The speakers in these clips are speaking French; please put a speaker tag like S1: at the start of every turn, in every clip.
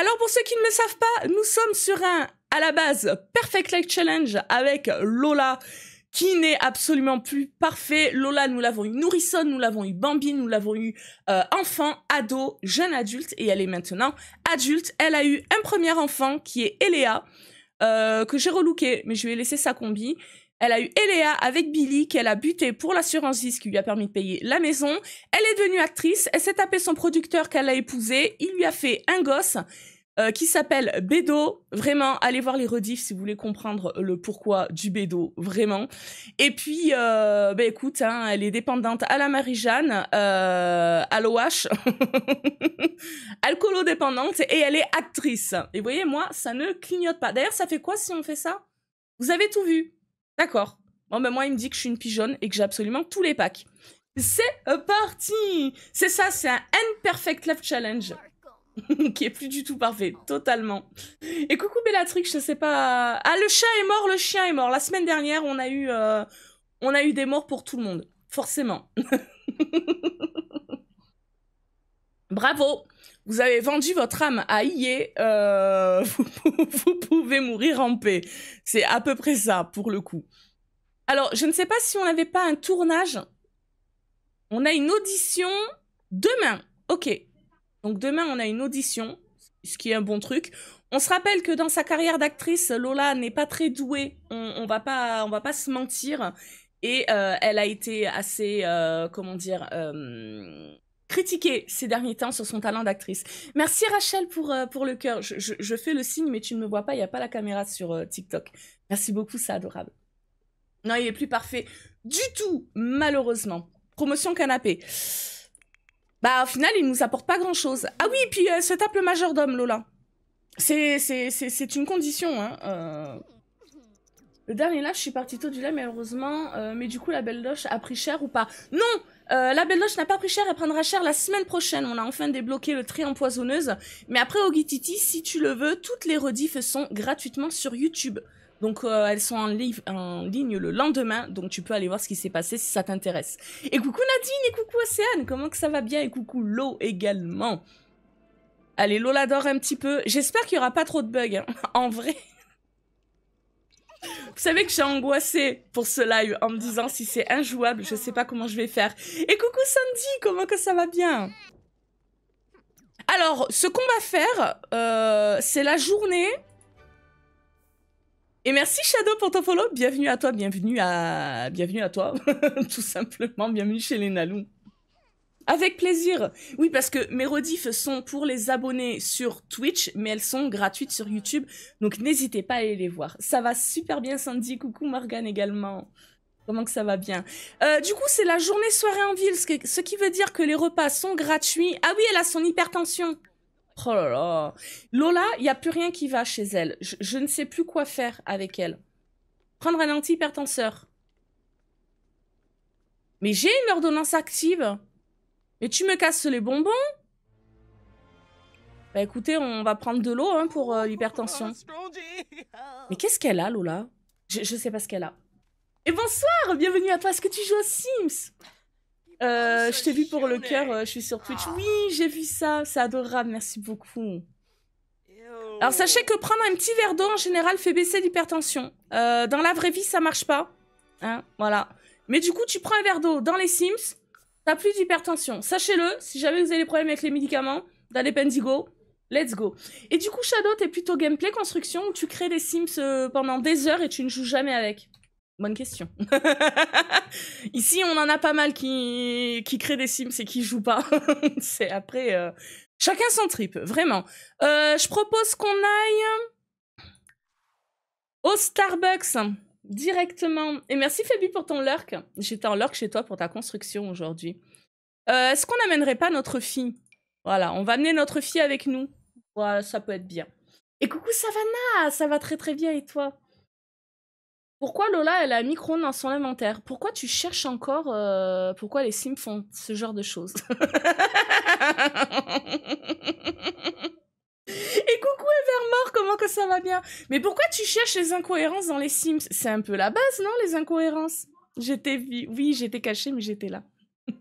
S1: Alors pour ceux qui ne le savent pas, nous sommes sur un, à la base, Perfect Life Challenge avec Lola qui n'est absolument plus parfait. Lola, nous l'avons eu nourrissonne, nous l'avons eu bambine, nous l'avons eu euh, enfant, ado, jeune adulte, et elle est maintenant adulte. Elle a eu un premier enfant qui est Eléa, euh, que j'ai relooké, mais je lui ai laissé sa combi. Elle a eu Eléa avec Billy qu'elle a buté pour l'assurance vie, qui lui a permis de payer la maison. Elle est devenue actrice, elle s'est tapée son producteur qu'elle a épousé, il lui a fait un gosse euh, qui s'appelle Bédo. Vraiment, allez voir les redifs si vous voulez comprendre le pourquoi du Bédo, vraiment. Et puis, euh, bah, écoute, hein, elle est dépendante à la Marie-Jeanne, euh, à l'OH, alcoolo-dépendante, et elle est actrice. Et vous voyez, moi, ça ne clignote pas. D'ailleurs, ça fait quoi si on fait ça Vous avez tout vu D'accord. Bon, ben moi, il me dit que je suis une pigeonne et que j'ai absolument tous les packs. C'est euh, parti C'est ça, c'est un N-Perfect Love Challenge. qui est plus du tout parfait, totalement. Et coucou Bellatrix, je sais pas... Ah, le chat est mort, le chien est mort. La semaine dernière, on a eu, euh, on a eu des morts pour tout le monde. Forcément. Bravo Vous avez vendu votre âme à IE, euh, vous, pouvez mourir en paix. C'est à peu près ça, pour le coup. Alors, je ne sais pas si on n'avait pas un tournage. On a une audition demain. Ok. Donc demain, on a une audition, ce qui est un bon truc. On se rappelle que dans sa carrière d'actrice, Lola n'est pas très douée. On, va pas, va pas se mentir. Et euh, elle a été assez, euh, comment dire Critiquer ces derniers temps sur son talent d'actrice. Merci Rachel pour, euh, pour le cœur. Je, fais le signe, mais tu ne me vois pas, il n'y a pas la caméra sur euh, TikTok. Merci beaucoup, c'est adorable. Non, il est plus parfait du tout, malheureusement. Promotion canapé. Bah, au final, il nous apporte pas grand chose. Ah oui, puis euh, se tape le majordome, Lola. C'est une condition, hein. Le dernier là, je suis partie tôt du lait, malheureusement. Euh, mais du coup, la belle Loche a pris cher ou pas Non euh, La La Loche n'a pas pris cher, elle prendra cher la semaine prochaine. On a enfin débloqué le trait empoisonneuse. Mais après, Ogititi, si tu le veux, toutes les rediffs sont gratuitement sur YouTube. Donc euh, elles sont en, ligne le lendemain, donc tu peux aller voir ce qui s'est passé si ça t'intéresse. Et coucou Nadine, et coucou Océane, comment que ça va bien Et coucou Lo également. Allez, Lo l'adore un petit peu. J'espère qu'il n'y aura pas trop de bugs, hein. en vrai. Vous savez que j'ai angoissé pour ce live en me disant si c'est injouable, je sais pas comment je vais faire. Et coucou Sandy, comment que ça va bien Alors, ce qu'on va faire, euh, c'est la journée. Et merci Shadow pour ton follow. Bienvenue à toi, bienvenue à, bienvenue à toi, tout simplement. Bienvenue chez les Nalou. Avec plaisir. Oui, parce que mes rediffs sont pour les abonnés sur Twitch, mais elles sont gratuites sur YouTube. Donc n'hésitez pas à aller les voir. Ça va super bien, Sandy. Coucou Morgane également. Comment que ça va bien euh, Du coup, c'est la journée soirée en ville, ce qui veut dire que les repas sont gratuits. Ah oui, elle a son hypertension. Oh là là. Lola, il n'y a plus rien qui va chez elle. Je, je, ne sais plus quoi faire avec elle. Prendre un antihypertenseur. Mais j'ai une ordonnance active. Mais tu me casses les bonbons Bah écoutez, on va prendre de l'eau hein, pour euh, l'hypertension. Mais qu'est-ce qu'elle a, Lola je, sais pas ce qu'elle a. Et bonsoir Bienvenue à toi, est-ce que tu joues aux Sims euh, je t'ai vu pour le cœur, euh, je suis sur Twitch. Oui, j'ai vu ça, c'est adorable, merci beaucoup. Alors sachez que prendre un petit verre d'eau en général fait baisser l'hypertension. dans la vraie vie, ça marche pas. Hein, voilà. Mais du coup, tu prends un verre d'eau dans les Sims, T'as plus d'hypertension. Sachez-le, si jamais vous avez des problèmes avec les médicaments, d'aller Pendigo, let's go. Et du coup, Shadow, t'es plutôt gameplay construction où tu crées des Sims euh, pendant des heures et tu ne joues jamais avec Bonne question. Ici, on en a pas mal qui, qui créent des Sims et qui joue pas. C'est après. Euh, chacun son trip, vraiment. Euh, je propose qu'on aille au Starbucks directement. Et merci Fabi pour ton lurk. J'étais en lurk chez toi pour ta construction aujourd'hui. Euh, est-ce qu'on n'amènerait pas notre fille Voilà, on va amener notre fille avec nous. Voilà, ça peut être bien. Et coucou Savannah, ça va très très bien et toi Pourquoi Lola, elle a un micro dans son inventaire Pourquoi tu cherches encore euh, pourquoi les Sims font ce genre de choses ça va bien. Mais pourquoi tu cherches les incohérences dans les Sims C'est un peu la base, non, les incohérences J'étais oui, j'étais cachée, mais j'étais là.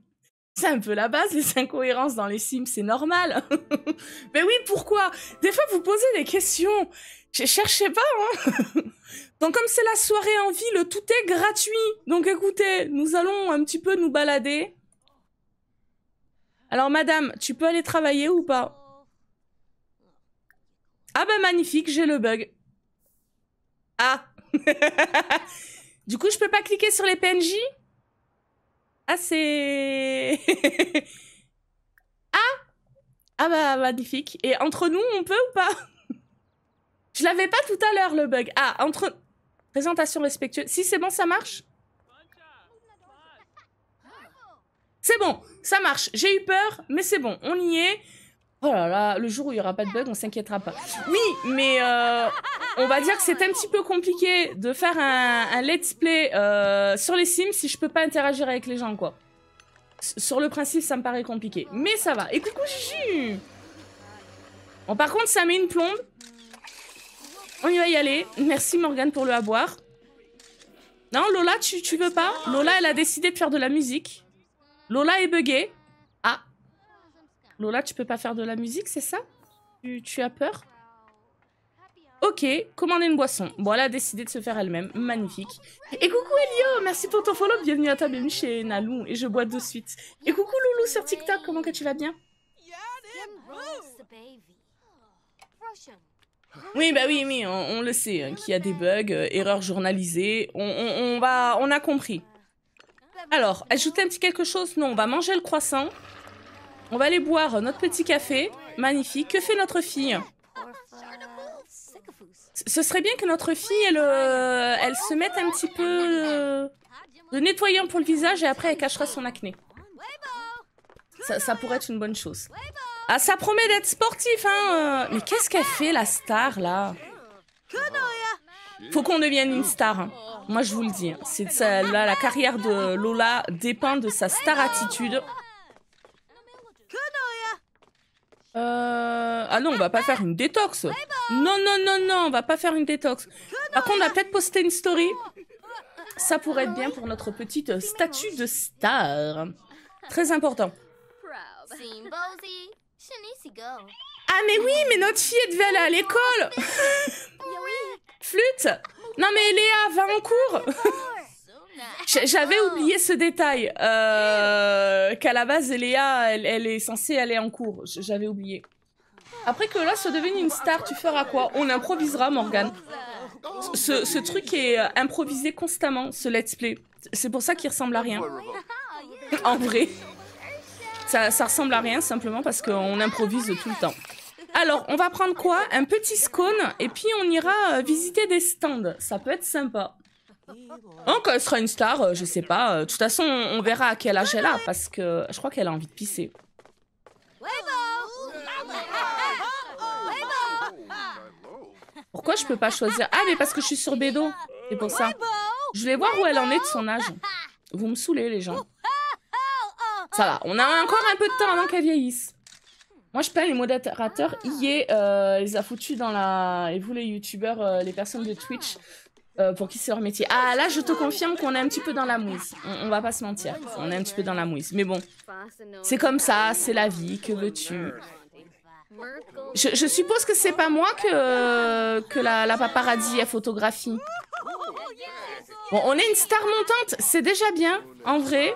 S1: C'est un peu la base, les incohérences dans les Sims, c'est normal. mais oui, pourquoi Des fois, vous posez des questions. Je cherchais pas, hein. Donc, comme c'est la soirée en ville, tout est gratuit. Donc, écoutez, nous allons un petit peu nous balader. Alors, madame, tu peux aller travailler ou pas ah bah magnifique, j'ai le bug. Ah Du coup, je peux pas cliquer sur les PNJ Ah, c'est... ah Ah bah magnifique. Et entre nous, on peut ou pas Je l'avais pas tout à l'heure, le bug. Ah, entre... Présentation respectueuse. Si c'est bon, ça marche C'est bon, ça marche. J'ai eu peur, mais c'est bon, on y est. Oh là là, le jour où il n'y aura pas de bug, on s'inquiétera pas. Oui, mais euh, on va dire que c'est un petit peu compliqué de faire un, let's play euh, sur les Sims si je peux pas interagir avec les gens, quoi. sur le principe, ça me paraît compliqué. Mais ça va. Et coucou Gigi Bon, par contre, ça met une plombe. On y va y aller. Merci Morgane pour le avoir. Non, Lola, tu, tu veux pas Lola, elle a décidé de faire de la musique. Lola est buggée. Lola, tu peux pas faire de la musique, c'est ça tu, as peur Ok, commander une boisson. Bon, elle a décidé de se faire elle-même. Magnifique. Et coucou Elio, merci pour ton follow. Bienvenue à toi, bienvenue chez Nalou. Et je bois de suite. Et coucou Loulou sur TikTok, comment que tu vas bien oui, bah oui, oui, on, le sait, hein, qu'il y a des bugs, euh, erreurs journalisées, on, on, va, on a compris. Alors, ajouter un petit quelque chose Non, on va manger le croissant. On va aller boire notre petit café. Magnifique. Que fait notre fille Ce serait bien que notre fille, elle, euh, se mette un petit peu de nettoyant pour le visage et après elle cachera son acné. Ça, pourrait être une bonne chose. Ah, ça promet d'être sportif, hein Mais qu'est-ce qu'elle fait, la star, là Faut qu'on devienne une star. Hein. Moi, je vous le dis. Hein. C'est là, la carrière de Lola dépend de sa star attitude. Euh... Ah non, on va pas faire une détox. Non, non, non, non, on va pas faire une détox. Par contre, on a peut-être poster une story. Ça pourrait être bien pour notre petite statue de star. Très important. Ah mais oui, mais notre fille devait aller à l'école. Flûte. Non mais Léa, va en cours. J'avais oh. oublié ce détail, euh, qu'à la base, Léa, elle, est censée aller en cours. J'avais oublié. Après que là, soit devenue une star, tu feras quoi On improvisera, Morgane. Ce, truc est euh, improvisé constamment, ce let's play. C'est pour ça qu'il ressemble à rien. En vrai. Ça, ça ressemble à rien simplement parce qu'on improvise tout le temps. Alors, on va prendre quoi Un petit scone et puis on ira euh, visiter des stands. Ça peut être sympa. Encore hein, elle sera une star, euh, je sais pas. Euh, de toute façon, on verra à quel âge elle a, parce que euh, je crois qu'elle a envie de pisser. Pourquoi je peux pas choisir Ah, mais parce que je suis sur Bédo. C'est pour ça. Je voulais voir où elle en est de son âge. Vous me saoulez, les gens. Ça va, on a encore un peu de temps avant qu'elle vieillisse. Moi, je peins les modérateurs. I.E. euh, les a foutus dans la... Et vous, les youtubeurs, les personnes de Twitch, euh, pour qui c'est leur métier. Ah là, je te confirme qu'on est un petit peu dans la mouise. On, va pas se mentir, on est un petit peu dans la mouise. Mais bon, c'est comme ça, c'est la vie, que veux-tu je, suppose que c'est pas moi que, que la, la paparazzi a photographie. Bon, on est une star montante, c'est déjà bien, en vrai.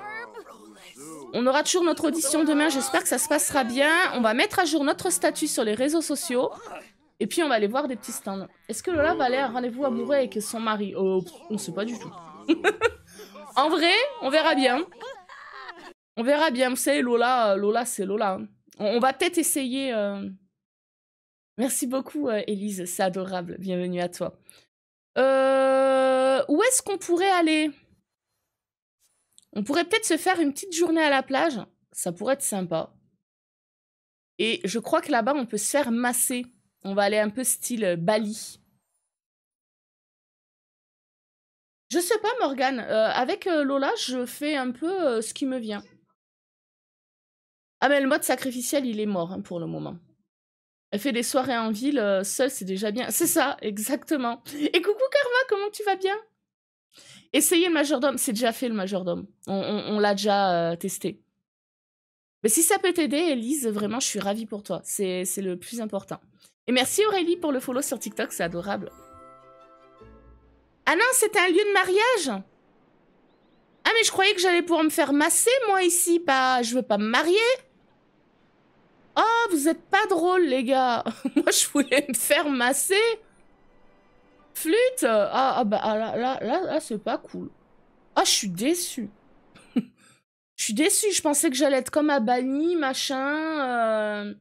S1: On aura toujours notre audition demain, j'espère que ça se passera bien. On va mettre à jour notre statut sur les réseaux sociaux. Et puis on va aller voir des petits stands. Est-ce que Lola va aller à rendez-vous amoureux avec son mari On euh, on sait pas du tout. en vrai, on verra bien. On verra bien. Vous Lola, Lola c'est Lola. Hein. On, va peut-être essayer. Euh. Merci beaucoup, Elise. Euh, c'est adorable. Bienvenue à toi. Où est-ce qu'on pourrait aller On pourrait peut-être se faire une petite journée à la plage. Ça
S2: pourrait être sympa. Et je crois que là-bas, on peut se faire masser. On va aller un peu style euh, Bali. Je
S1: sais pas, Morgane. Euh, avec euh, Lola, je fais un peu ce qui me vient. Ah, mais le mode sacrificiel, il est mort hein, pour le moment. Elle fait des soirées en ville, seule, c'est déjà bien. C'est ça, exactement. Et coucou Karma, comment tu vas bien Essayez le majordome. C'est déjà fait le majordome. On, on l'a déjà testé. Mais si ça peut t'aider, Elise, vraiment, je suis ravie pour toi. C'est le plus important merci Aurélie pour le follow sur TikTok, c'est adorable. Ah non, c'était un lieu de mariage Ah mais je croyais que j'allais pouvoir me faire masser moi ici, pas... Je veux pas me marier Oh, vous êtes pas drôles les gars Moi je voulais me faire masser Flûte ah, ah, bah ah, là, là, là, c'est pas cool. Ah, je suis déçue. Je suis déçue, je pensais que j'allais être comme à Bani, machin. Euh.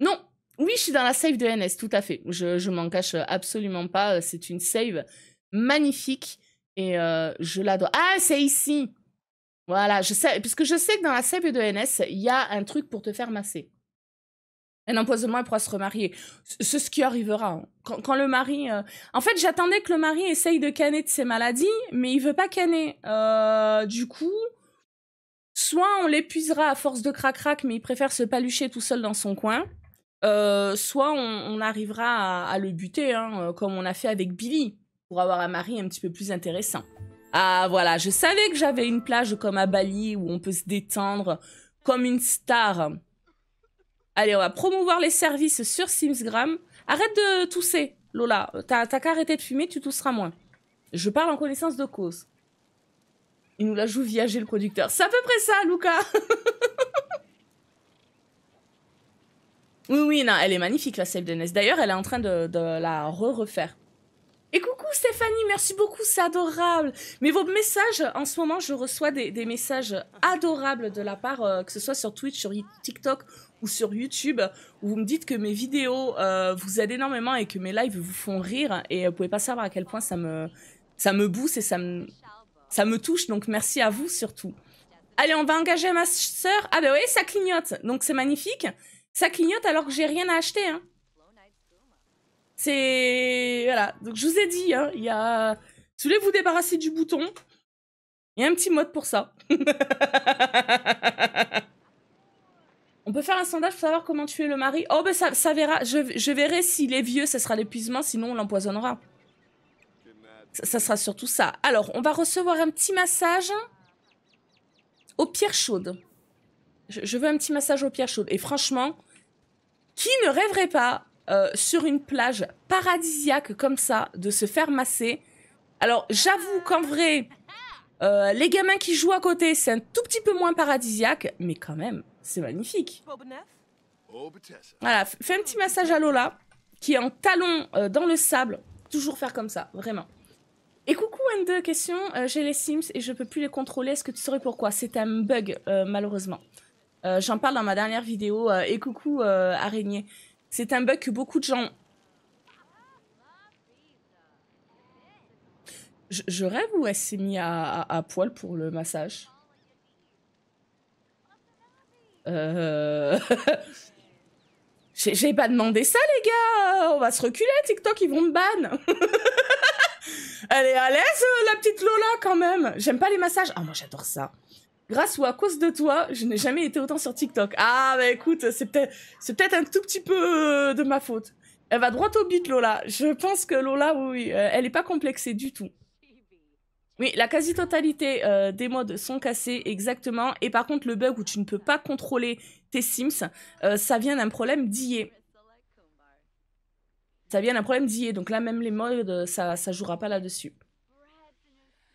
S1: Non, oui, je suis dans la save de NS, tout à fait. Je m'en cache absolument pas. Euh, c'est une save magnifique et euh, je l'adore. Ah, c'est ici Voilà, je sais, puisque je sais que dans la save de NS, il y a un truc pour te faire masser. Un empoisonnement, pour pourra se remarier. C'est ce qui arrivera. Hein. Quand, le mari... Euh, en fait, j'attendais que le mari essaye de canner de ses maladies, mais il veut pas canner. du coup, soit on l'épuisera à force de crac-crac, mais il préfère se palucher tout seul dans son coin. Euh, soit on, arrivera à, le buter, hein, euh, comme on a fait avec Billy, pour avoir un mari un petit peu plus intéressant. Ah voilà, je savais que j'avais une plage comme à Bali où on peut se détendre comme une star. Allez, on va promouvoir les services sur Simsgram. Arrête de tousser, Lola. T'as qu'à arrêter de fumer, tu tousseras moins. Je parle en connaissance de cause. Il nous la joue viager le producteur. C'est à peu près ça, Luca. Oui, oui, non, elle est magnifique, la Save the D'ailleurs, elle est en train de, la re-refaire. Et coucou Stéphanie, merci beaucoup, c'est adorable. Mais vos messages, en ce moment, je reçois des, messages adorables de la part, euh, que ce soit sur Twitch, sur TikTok ou sur YouTube, où vous me dites que mes vidéos euh, vous aident énormément et que mes lives vous font rire. Et vous pouvez pas savoir à quel point ça me, ça me booste et ça me, ça me touche. Donc merci à vous surtout. Allez, on va engager ma sœur. Ah ben oui, ça clignote. Donc c'est magnifique ça clignote alors que j'ai rien à acheter. Hein. C'est... Voilà. Donc je vous ai dit, hein, il y a... vous voulez vous débarrasser du bouton, il y a un petit mode pour ça. On peut faire un sondage pour savoir comment tuer le mari. Oh, ben ça, ça verra. Je, verrai s'il est vieux, ça sera l'épuisement, sinon on l'empoisonnera. ça, sera surtout ça. Alors, on va recevoir un petit massage aux pierres chaudes je, veux un petit massage aux pierres chaudes. Et franchement, qui ne rêverait pas euh, sur une plage paradisiaque comme ça de se faire masser Alors j'avoue qu'en vrai, euh, les gamins qui jouent à côté, c'est un tout petit peu moins paradisiaque, mais quand même, c'est magnifique. Voilà, fais un petit massage à Lola, qui est en talon euh, dans le sable. Toujours faire comme ça, vraiment. Et coucou N2, question, j'ai les Sims et je peux plus les contrôler, est-ce que tu saurais pourquoi C'est un bug, malheureusement. Euh, j'en parle dans ma dernière vidéo. Euh, et coucou, euh, araignée. C'est un bug que beaucoup de gens... Je, rêve ou elle s'est mise à, poil pour le massage euh... J'ai pas demandé ça, les gars On va se reculer, TikTok, ils vont me ban Elle est à l'aise, la petite Lola, quand même J'aime pas les massages Ah, moi, j'adore ça Grâce ou à cause de toi, je n'ai jamais été autant sur TikTok. Ah, bah écoute, c'est peut-être, un tout petit peu euh, de ma faute. Elle va droit au but, Lola. Je pense que Lola, oui, euh, elle n'est pas complexée du tout. Oui, la quasi-totalité euh, des modes sont cassés, exactement. Et par contre, le bug où tu ne peux pas contrôler tes Sims, ça vient d'un problème d'IA. Ça vient d'un problème d'IA, donc là, même les modes, ça ne jouera pas là-dessus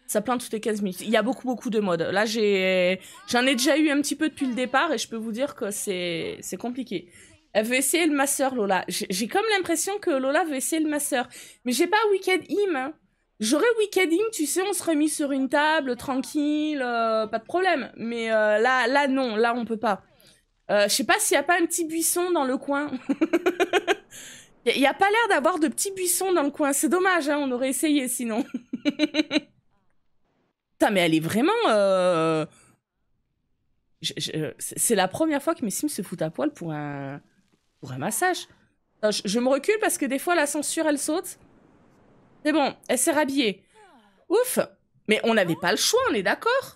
S1: ça plein toutes les 15 minutes. Il y a beaucoup, beaucoup de modes. Là, j'en ai déjà eu un petit peu depuis le départ et je peux vous dire que c'est, compliqué. Elle veut essayer le masseur, Lola. J'ai comme l'impression que Lola veut essayer le masseur. Mais j'ai pas Weekend Him. Hein. J'aurais Wicked Him, tu sais, on serait mis sur une table, tranquille, euh, pas de problème. Mais euh, là, là, non, là, on peut pas. Euh, je sais pas s'il y a pas un petit buisson dans le coin. Il n'y a, pas l'air d'avoir de petits buissons dans le coin. C'est dommage, hein, on aurait essayé sinon. Putain, mais elle est vraiment. Euh, c'est la première fois que mes sims se foutent à poil pour un, pour un massage. Euh, je, me recule parce que des fois la censure elle saute. C'est bon, elle s'est rhabillée. Ouf Mais on n'avait pas le choix, on est d'accord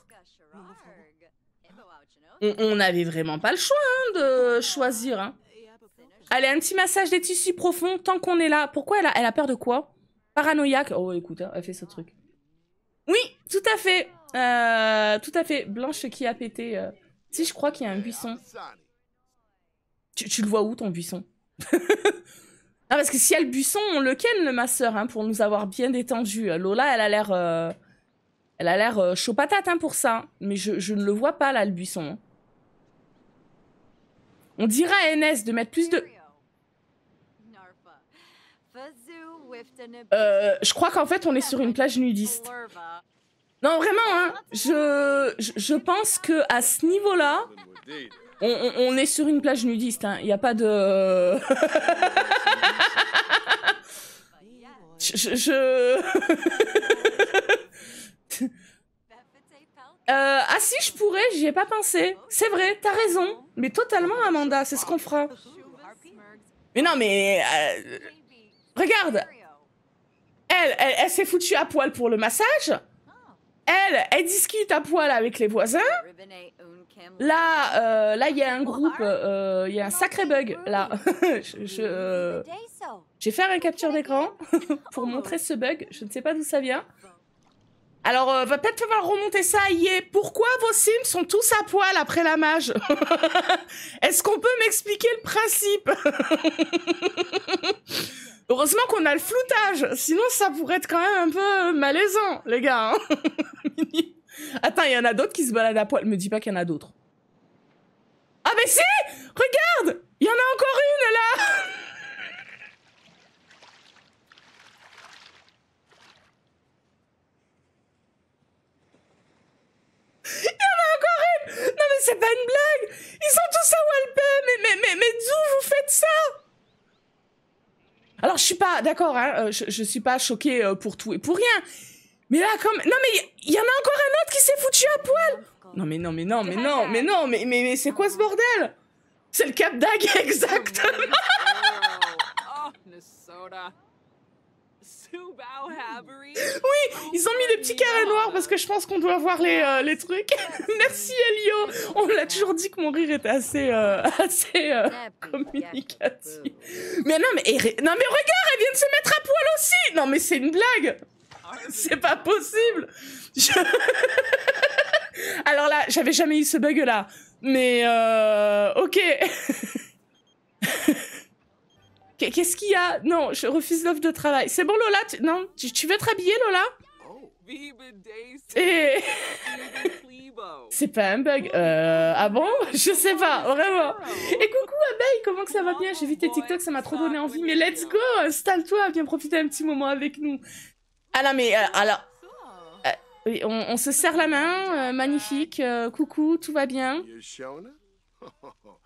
S1: on n'avait vraiment pas le choix hein, de choisir. Hein. Allez, un petit massage des tissus profonds tant qu'on est là. Pourquoi elle a, elle a peur de quoi Paranoïaque. Oh, écoute, hein, elle fait ce truc. Oui, tout à fait. Euh, tout à fait. Blanche qui a pété. Euh. Si, je crois qu'il y a un buisson. Tu, le vois où, ton buisson Ah, parce que si y a le buisson, on le ken, le masseur, hein, pour nous avoir bien détendu. Euh, Lola, elle a l'air... Elle a l'air chaud patate hein, pour ça. Mais je, ne le vois pas, là, le buisson. Hein. On dirait à NS de mettre plus de... Euh, je crois qu'en fait, on est sur une plage nudiste. Non, vraiment, hein. je, je, pense que à ce niveau-là, on, est sur une plage nudiste. Hein. Il n'y a pas de. je. Euh, ah si, je pourrais, j'y ai pas pensé. C'est vrai, t'as raison. Mais totalement, Amanda, c'est ce qu'on fera. Mais non, mais... Euh, regarde, elle, elle, s'est foutue à poil pour le massage. Elle, elle discute à poil avec les voisins. Là, euh, là, il y a un groupe, euh, il y a un sacré bug. Là, je, vais euh, faire une un capture d'écran pour montrer ce bug. Je ne sais pas d'où ça vient. Alors, va peut-être falloir remonter ça est. Pourquoi vos sims sont tous à poil après la mage Est-ce qu'on peut m'expliquer le principe Heureusement qu'on a le floutage, sinon ça pourrait être quand même un peu malaisant, les gars. Hein. Attends, il y en a d'autres qui se baladent à poil. Me dis pas qu'il y en a d'autres. Ah mais si Regarde Il y en a encore une là
S2: Il y en a encore une Non mais c'est
S1: pas une blague Ils sont tous à Walpé Mais, mais, mais, mais d'où vous faites ça alors je suis pas d'accord, hein, euh, je, suis pas choquée euh, pour tout et pour rien. Mais là, comme non mais il y, en a encore un autre qui s'est foutu à poil. Non mais non mais non mais non mais non mais mais, c'est quoi ce bordel C'est le Cap Dag exactement. Oh, oui, ils ont mis des petits carrés noirs parce que je pense qu'on doit voir les, euh, trucs. Merci Elio. On l'a toujours dit que mon rire était assez, euh, assez euh,
S2: communicatif.
S1: Mais non, mais, non, mais regarde, elle vient de se mettre à poil aussi. Non, mais c'est une blague. C'est pas possible. Alors là, j'avais jamais eu ce bug là. Mais ok. Qu'est-ce qu'il y a Non, je refuse l'offre de travail. C'est bon, Lola Non, tu, veux te habiller Lola et... C'est pas un bug. Euh, ah bon Je sais pas, vraiment. Et coucou abeille, comment ça va bien J'ai vu tes TikTok, ça m'a trop donné envie. Mais let's go, installe-toi, viens profiter un petit moment avec nous. Ah là, mais euh, alors... Euh, on, on, se serre la main, euh, magnifique. coucou, tout va bien.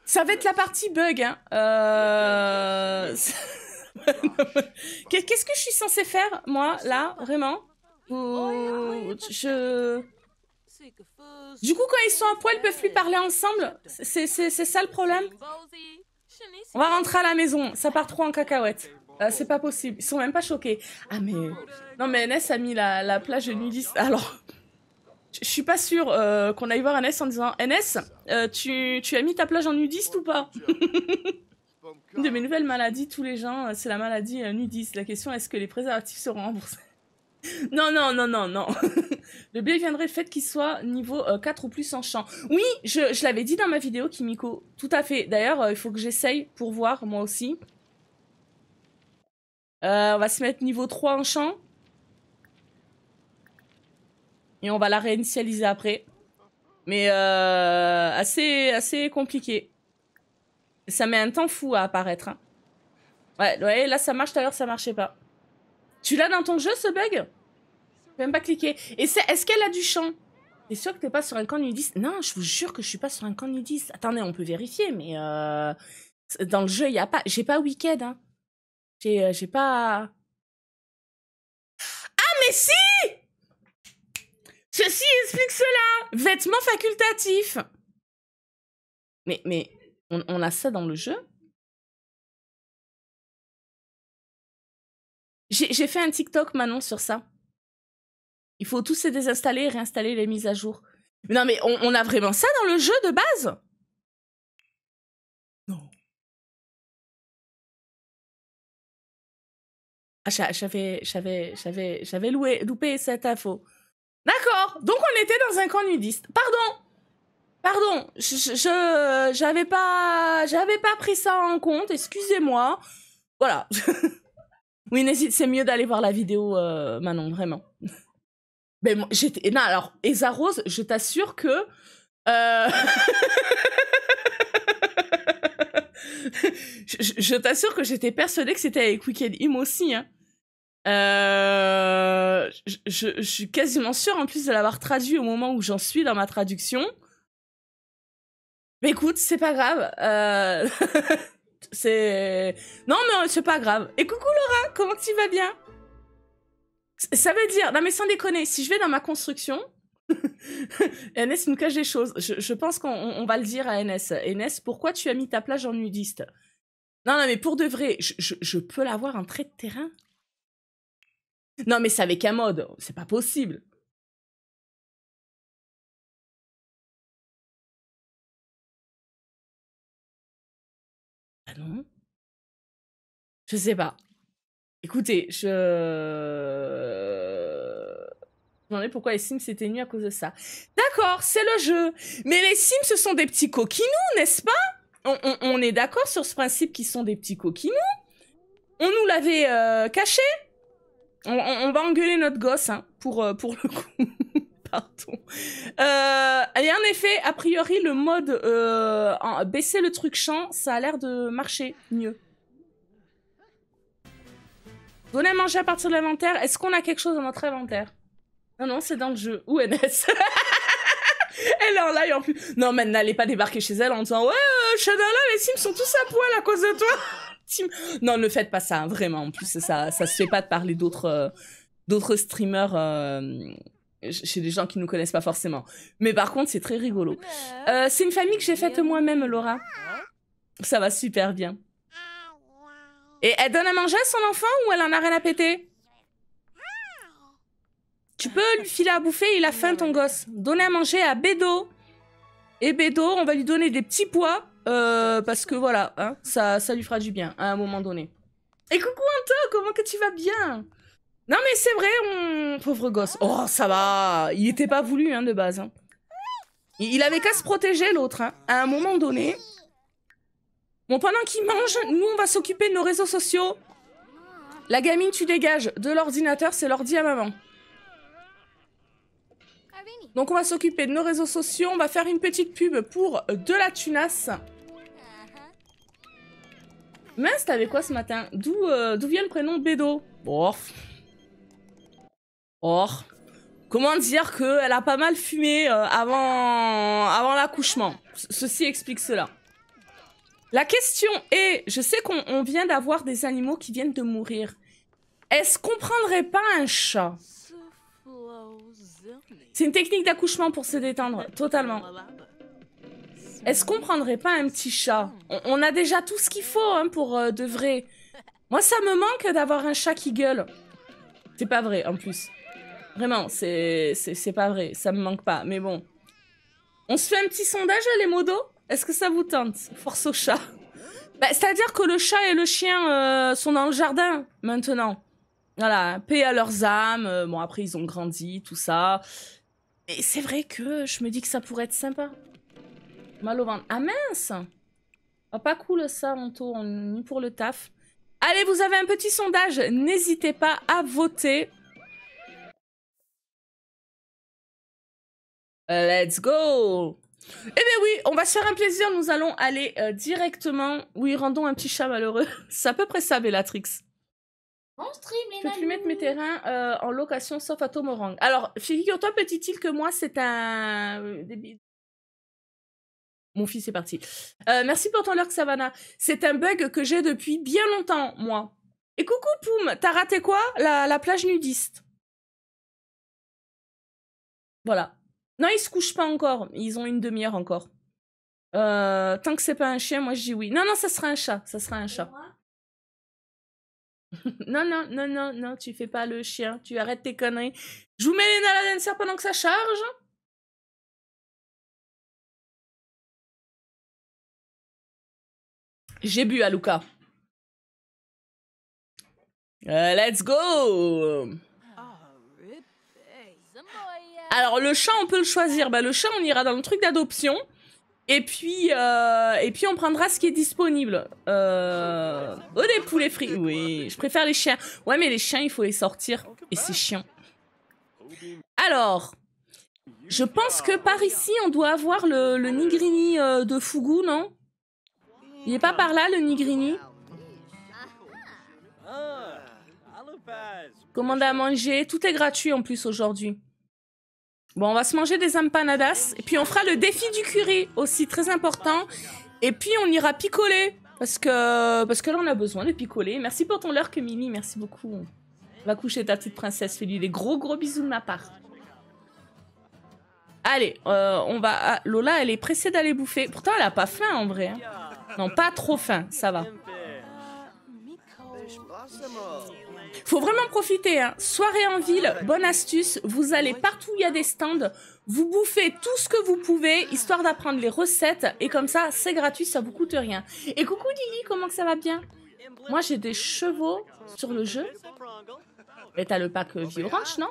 S1: Ça va être la partie bug. Hein. Euh, qu'est-ce que je suis censée faire, moi, là, vraiment oh, Je... Du coup, quand ils sont à poil, ils peuvent plus parler ensemble. C'est ça le problème On va rentrer à la maison. Ça part trop en cacahuète. Euh, c'est pas possible. Ils sont même pas choqués. Ah, mais... Non, mais NS a mis la, la plage nudiste. Alors je suis pas sûr euh, qu'on aille voir NS en disant NS, euh, tu, tu, as mis ta plage en nudiste ou pas Une de mes nouvelles maladies, tous les gens, euh, c'est la maladie nudiste. La question est-ce que les préservatifs seront remboursés Non, non, non, non, non. le biais viendrait fait qu'il soit niveau 4 ou plus en champ. Oui, je, l'avais dit dans ma vidéo, Kimiko. Tout à fait. D'ailleurs, il faut que j'essaye pour voir moi aussi. on va se mettre niveau 3 en champ on va la réinitialiser après. Mais euh, assez, assez compliqué. Ça met un temps fou à apparaître. Hein. Ouais, ouais, là ça marche, tout à l'heure ça marchait pas. Tu l'as dans ton jeu ce bug Je peux même pas cliquer. Et est-ce qu'elle a du champ T'es sûr que t'es pas sur un camp nudiste Non, je vous jure que je suis pas sur un camp nudiste. Attendez, on peut vérifier, mais euh, dans le jeu, il y a pas. J'ai pas week Hein. Euh, j'ai pas.
S2: Ah, mais si Ceci explique cela. Vêtements facultatifs. Mais, mais, on, a ça dans le jeu J'ai fait un TikTok, Manon, sur ça. Il faut tous se désinstaller et réinstaller les mises à jour. non, mais on, a vraiment ça dans le jeu de base Non. Ah, j'avais loué, loupé cette
S1: info donc on était dans un camp nudiste. Pardon Pardon, je j'avais pas j'avais pas pris ça en compte, excusez-moi. Voilà. oui, n'hésite, c'est mieux d'aller voir la vidéo euh, Manon, vraiment. Mais ben, moi, j'étais non, alors Esa Rose, je t'assure que euh, je, t'assure que j'étais persuadée que c'était avec Wicked Him aussi. Hein. Euh, je, suis quasiment sûre en plus de l'avoir traduit au moment où j'en suis dans ma traduction. Mais écoute, c'est pas grave. Euh, c'est. Non, mais euh, c'est pas grave. Et coucou Laura, comment tu vas bien Ça veut dire. Non, mais sans déconner, si je vais dans ma construction. NS nous cache des choses. Je, pense qu'on va le dire à NS. NS, pourquoi tu as mis ta plage en nudiste Non, non, mais pour de vrai, je,
S2: je peux l'avoir un trait de terrain non, mais ça avec un mode. C'est pas possible. Ah non Je sais pas. Écoutez, je...
S1: J'en ai pourquoi les Sims s'étaient nus à cause de ça. D'accord, c'est le jeu. Mais les Sims, ce sont des petits coquinous, n'est-ce pas on, est d'accord sur ce principe qu'ils sont des petits coquinous On nous l'avait euh, caché on, va engueuler notre gosse, hein, pour, euh, pour le coup. Pardon. Euh, et en effet, a priori, le mode euh, en, baisser le truc champ, ça a l'air de marcher mieux. Donner à manger à partir de l'inventaire. Est-ce qu'on a quelque chose dans notre inventaire Non, ah non, c'est dans le jeu. Où NS Elle est en live en plus. Non, mais n'allez pas débarquer chez elle en disant Ouais, euh, les Sims sont tous à poil à cause de toi non, ne faites pas ça, hein, vraiment. En plus, ça, ça se fait pas de parler d'autres, euh, d'autres streamers euh, chez des gens qui nous connaissent pas forcément. Mais par contre, c'est très rigolo. Euh, c'est une famille que j'ai faite moi-même, Laura. Ça va super bien. Et elle donne à manger à son enfant ou elle en a rien à péter Tu peux lui filer à bouffer, il a faim ton gosse. Donner à manger à Bédo. Et Bédo, on va lui donner des petits pois euh, parce que voilà, hein, ça, ça lui fera du bien à un moment donné. Et coucou Anto, comment que tu vas bien Non mais c'est vrai, pauvre gosse. Oh ça va, il était pas voulu hein, de base. Hein. Il avait qu'à se protéger l'autre. Hein. À un moment donné, bon pendant qu'il mange, nous on va s'occuper de nos réseaux sociaux. La gamine tu dégages de l'ordinateur, c'est l'ordi à maman. Donc on va s'occuper de nos réseaux sociaux, on va faire une petite pub pour de la tunasse. Mince, t'avais quoi ce matin D'où euh, vient le prénom Bédo Or. Or. Comment dire qu'elle a pas mal fumé euh, avant, avant l'accouchement Ceci explique cela. La question est, je sais qu'on vient d'avoir des animaux qui viennent de mourir. Est-ce qu'on prendrait pas un chat C'est une technique d'accouchement pour se détendre, totalement. Est-ce qu'on prendrait pas un petit chat on, a déjà tout ce qu'il faut hein, pour euh, de vrai. Moi, ça me manque d'avoir un chat qui gueule. C'est pas vrai, en plus. Vraiment, c'est pas vrai. Ça me manque pas, mais bon. On se fait un petit sondage, les modos Est-ce que ça vous tente Force au chat. Bah, c'est-à-dire que le chat et le chien euh, sont dans le jardin, maintenant. Voilà, paix à leurs âmes. Euh, bon, après, ils ont grandi, tout ça. Et c'est vrai que je me dis que ça pourrait être sympa. Mal au ventre. Ah mince ah, Pas cool ça, tour ni pour le taf. Allez, vous avez un petit sondage. N'hésitez pas à voter. Let's go Eh bien oui, on va se faire un plaisir. Nous allons aller euh, directement... Oui, rendons un petit chat malheureux. C'est à peu près ça, Bellatrix. Mon stream, peux plus mettre mes terrains euh, en location sauf à Tomorang Alors, figure-toi, petit-il que moi, c'est un... Euh, mon fils est parti. Euh, merci pour ton lurk, Savannah. C'est un bug que j'ai depuis bien longtemps, moi. Et coucou, Poum, t'as raté quoi la, plage nudiste. Voilà. Non, ils se couchent pas encore. Ils ont une demi-heure encore. Euh, tant que c'est pas un chien, moi je dis oui. Non, non, ça sera un chat. Ça sera un chat.
S2: non, non, non, non, non, tu fais pas le chien. Tu arrêtes tes conneries. Je vous mets les naladens pendant que ça charge. J'ai bu à euh, let's go
S1: Alors le chat, on peut le choisir. Bah, le chat, on ira dans le truc d'adoption. Et puis, euh, et puis on prendra ce qui est disponible. Euh, oh, des poulets frits. Oui, je préfère les chiens. Ouais, mais les chiens, il faut les sortir. Et c'est chiant. Alors, je pense que par ici, on doit avoir le, le nigrini de Fugu, non il est pas par là, le Nigrini Commande à manger. Tout est gratuit en plus aujourd'hui. Bon, on va se manger des empanadas. Et puis on fera le défi du curry aussi, très important. Et puis on ira picoler. Parce que, parce que là, on a besoin de picoler. Merci pour ton leurre que Mimi. Merci beaucoup. Va coucher ta petite princesse. Fais-lui des gros gros bisous de ma part. Allez, euh, on va... Lola, elle est pressée d'aller bouffer. Pourtant, elle a pas faim en vrai. Hein. Non, pas trop fin, ça va. Faut vraiment profiter, hein. soirée en ville, bonne astuce, vous allez partout où il y a des stands, vous bouffez tout ce que vous pouvez, histoire d'apprendre les recettes, et comme ça, c'est gratuit, ça vous coûte rien. Et coucou Lily, comment ça va bien Moi j'ai des chevaux sur le jeu. Mais t'as le pack vieux orange, non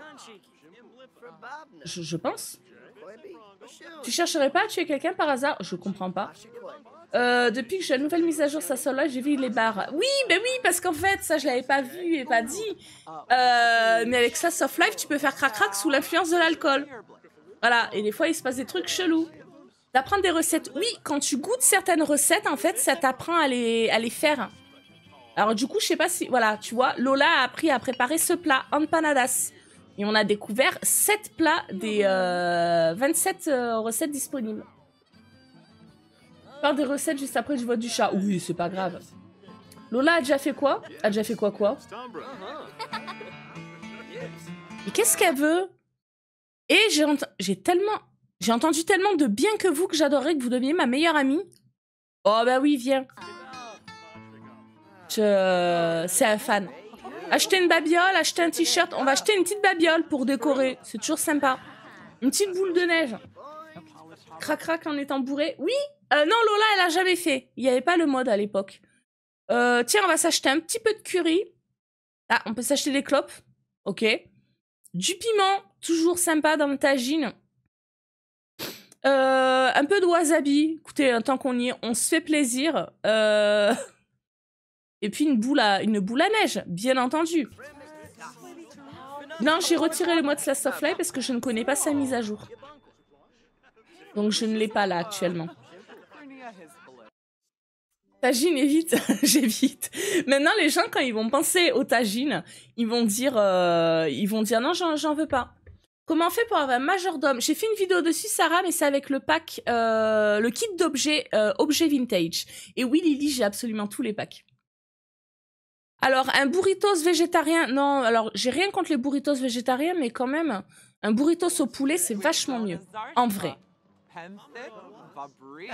S1: je, pense. Tu chercherais pas à tuer quelqu'un par hasard Je comprends pas. Euh, depuis que j'ai la nouvelle mise à jour ça sort là, j'ai vu les barres. Oui, ben oui, parce qu'en fait, ça je l'avais pas vu et pas dit. Euh, mais avec ça, soft life, tu peux faire crac-crac sous l'influence de l'alcool. Voilà, et des fois il se passe des trucs chelous. D'apprendre des recettes. Oui, quand tu goûtes certaines recettes, en fait, ça t'apprend à les, à les faire. Alors du coup, je sais pas si... Voilà, tu vois, Lola a appris à préparer ce plat, Panadas. Et on a découvert 7 plats des 27 euh, recettes disponibles. Par des recettes juste après, je vois du chat. Oui, c'est pas grave. Lola a déjà fait quoi A déjà fait quoi quoi Et qu'est-ce qu'elle veut Et j'ai tellement... J'ai entendu tellement de bien que vous que j'adorerais que vous deveniez ma meilleure amie. Oh bah oui, viens. C'est un fan. Acheter une babiole, acheter un t-shirt. On va acheter une petite babiole pour décorer. C'est toujours sympa. Une petite boule de neige. Crac-crac en étant bourré. Oui, euh, non, Lola, elle a jamais fait. Il n'y avait pas le mode à l'époque. Euh, tiens, on va s'acheter un petit peu de curry. Ah, on peut s'acheter des clopes. Ok. Du piment, toujours sympa dans le tagine. Euh, un peu de wasabi. Écoutez, tant qu'on y est, on se fait plaisir. Et puis une boule, à, une boule à neige, bien entendu. Non, j'ai retiré le mode Slash of Life parce que je ne connais pas sa mise à jour. Donc je ne l'ai pas là actuellement. Tagine, évite, j'évite. Maintenant, les gens, quand ils vont penser au tagine ils vont dire, euh, ils vont dire non, j'en veux pas. Comment on fait pour avoir un majordome J'ai fait une vidéo dessus, Sarah, mais c'est avec le pack, euh, le kit d'objets, euh, objet vintage. Et oui, Lily, j'ai absolument tous les packs. Alors, un burritos végétarien, non, alors j'ai rien contre les burritos végétariens, mais quand même, un burritos au poulet, c'est vachement mieux, en vrai.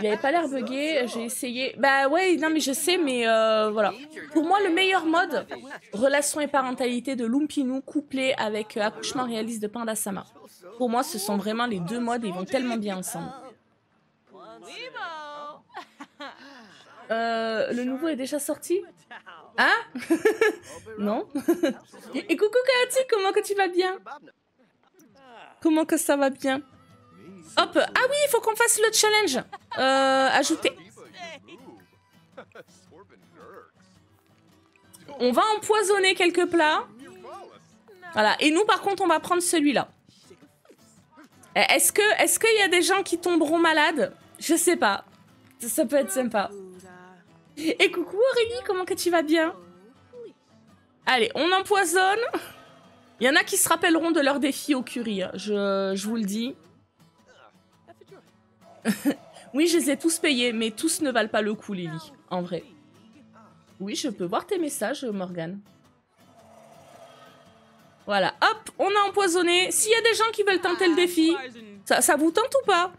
S1: Il avait pas l'air bugué, j'ai essayé. Bah ouais, non mais je sais, mais euh, voilà. Pour moi, le meilleur mode, relation et parentalité de Lumpinou couplé avec euh, accouchement réaliste de Pandasama. Pour moi, ce sont vraiment les deux modes, ils vont tellement bien ensemble. Euh, le nouveau est déjà sorti Hein Non Et coucou Kati, comment que tu vas bien Comment que ça va bien Hop, ah oui, il faut qu'on fasse le challenge. Euh, ajouter.
S2: On va empoisonner
S1: quelques plats. Voilà, et nous par contre, on va prendre celui-là. Eh, est-ce que est qu'il y a des gens qui tomberont malades Je sais pas. Ça peut être sympa. Et coucou Aurélie, comment que tu vas bien Allez, on empoisonne. Il y en a qui se rappelleront de leur défi au curry, hein. je vous le dis. oui, je les ai tous payés, mais tous ne valent pas le coup, Lily, en vrai. Oui, je peux voir tes messages, Morgan Voilà, hop, on a empoisonné. S'il y a des gens qui veulent tenter le défi, ça, vous tente ou pas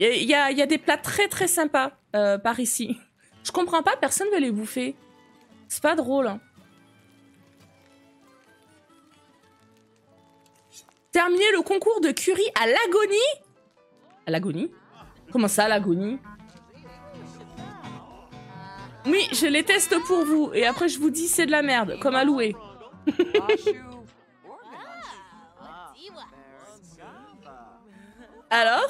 S1: Il y, a, des plats très très sympas euh, par ici. Je comprends pas, personne veut les bouffer. C'est pas drôle. Hein. Terminer le concours de curry à l'agonie À l'agonie Comment ça, l'agonie Oui, je les teste pour vous, et après je vous dis c'est de la merde, comme à louer. Alors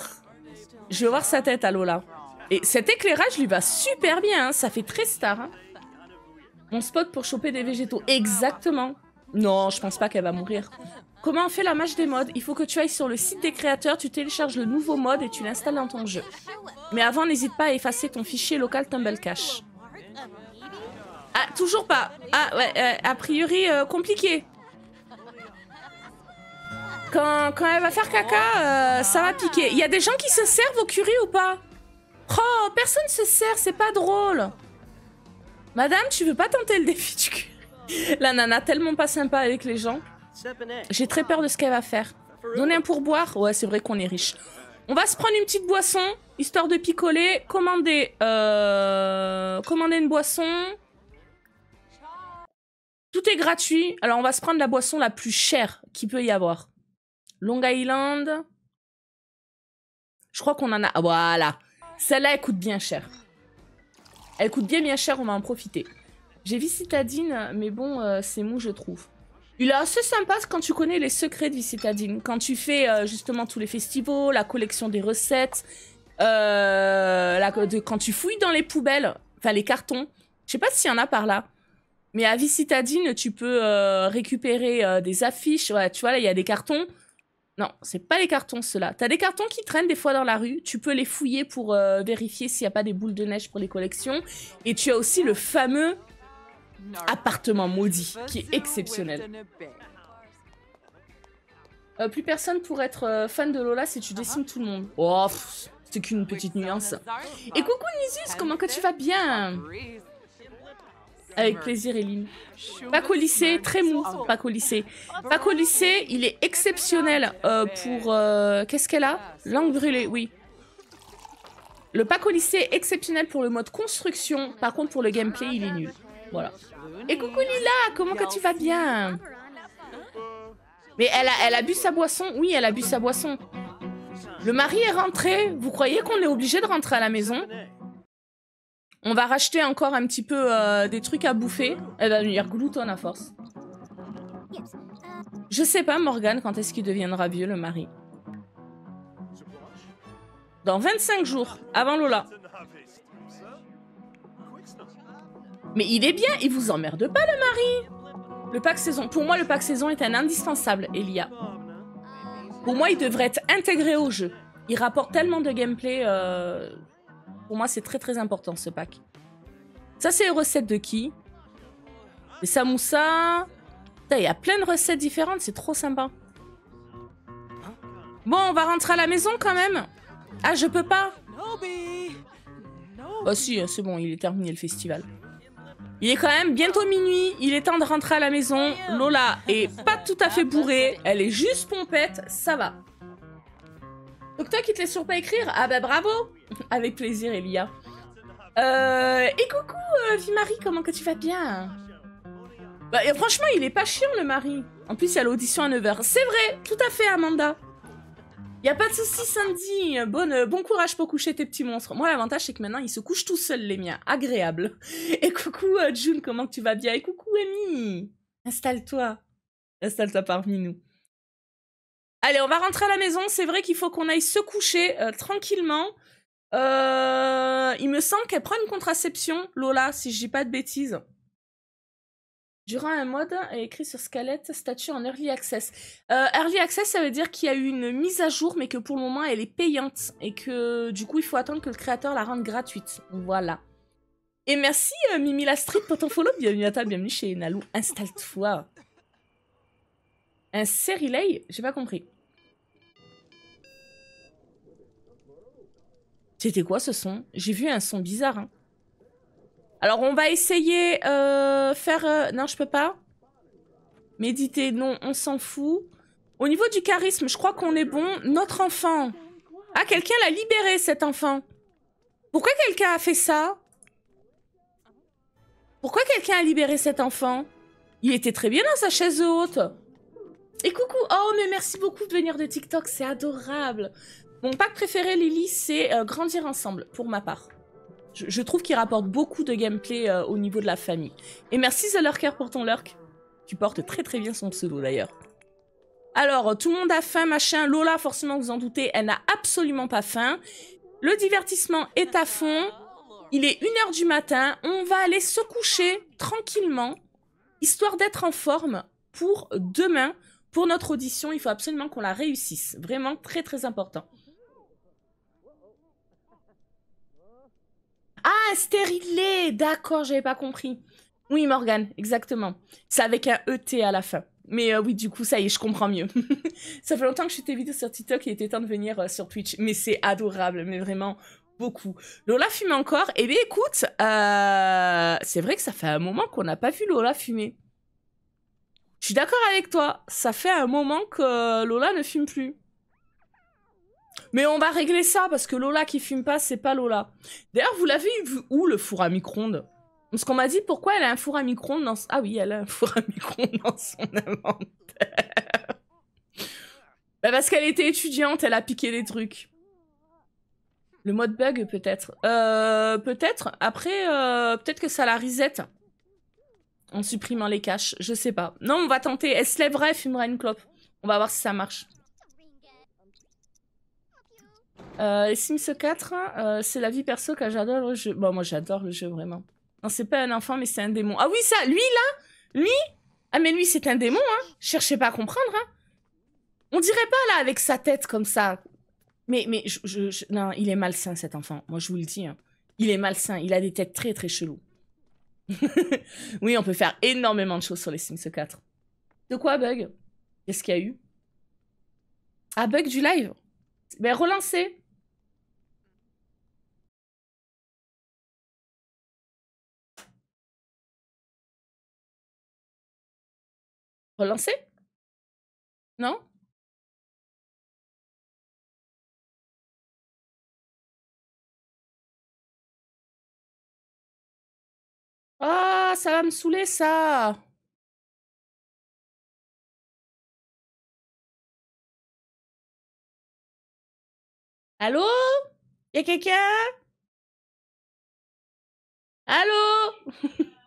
S1: Je vais voir sa tête à Lola. Et cet éclairage lui va super bien, hein, ça fait très star. On hein. Mon spot pour choper des végétaux, exactement. Non, je pense pas qu'elle va mourir. Comment on fait la match des modes Il faut que tu ailles sur le site des créateurs, tu télécharges le nouveau mode et tu l'installes dans ton jeu. Mais avant, n'hésite pas à effacer ton fichier local tumblecache. Cache. Ah, toujours pas. Ah, ouais, euh, a priori euh, compliqué. Quand, elle va faire caca, euh, ça va piquer. Il y a des gens qui se servent au curry ou pas Oh, personne se sert, c'est pas drôle. Madame, tu veux pas tenter le défi du curry La nana, tellement pas sympa avec les gens. J'ai très peur de ce qu'elle va faire. Donner un pourboire Ouais, c'est vrai qu'on est riche. On va se prendre une petite boisson, histoire de picoler. Commander, euh, commander une boisson. Tout est gratuit. Alors, on va se prendre la boisson la plus chère qu'il peut y avoir. Long Island. Je crois qu'on en a... voilà. Celle-là, elle coûte bien cher. Elle coûte bien, bien cher. On va en profiter. J'ai vu Citadine, mais bon, euh, c'est mou, je trouve. Il est assez sympa quand tu connais les secrets de Vice-Citadine. quand tu fais euh, justement tous les festivals, la collection des recettes, euh, la, quand tu fouilles dans les poubelles, enfin les cartons. Je sais pas s'il y en a par là. Mais à Vice-Citadine, tu peux euh, récupérer des affiches. Ouais, tu vois, là, il y a des cartons. Non, c'est pas les cartons, ceux-là. T'as des cartons qui traînent des fois dans la rue. Tu peux les fouiller pour vérifier s'il n'y a pas des boules de neige pour les collections. Et tu as aussi le fameux appartement maudit, qui est exceptionnel. Euh, plus personne pour être euh, fan de Lola si tu uh-huh. dessines tout le monde. Oh, c'est qu'une petite nuance. Et coucou Nisus, comment que tu vas bien avec plaisir, Eline. Paco Lycée, très mou, Paco Lycée. Paco Lycée, il est exceptionnel euh, pour... Qu'est-ce qu'elle a Langue brûlée, oui. Le Paco Lycée exceptionnel pour le mode construction. Par contre, pour le gameplay, il est nul. Et coucou Lila, comment que tu vas bien Mais elle a, elle a bu sa boisson. Oui, elle a bu sa boisson. Le mari est rentré. Vous croyez qu'on est obligé de rentrer à la maison On va racheter encore un petit peu euh, des trucs à bouffer. Elle eh va devenir gloutonne à force. Je sais pas, Morgane, quand est-ce qu'il deviendra vieux, le mari Dans 25 jours, avant Lola. Mais il est bien, il vous emmerde pas, le mari Le pack saison. Pour moi, le pack saison est un indispensable, Elia. Pour moi, il devrait être intégré au jeu. Il rapporte tellement de gameplay. Euh, pour moi, c'est très très important ce pack. Ça, c'est les recettes de qui Les samoussas. Il y a plein de recettes différentes, c'est trop sympa. Bon, on va rentrer à la maison quand même. Ah, je peux pas. Bah si, hein, c'est bon, il est terminé le festival. Il est quand même bientôt minuit, il est temps de rentrer à la maison. Lola est pas tout à fait bourrée, elle est juste pompette, ça va. Donc toi qui te laisse sur pas écrire Ah bah bravo Avec plaisir, Elia. Euh, et coucou, euh, Vimari, Marie, comment que tu vas bien bah, Franchement, il est pas chiant, le mari. En plus, il y a l'audition à 9h. C'est vrai, tout à fait, Amanda. Y a pas de souci, Sandy. Euh, bon courage pour coucher tes petits monstres. Moi, l'avantage, c'est que maintenant, ils se couchent tout seuls, les miens. Agréable. Et coucou, euh, June, comment tu vas bien Et coucou, Amy. Installe-toi. Installe-toi parmi nous. Allez, on va rentrer à la maison. C'est vrai qu'il faut qu'on aille se coucher euh, tranquillement. il me semble qu'elle prend une contraception, Lola, si je dis pas de bêtises durant un mode euh, écrit sur Scalette statue en early access. Euh, early access, ça veut dire qu'il y a eu une mise à jour, mais que pour le moment, elle est payante et que du coup, il faut attendre que le créateur la rende gratuite. Voilà. Et merci euh, Mimi la Street pour ton follow. Bienvenue à toi, bienvenue chez Nalou. Installe-toi. Un J'ai pas compris. C'était quoi ce son J'ai vu un son bizarre. Hein. Alors, on va essayer euh, faire... Euh, non, je peux pas. Méditer, non, on s'en fout. Au niveau du charisme, je crois qu'on est bon. Notre enfant. Ah, quelqu'un l'a libéré, cet enfant. Pourquoi quelqu'un a fait ça Pourquoi quelqu'un a libéré cet enfant Il était très bien dans sa chaise haute. Et coucou Oh, mais merci beaucoup de venir de TikTok, c'est adorable Mon pack préféré, Lily, c'est euh, Grandir Ensemble, pour ma part. Je, trouve qu'il rapporte beaucoup de gameplay euh, au niveau de la famille. Et merci TheLurker pour ton lurk. Tu portes très très bien son pseudo d'ailleurs. Alors, tout le monde a faim, machin. Lola, forcément, vous en doutez, elle n'a absolument pas faim. Le divertissement est à fond. Il est 1h du matin. On va aller se coucher tranquillement, histoire d'être en forme pour demain. Pour notre audition, il faut absolument qu'on la réussisse. Vraiment très très important. Ah, stérilé, D'accord, j'avais pas compris. Oui, Morgane, exactement. C'est avec un ET à la fin. Mais euh, oui, du coup, ça y est, je comprends mieux. ça fait longtemps que je fais sur TikTok il était temps de venir euh, sur Twitch. Mais c'est adorable, mais vraiment beaucoup. Lola fume encore. Eh bien, écoute, euh, c'est vrai que ça fait un moment qu'on n'a pas vu Lola fumer. Je suis d'accord avec toi. Ça fait un moment que Lola ne fume plus. Mais on va régler ça parce que Lola qui fume pas, c'est pas Lola. D'ailleurs, vous l'avez vu où le four à micro-ondes Parce qu'on m'a dit pourquoi elle a un four à micro-ondes dans. Ah oui, elle a un four à micro-ondes dans son inventaire. Bah, parce qu'elle était étudiante, elle a piqué des trucs. Le mode bug peut-être. Euh, peut-être. Après, euh, peut-être que ça la reset en supprimant les caches. Je sais pas. Non, on va tenter. Elle se lèverait, elle fumera une clope. On va voir si ça marche. Euh, les Sims 4, euh, c'est la vie perso que j'adore le jeu. Bon, moi j'adore le jeu vraiment. Non, c'est pas un enfant, mais c'est un démon. Ah oui, ça, lui là Lui Ah, mais lui c'est un démon, hein Cherchez pas à comprendre, hein On dirait pas là avec sa tête comme ça. Mais, mais, non, il est malsain cet enfant. Moi je vous le dis, hein. Il est malsain, il a des têtes très très cheloues. oui, on peut faire énormément de choses sur les Sims 4. De quoi bug Qu'est-ce qu'il y a eu
S2: Ah, bug du live mais bah, relancer. Relancer Non Ah, ça va me saouler ça Allô? Y quelqu'un? Allô?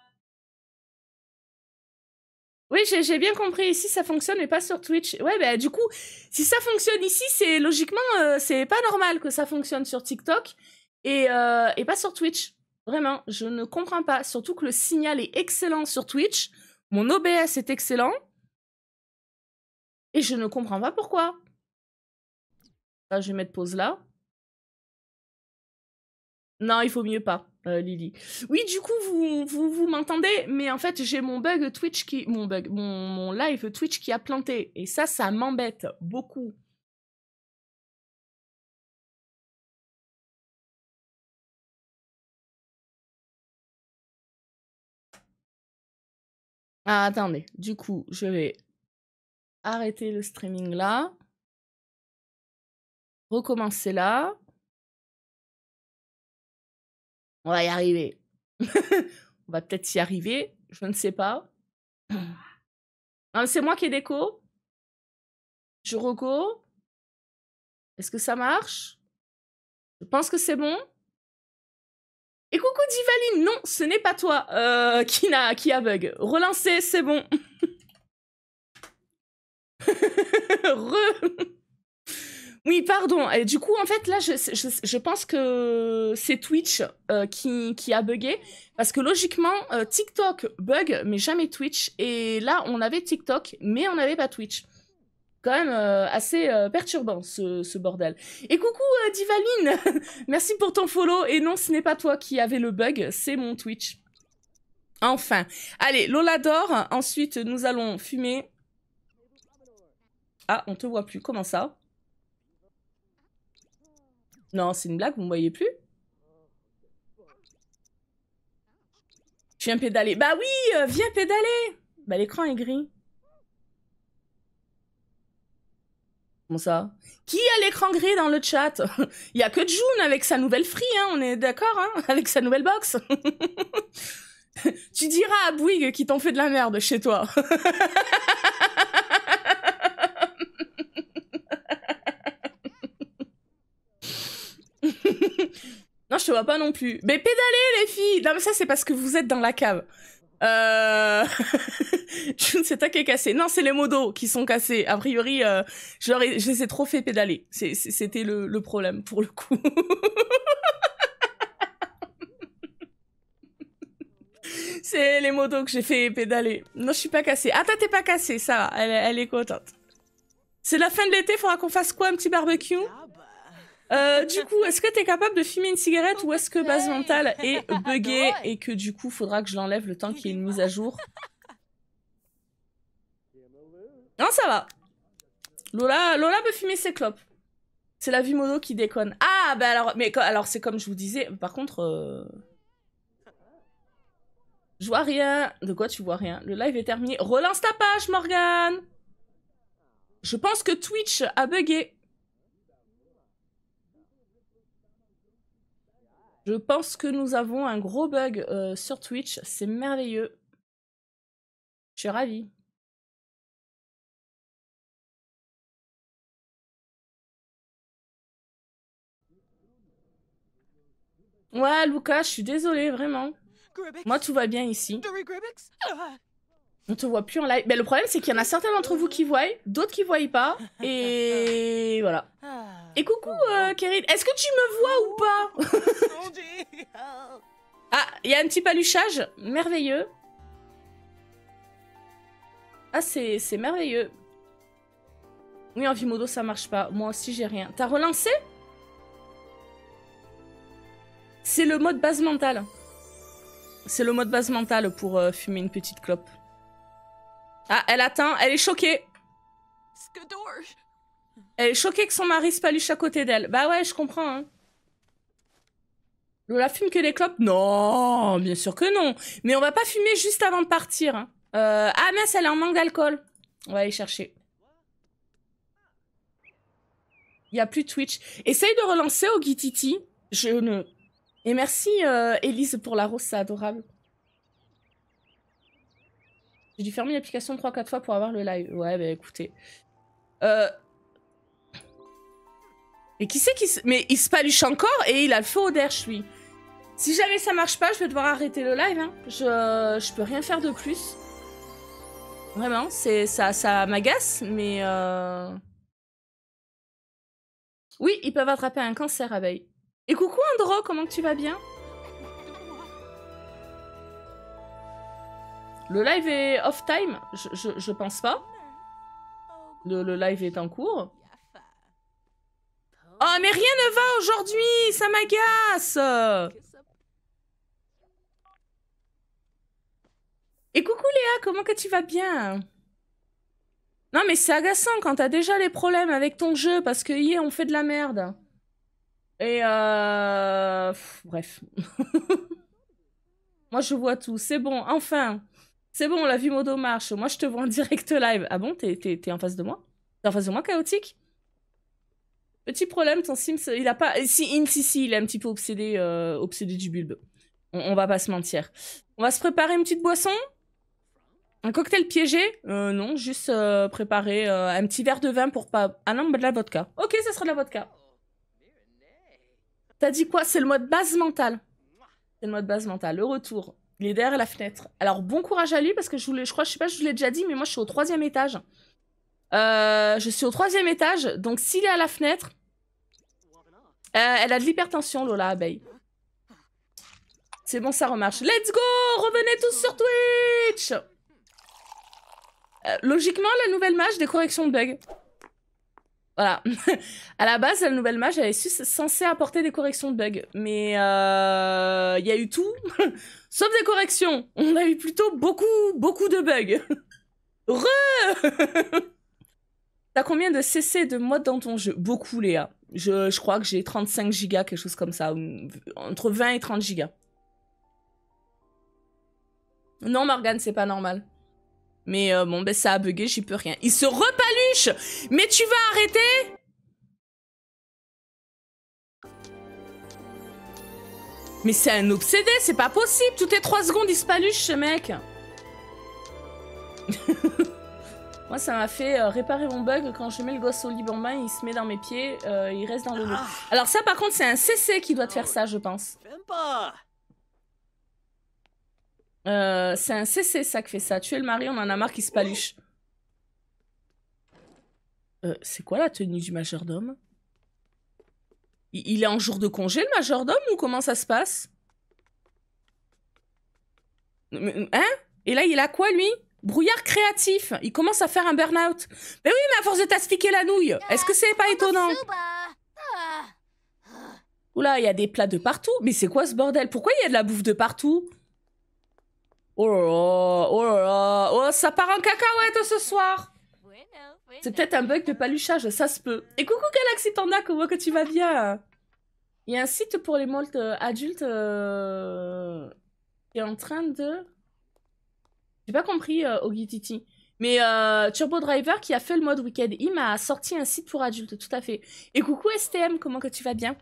S2: Oui, j'ai bien compris. Ici, ça fonctionne, mais pas sur Twitch. Ouais, bah, du coup, si ça fonctionne
S1: ici, c'est logiquement, euh, c'est pas normal que ça fonctionne sur TikTok euh, et, pas sur Twitch. Vraiment, je ne comprends pas. Surtout que le signal est excellent sur Twitch.
S2: Mon OBS est excellent. Et je ne comprends pas pourquoi. je vais mettre pause là. Non,
S1: il faut mieux pas, euh, Lily. Oui, du coup, vous, vous, vous m'entendez, mais en fait, j'ai mon bug Twitch
S2: qui. Mon bug, mon live Twitch qui a planté. Et ça, ça m'embête beaucoup. Ah, attendez. Du coup, je vais arrêter le streaming là. Recommencer là on va y arriver. on va peut-être y arriver, je ne sais pas. Hein, c'est moi qui ai déco. Je reco. Est-ce que ça marche Je pense que c'est bon.
S1: Et coucou Divaline, non, ce n'est pas toi euh, qui, a, qui a bug. Relancer, c'est bon. Re... Oui, pardon. Et du coup, en fait, là, je, pense que c'est Twitch euh, qui, a bugué. Parce que logiquement, euh, TikTok bug, mais jamais Twitch. Et là, on avait TikTok, mais on n'avait pas Twitch. Quand même euh, assez perturbant, ce, bordel. Et coucou, Divaline Merci pour ton follow. Et non, ce n'est pas toi qui avais le bug, c'est mon Twitch. Enfin. Allez, Lola d'or. Ensuite, nous allons fumer. Ah, on te voit plus. Comment ça non, c'est une blague, vous me voyez plus Je viens pédaler. Bah oui, euh, viens pédaler Bah l'écran est gris. Comment ça Qui a l'écran gris dans le chat Il y a que June avec sa nouvelle free, hein, on est d'accord, hein, avec sa nouvelle box. tu diras à Bouygues qui t'ont fait de la merde chez toi. non, je te vois pas non plus. Mais pédalez, les filles Non, mais ça, c'est parce que vous êtes dans la cave. Euh... je ne sais pas qui est cassé. Non, c'est les modos qui sont cassés. A priori, euh, je, les ai trop fait pédaler. C'était le, problème, pour le coup. C'est les modos que j'ai fait pédaler. Non, je suis pas cassée. Ah, t'es pas cassée, ça va. Elle, elle est contente. C'est la fin de l'été, faudra qu'on fasse quoi Un petit barbecue euh, du coup, est-ce que t'es capable de fumer une cigarette ou est-ce que base mentale est buggée et que du coup faudra que je l'enlève le temps qu'il y ait une mise à jour Non, ça va. Lola, Lola peut fumer ses clopes. C'est la vie mono qui déconne. Ah, bah alors, mais alors c'est comme je vous disais. Par contre, euh, je vois rien. De quoi tu vois rien Le live est terminé. Relance ta page, Morgan. Je pense que Twitch a buggé. Je pense
S2: que nous avons un gros bug euh, sur Twitch. C'est merveilleux. Je suis ravie. Ouais,
S1: Lucas, je suis désolée, vraiment.
S2: Moi, tout va bien ici.
S1: On te voit plus en live. Mais le problème, c'est qu'il y en a certains d'entre vous qui voient, d'autres qui voient pas. Et voilà. Ah. Et coucou, euh, Est-ce que tu me vois ou pas oh, Ah, il y a un petit paluchage. Merveilleux. Ah, c'est merveilleux. Oui, en Vimodo, ça marche pas. Moi aussi, j'ai rien. T'as relancé C'est le mode base mentale. C'est le mode base mentale pour euh, fumer une petite clope. Ah, elle attend, elle est choquée. Elle est choquée que son mari se paluche à côté d'elle. Bah ouais, je comprends. Hein. la fume que des clopes Non, bien sûr que non. Mais on va pas fumer juste avant de partir. Hein. Euh, ah mince, elle est en manque d'alcool. On va aller chercher. Il y a plus Twitch. Essaye de relancer au gititi Je ne... Et merci, Elise, euh, pour la rose, c'est adorable. J'ai dû fermer l'application 3-4 fois pour avoir le live. Ouais, bah écoutez. Euh... Et qui c'est qui se... Mais il se paluche encore et il a le feu au derche, lui. Si jamais ça marche pas, je vais devoir arrêter le live. Hein. Je... peux rien faire de plus. Vraiment, c'est ça, ça m'agace, mais... Euh, oui, ils peuvent attraper un cancer abeille. Et coucou Andro, comment tu vas bien Le live est off time je, je, pense pas. Le, live est en cours. Oh, mais rien ne va aujourd'hui Ça m'agace Et coucou Léa, comment que tu vas bien Non, mais c'est agaçant quand t'as déjà les problèmes avec ton jeu parce que hier, on fait de la merde. Et euh... bref. Moi, je vois tout. C'est bon, enfin c'est bon, la vue modo marche. Moi, je te vois en direct live. Ah bon, t'es en face de moi T'es en face de moi, chaotique Petit problème, ton Sims, euh, il a pas. Si, in, si, si, il est un petit peu obsédé, euh, obsédé du bulbe. On, va pas se mentir. On va se préparer une petite boisson Un cocktail piégé euh, Non, juste euh, préparer un petit verre de vin pour pas. Ah non, bah de la vodka. Ok, ça sera de la vodka. T'as dit quoi C'est le mode base mental. C'est le mode base mentale. Le retour. Il est derrière la fenêtre. Alors bon courage à lui parce que je, voulais, je crois, je sais pas, je vous l'ai déjà dit, mais moi je suis au troisième étage. Euh, je suis au troisième étage, donc s'il est à la fenêtre, euh, elle a de l'hypertension, Lola Abeille. C'est bon, ça remarche. Let's go Revenez tous sur Twitch euh, Logiquement, la nouvelle mage, des corrections de bugs. Voilà. à la base, la nouvelle mage, elle est censée apporter des corrections de bugs. Mais euh, il y a eu tout, sauf des corrections. On a eu plutôt beaucoup, beaucoup de bugs. Re T'as combien de CC de mode dans ton jeu Beaucoup, Léa. Je, je crois que j'ai 35 gigas, quelque chose comme ça. Entre 20 et 30 gigas. Non, Morgane, c'est pas normal. Mais euh, bon, ben ça a bugué, j'y peux rien. Il se repalue mais tu vas arrêter Mais c'est un obsédé, c'est pas possible. Toutes les 3 secondes, il se paluche, ce mec. Moi, ça m'a fait euh, réparer mon bug. Quand je mets le gosse au lit il se met dans mes pieds, euh, il reste dans le ah. Alors ça, par contre, c'est un CC qui doit faire ça, je pense. Euh, c'est un CC ça qui fait ça. es le mari, on en a marre qu'il se paluche. Euh, c'est quoi la tenue du majordome Il est en jour de congé, le majordome, ou comment ça se passe Hein Et là, il a quoi, lui Brouillard créatif. Il commence à faire un burn-out. Mais oui, mais à force de t'aspiquer la nouille, est-ce que c'est pas étonnant Oula, il y a des plats de partout. Mais c'est quoi ce bordel Pourquoi il y a de la bouffe de partout Oh là là, oh oh, ça part en cacahuète ce soir c'est peut-être un bug de paluchage, ça se peut. Et coucou Galaxy, Tonda, comment que tu vas bien Il y a un site pour les moltes euh, adultes euh, qui est en train de... J'ai pas compris, euh, Ogititi. Mais euh, Turbo Driver qui a fait le mode Weekend il m'a sorti un site pour adultes, tout à fait. Et coucou STM, comment que tu vas bien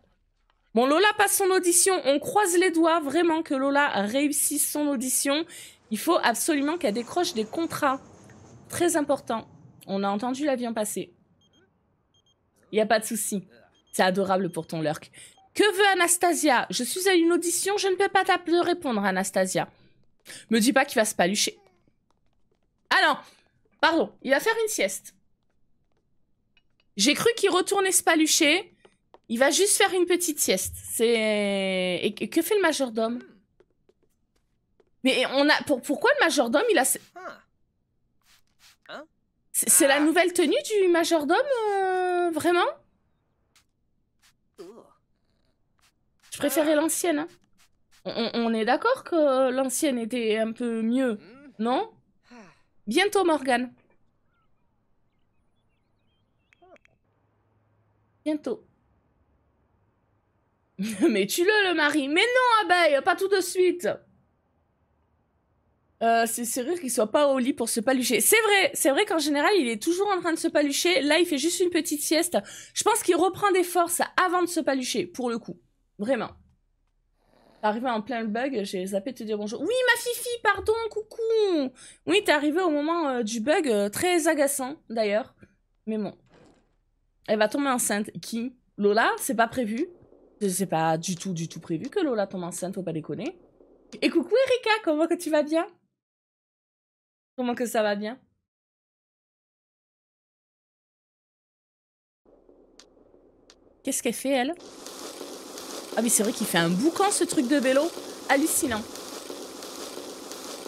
S1: Bon, Lola passe son audition. On croise les doigts vraiment que Lola réussisse son audition. Il faut absolument qu'elle décroche des contrats. Très important. On a entendu l'avion passer. Y a pas de souci. C'est adorable pour ton lurk. Que veut Anastasia Je suis à une audition, je ne peux pas t'appeler répondre, Anastasia. Me dis pas qu'il va se palucher. Ah non Pardon, il va faire une sieste. J'ai cru qu'il retournait se palucher. Il va juste faire une petite sieste. C'est... Et que fait le majordome Mais on a... Pourquoi le majordome, il a... C'est la ah. nouvelle tenue du majordome euh, Vraiment Je préférais l'ancienne. Hein. On, est d'accord que l'ancienne était un peu mieux, non Bientôt, Morgane. Bientôt. mais tu le, le mari Mais non, abeille Pas tout de suite euh, c'est sûr qu'il soit pas au lit pour se palucher. C'est vrai, c'est vrai qu'en général, il est toujours en train de se palucher. Là, il fait juste une petite sieste. Je pense qu'il reprend des forces avant de se palucher, pour le coup. Vraiment. Arrivé en plein bug, j'ai zappé de te dire bonjour. Oui, ma fifi, pardon, coucou Oui, t'es arrivé au moment euh, du bug, euh, très agaçant, d'ailleurs. Mais bon. Elle va tomber enceinte. Qui Lola C'est pas prévu. C'est pas du tout, du tout prévu que Lola tombe enceinte, faut pas
S2: déconner. Et coucou Erika, comment que tu vas bien Comment que ça va bien Qu'est-ce qu'elle fait, elle Ah mais c'est vrai qu'il fait un boucan, ce truc de vélo.
S1: Hallucinant.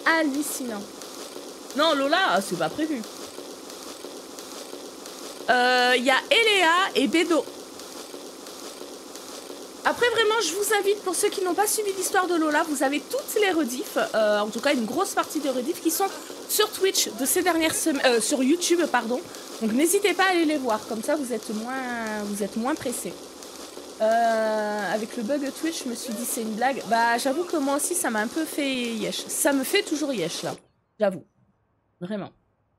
S1: Hallucinant. Non, Lola, ah, c'est pas prévu. Euh, il y a Eléa et Bédo. Après, vraiment, je vous invite, pour ceux qui n'ont pas suivi l'histoire de Lola, vous avez toutes les rediffs, euh, en tout cas une grosse partie des rediffs, qui sont sur Twitch de ces dernières semaines, euh, sur YouTube, pardon. Donc n'hésitez pas à aller les voir, comme ça vous êtes moins, vous êtes moins pressés. Euh, avec le bug Twitch, je me suis dit c'est une blague. Bah, j'avoue que moi aussi, ça m'a un peu fait yesh. Ça me fait toujours yesh, là. J'avoue. Vraiment.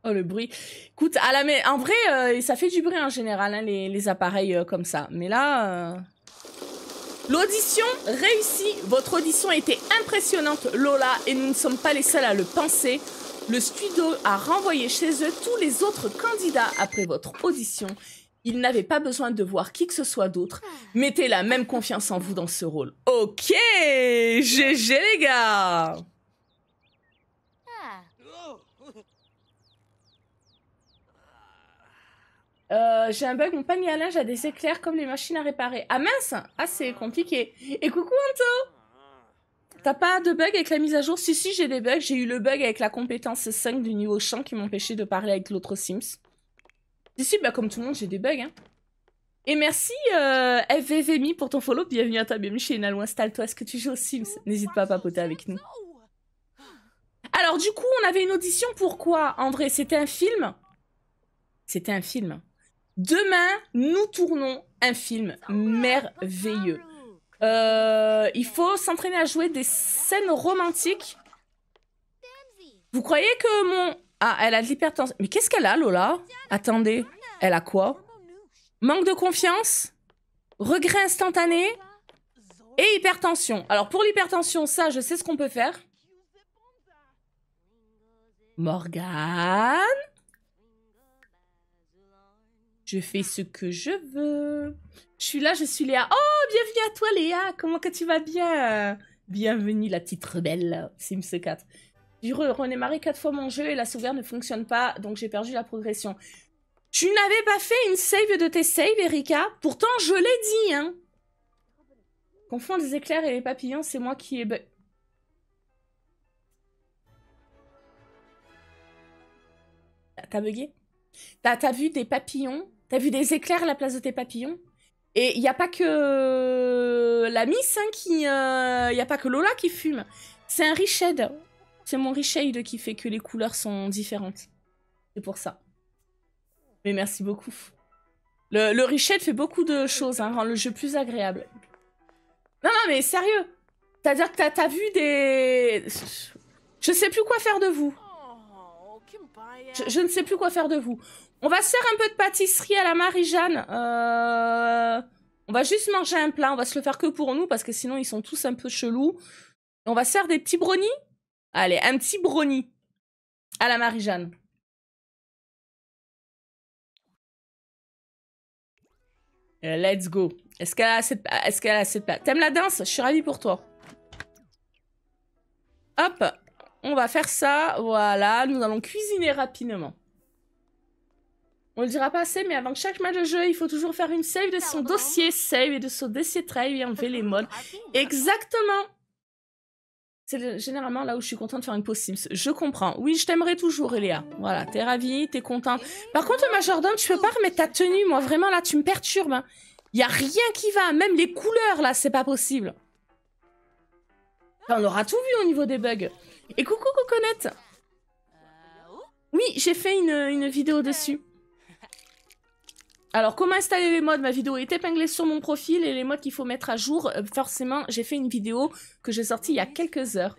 S1: Oh, le bruit. Écoute, à la mais en vrai, ça fait du bruit en général, hein, les, appareils comme ça. Mais là. L'audition réussie, votre audition a été impressionnante Lola et nous ne sommes pas les seuls à le penser. Le studio a renvoyé chez eux tous les autres candidats après votre audition. Ils n'avaient pas besoin de voir qui que ce soit d'autre. Mettez la même confiance en vous dans ce rôle. Ok, GG les gars Euh, j'ai un bug, mon panier à linge a des éclairs comme les machines à réparer. Ah mince Ah c'est compliqué. Et coucou Anto T'as pas de bug avec la mise à jour Si si j'ai des bugs, j'ai eu le bug avec la compétence 5 du niveau champ qui m'empêchait de parler avec l'autre Sims. Si si, bah comme tout le monde j'ai des bugs hein. Et merci euh, FVVMI pour ton follow, bienvenue à ta bienvenue chez Nalo installe-toi, est-ce que tu joues aux Sims N'hésite pas à papoter avec nous. Alors du coup, on avait une audition, pourquoi En vrai, c'était un film C'était un film. Demain, nous tournons un film merveilleux. Euh, il faut s'entraîner à jouer des scènes romantiques. Vous croyez que mon... Ah, elle a de l'hypertension. Mais qu'est-ce qu'elle a, Lola Attendez, elle a quoi Manque de confiance Regret instantané Et hypertension. Alors, pour l'hypertension, ça, je sais ce qu'on peut faire. Morgane je fais ce que je veux. Je suis là, je suis Léa. Oh, bienvenue à toi Léa, comment que tu vas bien Bienvenue la petite rebelle Sims 4. René-Marie quatre fois mon jeu et la sauvegarde ne fonctionne pas, donc j'ai perdu la progression. Tu n'avais pas fait une save de tes saves, Erika Pourtant, je l'ai dit, hein Confondre les éclairs et les papillons, c'est moi qui ai... T'as bugué T'as vu des papillons T'as vu des éclairs à la place de tes papillons Et il a pas que euh, la Miss hein, qui... Il euh, a pas que Lola qui fume. C'est un Richade. C'est mon Richade qui fait que les couleurs sont différentes. C'est pour ça. Mais merci beaucoup. Le, le Richade fait beaucoup de choses, hein, rend le jeu plus agréable. Non, non, mais sérieux C'est-à-dire que t'as vu des... Je sais plus quoi faire de vous. je, ne sais plus quoi faire de vous. On va se faire un peu de pâtisserie à la Marie-Jeanne. Euh, on va juste manger un plat. On va se le faire que pour nous parce que sinon ils sont tous un peu chelous.
S2: On va faire des petits brownies. Allez, un petit brownie à la Marie-Jeanne. Euh, let's go. Est-ce qu'elle a assez de, Est-ce qu'elle a T'aimes la danse Je suis ravie pour toi.
S1: Hop. On va faire ça. Voilà. Nous allons cuisiner rapidement. On le dira pas assez, mais avant chaque match de jeu, il faut toujours faire une save de son dossier save et de son dossier trail et enlever les modes. Exactement C'est généralement là où je suis contente de faire une pause Sims. Je comprends. Oui, je t'aimerais toujours, Eléa. Voilà, t'es ravie, t'es contente. Par contre, majordome, tu peux pas remettre ta tenue. Moi, vraiment, là, tu me perturbes. Il hein. Y a rien qui va. Même les couleurs, là, c'est pas possible. on aura tout vu au niveau des bugs. Et coucou, Coconette Oui, j'ai fait une vidéo dessus. Alors, comment installer les modes Ma vidéo est épinglée sur mon profil et les modes qu'il faut mettre à jour, euh, forcément, j'ai fait une vidéo que j'ai sortie il y a quelques heures.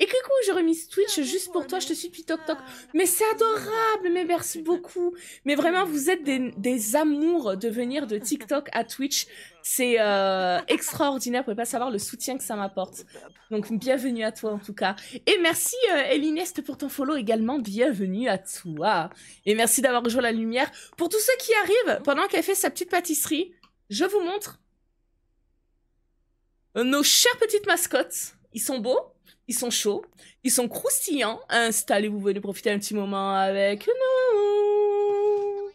S1: Et coucou, j'ai remis Twitch juste pour toi, je te suis depuis Toc Toc. Mais c'est adorable, mais merci beaucoup. Mais vraiment, vous êtes des, amours de venir de TikTok à Twitch. C'est euh, extraordinaire, vous ne pouvez pas savoir le soutien que ça m'apporte. Donc bienvenue à toi en tout cas. Et merci Elineste euh, Elinest pour ton follow également, bienvenue à toi. Et merci d'avoir rejoint la lumière. Pour tous ceux qui arrivent, pendant qu'elle fait sa petite pâtisserie, je vous montre nos chères petites mascottes. Ils sont beaux ils sont chauds, ils sont croustillants. Installez-vous, venez profiter un petit moment avec nous.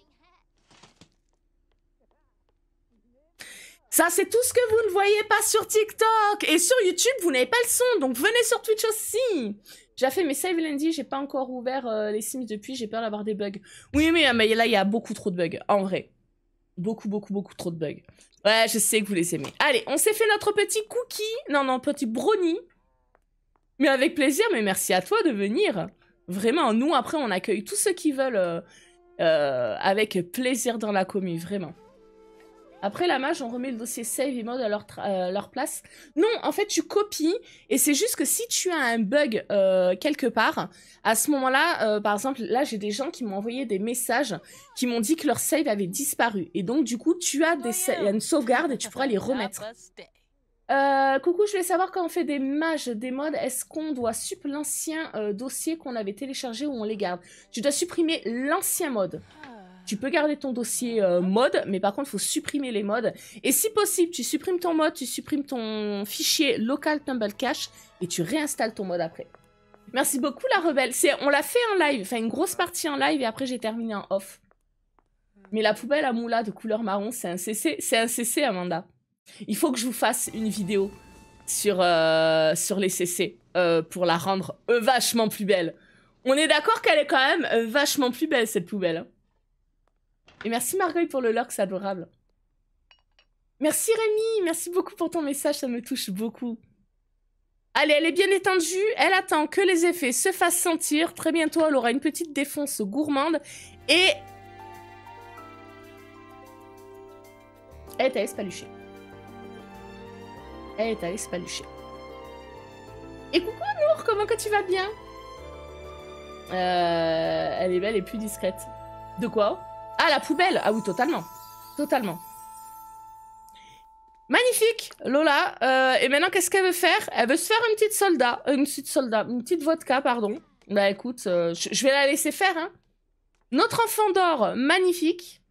S1: Ça, c'est tout ce que vous ne voyez pas sur TikTok. Et sur YouTube, vous n'avez pas le son, donc venez sur Twitch aussi. J'ai fait mes save lundi, j'ai pas encore ouvert euh, les Sims depuis, j'ai peur d'avoir des bugs. Oui, euh, mais là, il y a beaucoup trop de bugs, en vrai. Beaucoup, beaucoup, beaucoup trop de bugs. Ouais, je sais que vous les aimez. Allez, on s'est fait notre petit cookie. Non, non, petit brownie avec plaisir, mais merci à toi de venir. Vraiment, nous après on accueille tous ceux qui veulent euh, euh, avec plaisir dans la commu, vraiment. Après la mage, on remet le dossier save et mode à leur, euh, leur place. Non, en fait, tu copies et c'est juste que si tu as un bug quelque part, à ce moment-là, par exemple, là, j'ai des gens qui m'ont envoyé des messages qui m'ont dit que leur save avait disparu. Et donc, du coup, tu as des une sauvegarde et tu pourras les remettre. Euh, coucou, je voulais savoir quand on fait des mages, des modes, est-ce qu'on doit supprimer l'ancien euh, dossier qu'on avait téléchargé ou on les garde Tu dois supprimer l'ancien mode. Ah. Tu peux garder ton dossier euh, mode, mais par contre, il faut supprimer les modes. Et si possible, tu supprimes ton mode, tu supprimes ton fichier local Tumble Cache et tu réinstalles ton mode après. Merci beaucoup, la rebelle. On l'a fait en live, enfin une grosse partie en live et après j'ai terminé en off. Hmm. Mais la poubelle à moula de couleur marron, c'est un CC, c'est un CC, Amanda. Il faut que je vous fasse une vidéo sur, euh, sur les CC euh, pour la rendre euh, vachement plus belle. On est d'accord qu'elle est quand même vachement plus belle, cette poubelle. Hein. Et merci Marguerite pour le lurk, c'est adorable. Merci Rémi, merci beaucoup pour ton message, ça me touche beaucoup. Allez, elle est bien étendue, elle attend que les effets se fassent sentir. Très bientôt, elle aura une petite défonce gourmande. Et... Elle est à elle est allée se Et coucou Nour, comment que tu vas bien euh, Elle est belle et plus discrète. De quoi Ah, la poubelle Ah oui, totalement. Totalement. Magnifique, Lola. Euh, et maintenant, qu'est-ce qu'elle veut faire Elle veut se faire une petite soldat. Euh, une petite soldat. Une petite vodka, pardon. Bah écoute, je vais la laisser faire. Hein. Notre enfant d'or, magnifique.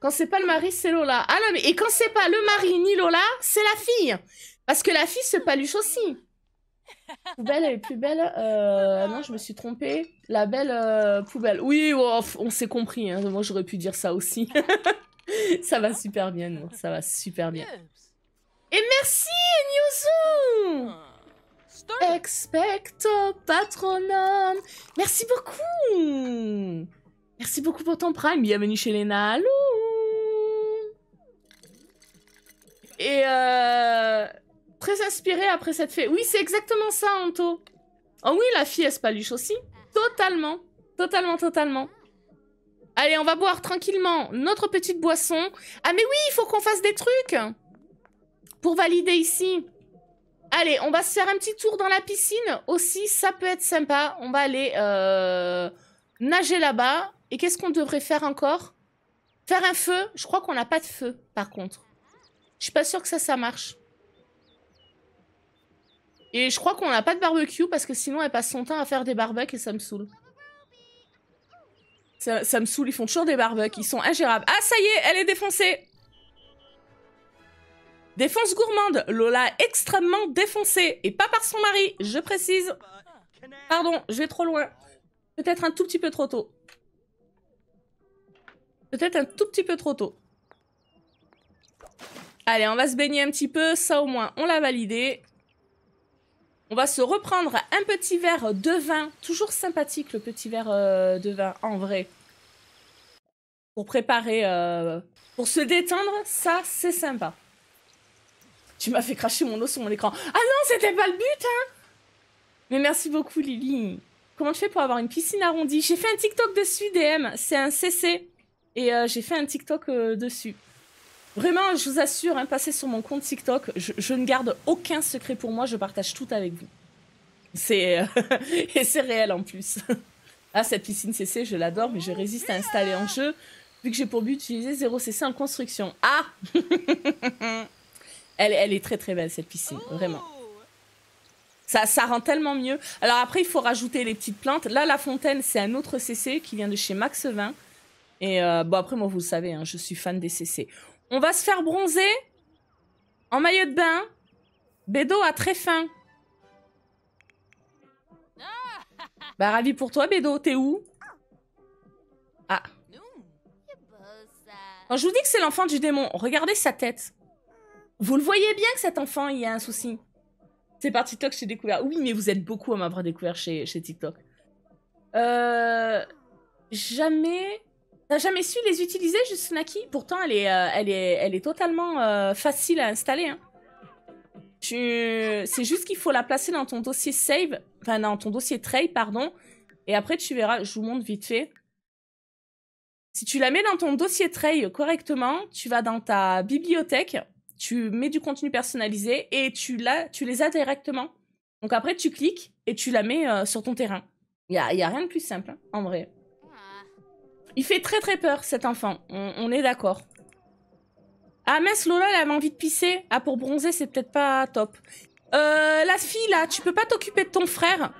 S1: Quand c'est pas le mari, c'est Lola. Ah non, mais et quand c'est pas le mari ni Lola, c'est la fille. Parce que la fille se paluche aussi. Poubelle, elle est plus belle. Euh, non, je me suis trompée. La belle euh, poubelle. Oui, oh, on s'est compris. Hein. Moi, j'aurais pu dire ça aussi. ça va super bien, nous. Ça va super bien. Et merci, Nyuzu Expecto patronum. Merci beaucoup. Merci beaucoup pour ton prime. Bienvenue chez Lena. Allô Et euh, très inspiré après cette fête Oui, c'est exactement ça, Anto. Oh oui, la fille espaluche aussi. Totalement. Totalement, totalement. Allez, on va boire tranquillement notre petite boisson. Ah mais oui, il faut qu'on fasse des trucs pour valider ici. Allez, on va se faire un petit tour dans la piscine aussi. Ça peut être sympa. On va aller euh, nager là-bas. Et qu'est-ce qu'on devrait faire encore Faire un feu Je crois qu'on n'a pas de feu, par contre. Je suis pas sûre que ça, ça marche. Et je crois qu'on n'a pas de barbecue parce que sinon elle passe son temps à faire des barbecues et ça me saoule. Ça, ça me saoule, ils font toujours des barbecues, ils sont ingérables. Ah ça y est, elle est défoncée Défense gourmande, Lola extrêmement défoncée, et pas par son mari, je précise. Pardon, je vais trop loin. Peut-être un tout petit peu trop tôt. Peut-être un tout petit peu trop tôt. Allez, on va se baigner un petit peu, ça au moins on l'a validé. On va se reprendre un petit verre de vin, toujours sympathique le petit verre euh, de vin en vrai. Pour préparer, euh, pour se détendre, ça c'est sympa. Tu m'as fait cracher mon eau sur mon écran. Ah non, c'était pas le but, hein Mais merci beaucoup Lily. Comment tu fais pour avoir une piscine arrondie J'ai fait un TikTok dessus, DM. C'est un CC. Et euh, j'ai fait un TikTok dessus. Vraiment, je vous assure, hein, passez sur mon compte TikTok, je, je, ne garde aucun secret pour moi, je partage tout avec vous. C'est euh, et c'est réel en plus. ah, cette piscine CC, je l'adore, mais je résiste à installer en jeu vu que j'ai pour but d'utiliser 0 CC en construction. Ah elle, elle est très très belle cette piscine, vraiment. Ça, ça rend tellement mieux. Alors après, il faut rajouter les petites plantes. Là, la fontaine, c'est un autre CC qui vient de chez Max 20. Et euh, bon, après, moi, vous le savez, hein, je suis fan des CC. On va se faire bronzer en maillot de bain. Bédo a très faim. Ah. Bah ravi pour toi Bédo, t'es où Ah. Quand je vous dis que c'est l'enfant du démon, regardez sa tête. Vous le voyez bien que cet enfant, il y a un souci. C'est par TikTok, j'ai découvert. Oui, mais vous êtes beaucoup à m'avoir découvert chez, chez TikTok. Euh, jamais T'as jamais su les utiliser, Justinaki Pourtant, elle est, euh, elle est, elle est totalement euh, facile à installer. Hein. Tu... C'est juste qu'il faut la placer dans ton dossier save, enfin dans ton dossier trail, pardon. Et après, tu verras, je vous montre vite fait. Si tu la mets dans ton dossier trail correctement, tu vas dans ta bibliothèque, tu mets du contenu personnalisé et tu, tu les as directement. Donc après, tu cliques et tu la mets euh, sur ton terrain. Il a, y a rien de plus simple, hein, en vrai. Il fait très très peur cet enfant, on, est d'accord. Ah mince, Lola, elle avait envie de pisser. Ah, pour bronzer, c'est peut-être pas top. Euh, la fille, là, tu peux pas t'occuper de ton frère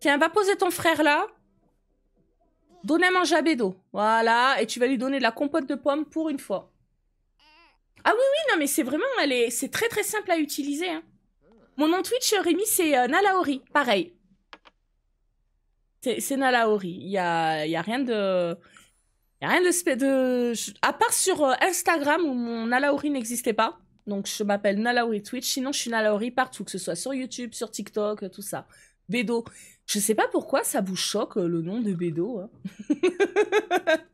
S1: Tiens, va poser ton frère, là. Donne à manger à Bédo. Voilà, et tu vas lui donner de la compote de pommes pour une fois. Ah oui, oui, non, mais c'est vraiment... elle C'est très, très simple à utiliser. Hein. Mon nom Twitch, Rémi, c'est euh, Nalaori. Pareil. C'est Nalaori. Il y a, y a rien de de, À part sur euh, Instagram où mon Alaori n'existait pas. Donc je m'appelle Nalaori Twitch. Sinon je suis Nalaori partout, que ce soit sur YouTube, sur TikTok, euh, tout ça. Bédo. Je sais pas pourquoi ça vous choque euh, le nom de Bédo. Hein.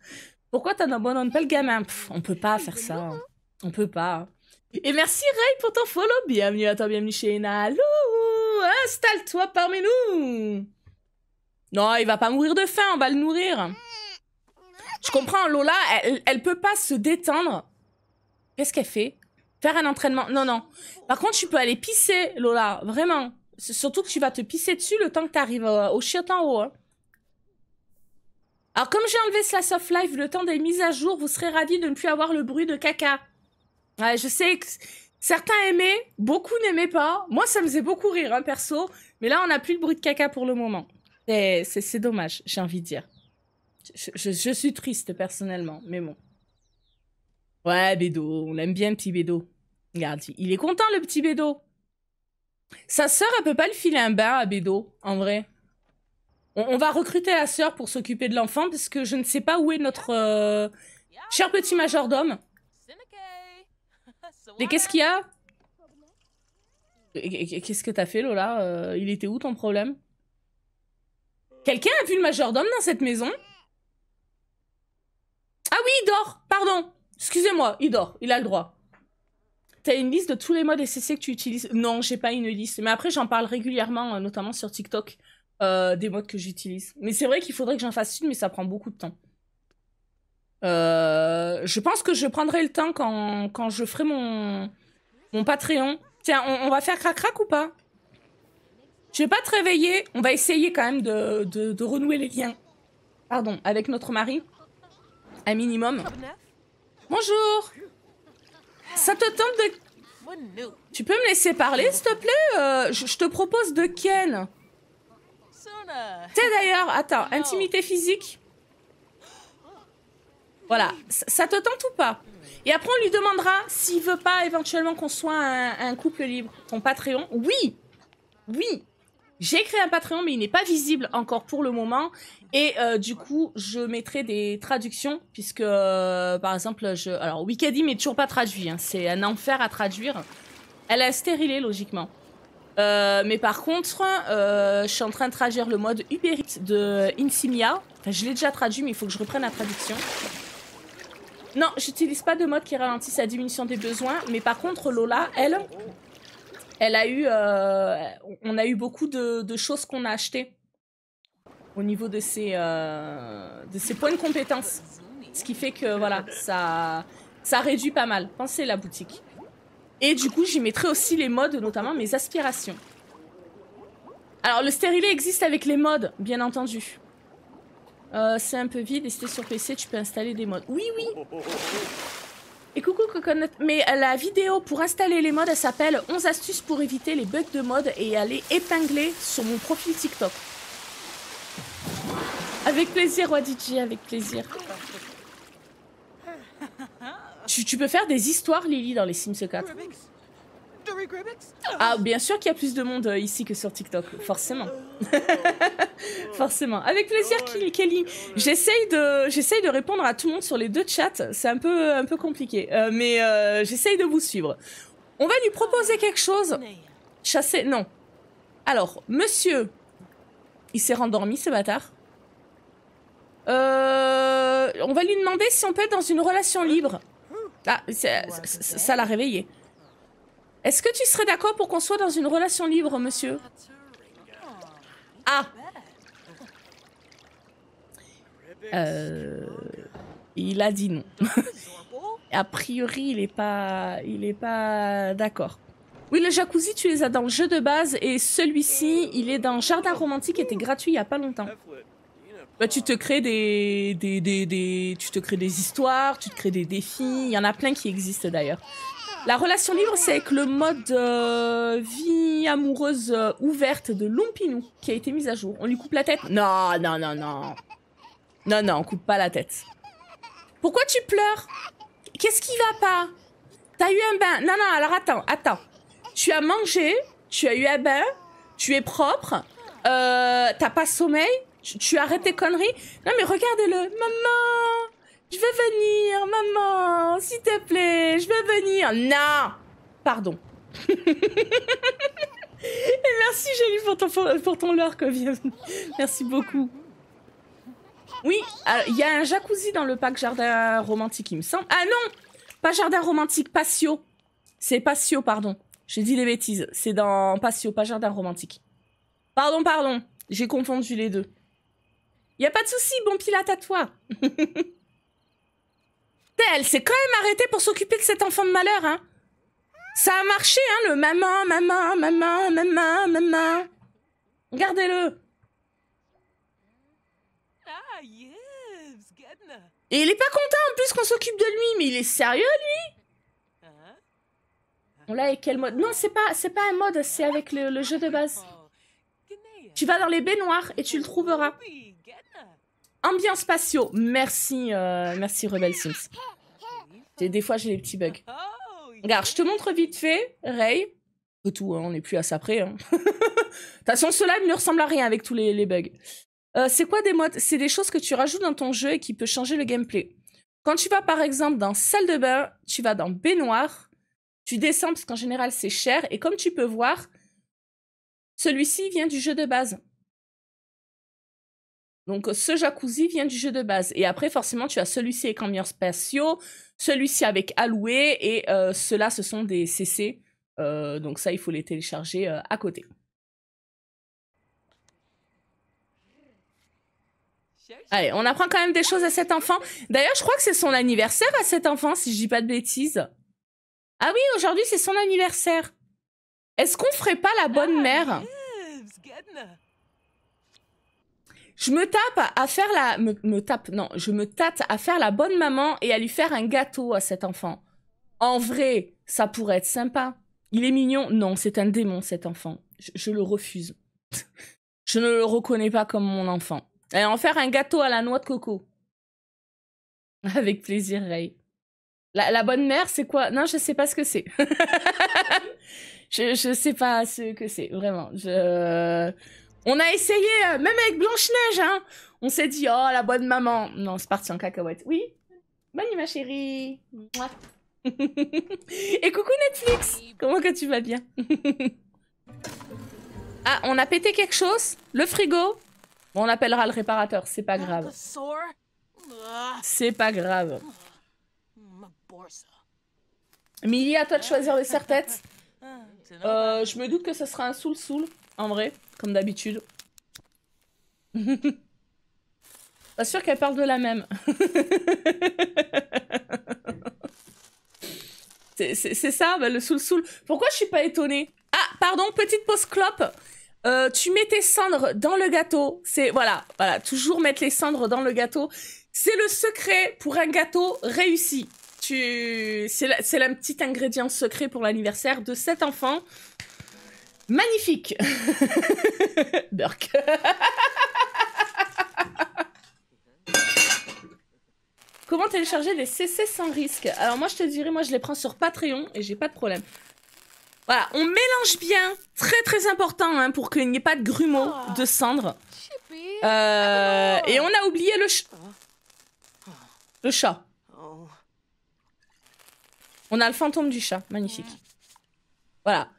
S1: pourquoi tu abandonnes pas le gamin On peut pas faire ça. Hein. On peut pas. Hein. Et merci Ray pour ton follow. Bienvenue à toi, bienvenue chez Nalou. Installe-toi parmi nous. Non, il va pas mourir de faim, on va le nourrir. Je comprends, Lola, elle, ne peut pas se détendre. Qu'est-ce qu'elle fait Faire un entraînement Non, non. Par contre, tu peux aller pisser, Lola, vraiment. Surtout que tu vas te pisser dessus le temps que tu arrives euh, au, chiot en haut. Hein. Alors, comme j'ai enlevé Slash of Life le temps des mises à jour, vous serez ravis de ne plus avoir le bruit de caca. Ouais, je sais que certains aimaient, beaucoup n'aimaient pas. Moi, ça me faisait beaucoup rire, hein, perso. Mais là, on n'a plus le bruit de caca pour le moment. C'est dommage, j'ai envie de dire. Je, suis triste personnellement, mais bon. Ouais, Bédo, on aime bien, le petit Bédo. Regarde, il est content, le petit Bédo. Sa sœur, elle peut pas le filer un bain à Bédo, en vrai. On, va recruter la sœur pour s'occuper de l'enfant, parce que je ne sais pas où est notre euh, cher petit majordome. Mais qu'est-ce qu'il y a Qu'est-ce que t'as fait, Lola euh, Il était où ton problème Quelqu'un a vu le majordome dans cette maison dort, pardon. Excusez-moi, il dort, il a le droit. T'as une liste de tous les modes SCC que tu utilises Non, j'ai pas une liste. Mais après, j'en parle régulièrement, euh, notamment sur TikTok, euh, des modes que j'utilise. Mais c'est vrai qu'il faudrait que j'en fasse une, mais ça prend beaucoup de temps. Euh, je pense que je prendrai le temps quand, je ferai mon, mon Patreon. Tiens, on, va faire crac-crac ou pas Je vais pas te réveiller. On va essayer quand même de renouer les liens. Pardon, avec notre mari. Un minimum. Bonjour Ça te tente
S2: de...
S1: Tu peux me laisser parler, s'il te plaît euh, je, te propose de Ken. T'es d'ailleurs... Attends, intimité physique Voilà, ça, te tente ou pas Et après, on lui demandera s'il veut pas éventuellement qu'on soit un, un couple libre. Ton Patreon Oui Oui j'ai créé un Patreon, mais il n'est pas visible encore pour le moment. Et euh, du coup, je mettrai des traductions, puisque, euh, par exemple, je... Alors, Wikady, n'est toujours pas traduit. Hein. C'est un enfer à traduire. Elle a stérilé, logiquement. Euh, mais par contre, je suis en train de traduire le mode Uberite de Insimia. Enfin, je l'ai déjà traduit, mais il faut que je reprenne la traduction. Non, j'utilise pas de mode qui ralentisse la diminution des besoins. Mais par contre, Lola, elle, elle a eu, euh, on a eu beaucoup de, choses qu'on a achetées au niveau de ses, euh, de ses points de compétence. Ce qui fait que voilà, ça, ça réduit pas mal. Pensez la boutique. Et du coup, j'y mettrai aussi les modes, notamment mes aspirations. Alors, le stérilet existe avec les modes, bien entendu. Euh, c'est un peu vide et si sur PC, tu peux installer des modes. Oui, oui et coucou Coconut, mais euh, la vidéo pour installer les modes, elle s'appelle 11 astuces pour éviter les bugs de mode et aller épingler sur mon profil TikTok. Avec plaisir, Wadiji, avec plaisir. Tu, tu, peux faire des histoires, Lily, dans les Sims 4. Ah, bien sûr qu'il y a plus de monde euh, ici que sur TikTok, forcément. forcément. Avec plaisir, Kelly. J'essaye de, de répondre à tout le monde sur les deux chats. C'est un peu, un peu compliqué, euh, mais euh, j'essaye de vous suivre. On va lui proposer quelque chose. Chasser, non. Alors, monsieur, il s'est rendormi, ce bâtard. on va lui demander si on peut être dans une relation libre. Ah, ça l'a réveillé. Est-ce que tu serais d'accord pour qu'on soit dans une relation libre, monsieur Ah euh, Il a dit non. a priori, il n'est pas, il est pas d'accord. Oui, le jacuzzi, tu les as dans le jeu de base et celui-ci, il est dans Jardin Romantique et était gratuit il n'y a pas longtemps. Bah, tu te crées des, des, des, tu te crées des histoires, tu te crées des défis. Il y en a plein qui existent d'ailleurs. La relation libre, c'est avec le mode euh, vie amoureuse euh, ouverte de Lumpinou qui a été mise à jour. On lui coupe la tête Non, non, non, non. Non, non, on coupe pas la tête. Pourquoi tu pleures Qu'est-ce qui va pas T'as eu un bain Non, non, alors attends, attends. Tu as mangé, tu as eu un bain, tu es propre, euh, t'as pas sommeil, tu, tu, arrêtes tes conneries. Non, mais regardez-le. Maman je veux venir, maman, s'il te plaît, je veux venir. Non Pardon. Merci, Jenny pour ton, pour ton Merci beaucoup. Oui, euh, il y a un jacuzzi dans le pack jardin romantique, il me semble. Ah non Pas jardin romantique, patio. C'est patio, pardon. J'ai dit les bêtises. C'est dans patio, pas jardin romantique. Pardon, pardon. J'ai confondu les deux. Y a pas de souci, bon pilate à toi. elle s'est quand même arrêtée pour s'occuper de cet enfant de malheur, hein. Ça a marché, hein, le maman, maman, maman, maman, maman. Regardez-le. Ah, et il est pas content en plus qu'on s'occupe de lui, mais il est sérieux lui On l'a avec quel mode Non, c'est pas, c'est pas un mode, c'est avec le, le, jeu de base. Oh, tu vas dans les baignoires et tu le trouveras. Ambiance spatiaux. Merci, euh, merci Rebel Sims. Et des fois, j'ai des petits bugs. Regarde, je te montre vite fait, Ray. Et tout, hein, on n'est plus à ça près. Hein. De toute façon, live ne ressemble à rien avec tous les, bugs. Euh, c'est quoi des modes C'est des choses que tu rajoutes dans ton jeu et qui peut changer le gameplay. Quand tu vas par exemple dans salle de bain, tu vas dans baignoire, tu descends parce qu'en général c'est cher et comme tu peux voir, celui-ci vient du jeu de base. Donc, euh, ce jacuzzi vient du jeu de base. Et après, forcément, tu as celui-ci avec camion spatiaux, celui-ci avec alloué, et euh, ceux-là, ce sont des CC. Euh, donc ça, il faut les télécharger à côté. Allez, on apprend quand même des choses à cet enfant. D'ailleurs, je crois que c'est son anniversaire à cet enfant, si je dis pas de bêtises. Ah oui, aujourd'hui, c'est son anniversaire. Est-ce qu'on ferait pas la bonne ah, mère je me tape à faire la... Me, me, tape, non. Je me tâte à faire la bonne maman et à lui faire un gâteau à cet enfant. En vrai, ça pourrait être sympa. Il est mignon. Non, c'est un démon, cet enfant. Je, le refuse. je ne le reconnais pas comme mon enfant. Et en faire un gâteau à la noix de coco. Avec plaisir, Ray. La, la bonne mère, c'est quoi Non, je ne sais pas ce que c'est. je, je sais pas ce que c'est, vraiment. Je... On a essayé, euh, même avec Blanche-Neige, hein. On s'est dit, oh, la bonne maman. Non, c'est parti en cacahuète. Oui. Bonne nuit, ma chérie. Et coucou Netflix. Comment que tu vas bien Ah, on a pété quelque chose Le frigo on appellera le réparateur, c'est pas grave.
S2: C'est pas grave. Mm,
S1: Millie, à toi de choisir le serre-tête. Euh, je me doute que ce sera un soul-soul en vrai, comme d'habitude. Pas sûr qu'elle parle de la même. C'est ça, bah, le soul-soul. Pourquoi je suis pas étonnée Ah, pardon, petite pause clope. Euh, tu mets tes cendres dans le gâteau. C'est voilà, voilà, toujours mettre les cendres dans le gâteau. C'est le secret pour un gâteau réussi. Tu, c'est le petit ingrédient secret pour l'anniversaire de cet enfant. Magnifique Burke. Comment télécharger des CC sans risque Alors moi je te dirais, moi je les prends sur Patreon et j'ai pas de problème. Voilà, on mélange bien, très très important hein, pour qu'il n'y ait pas de grumeaux, ah. de cendres. Euh, et on a oublié le chat le chat. Oh. On a le fantôme du chat, magnifique. Voilà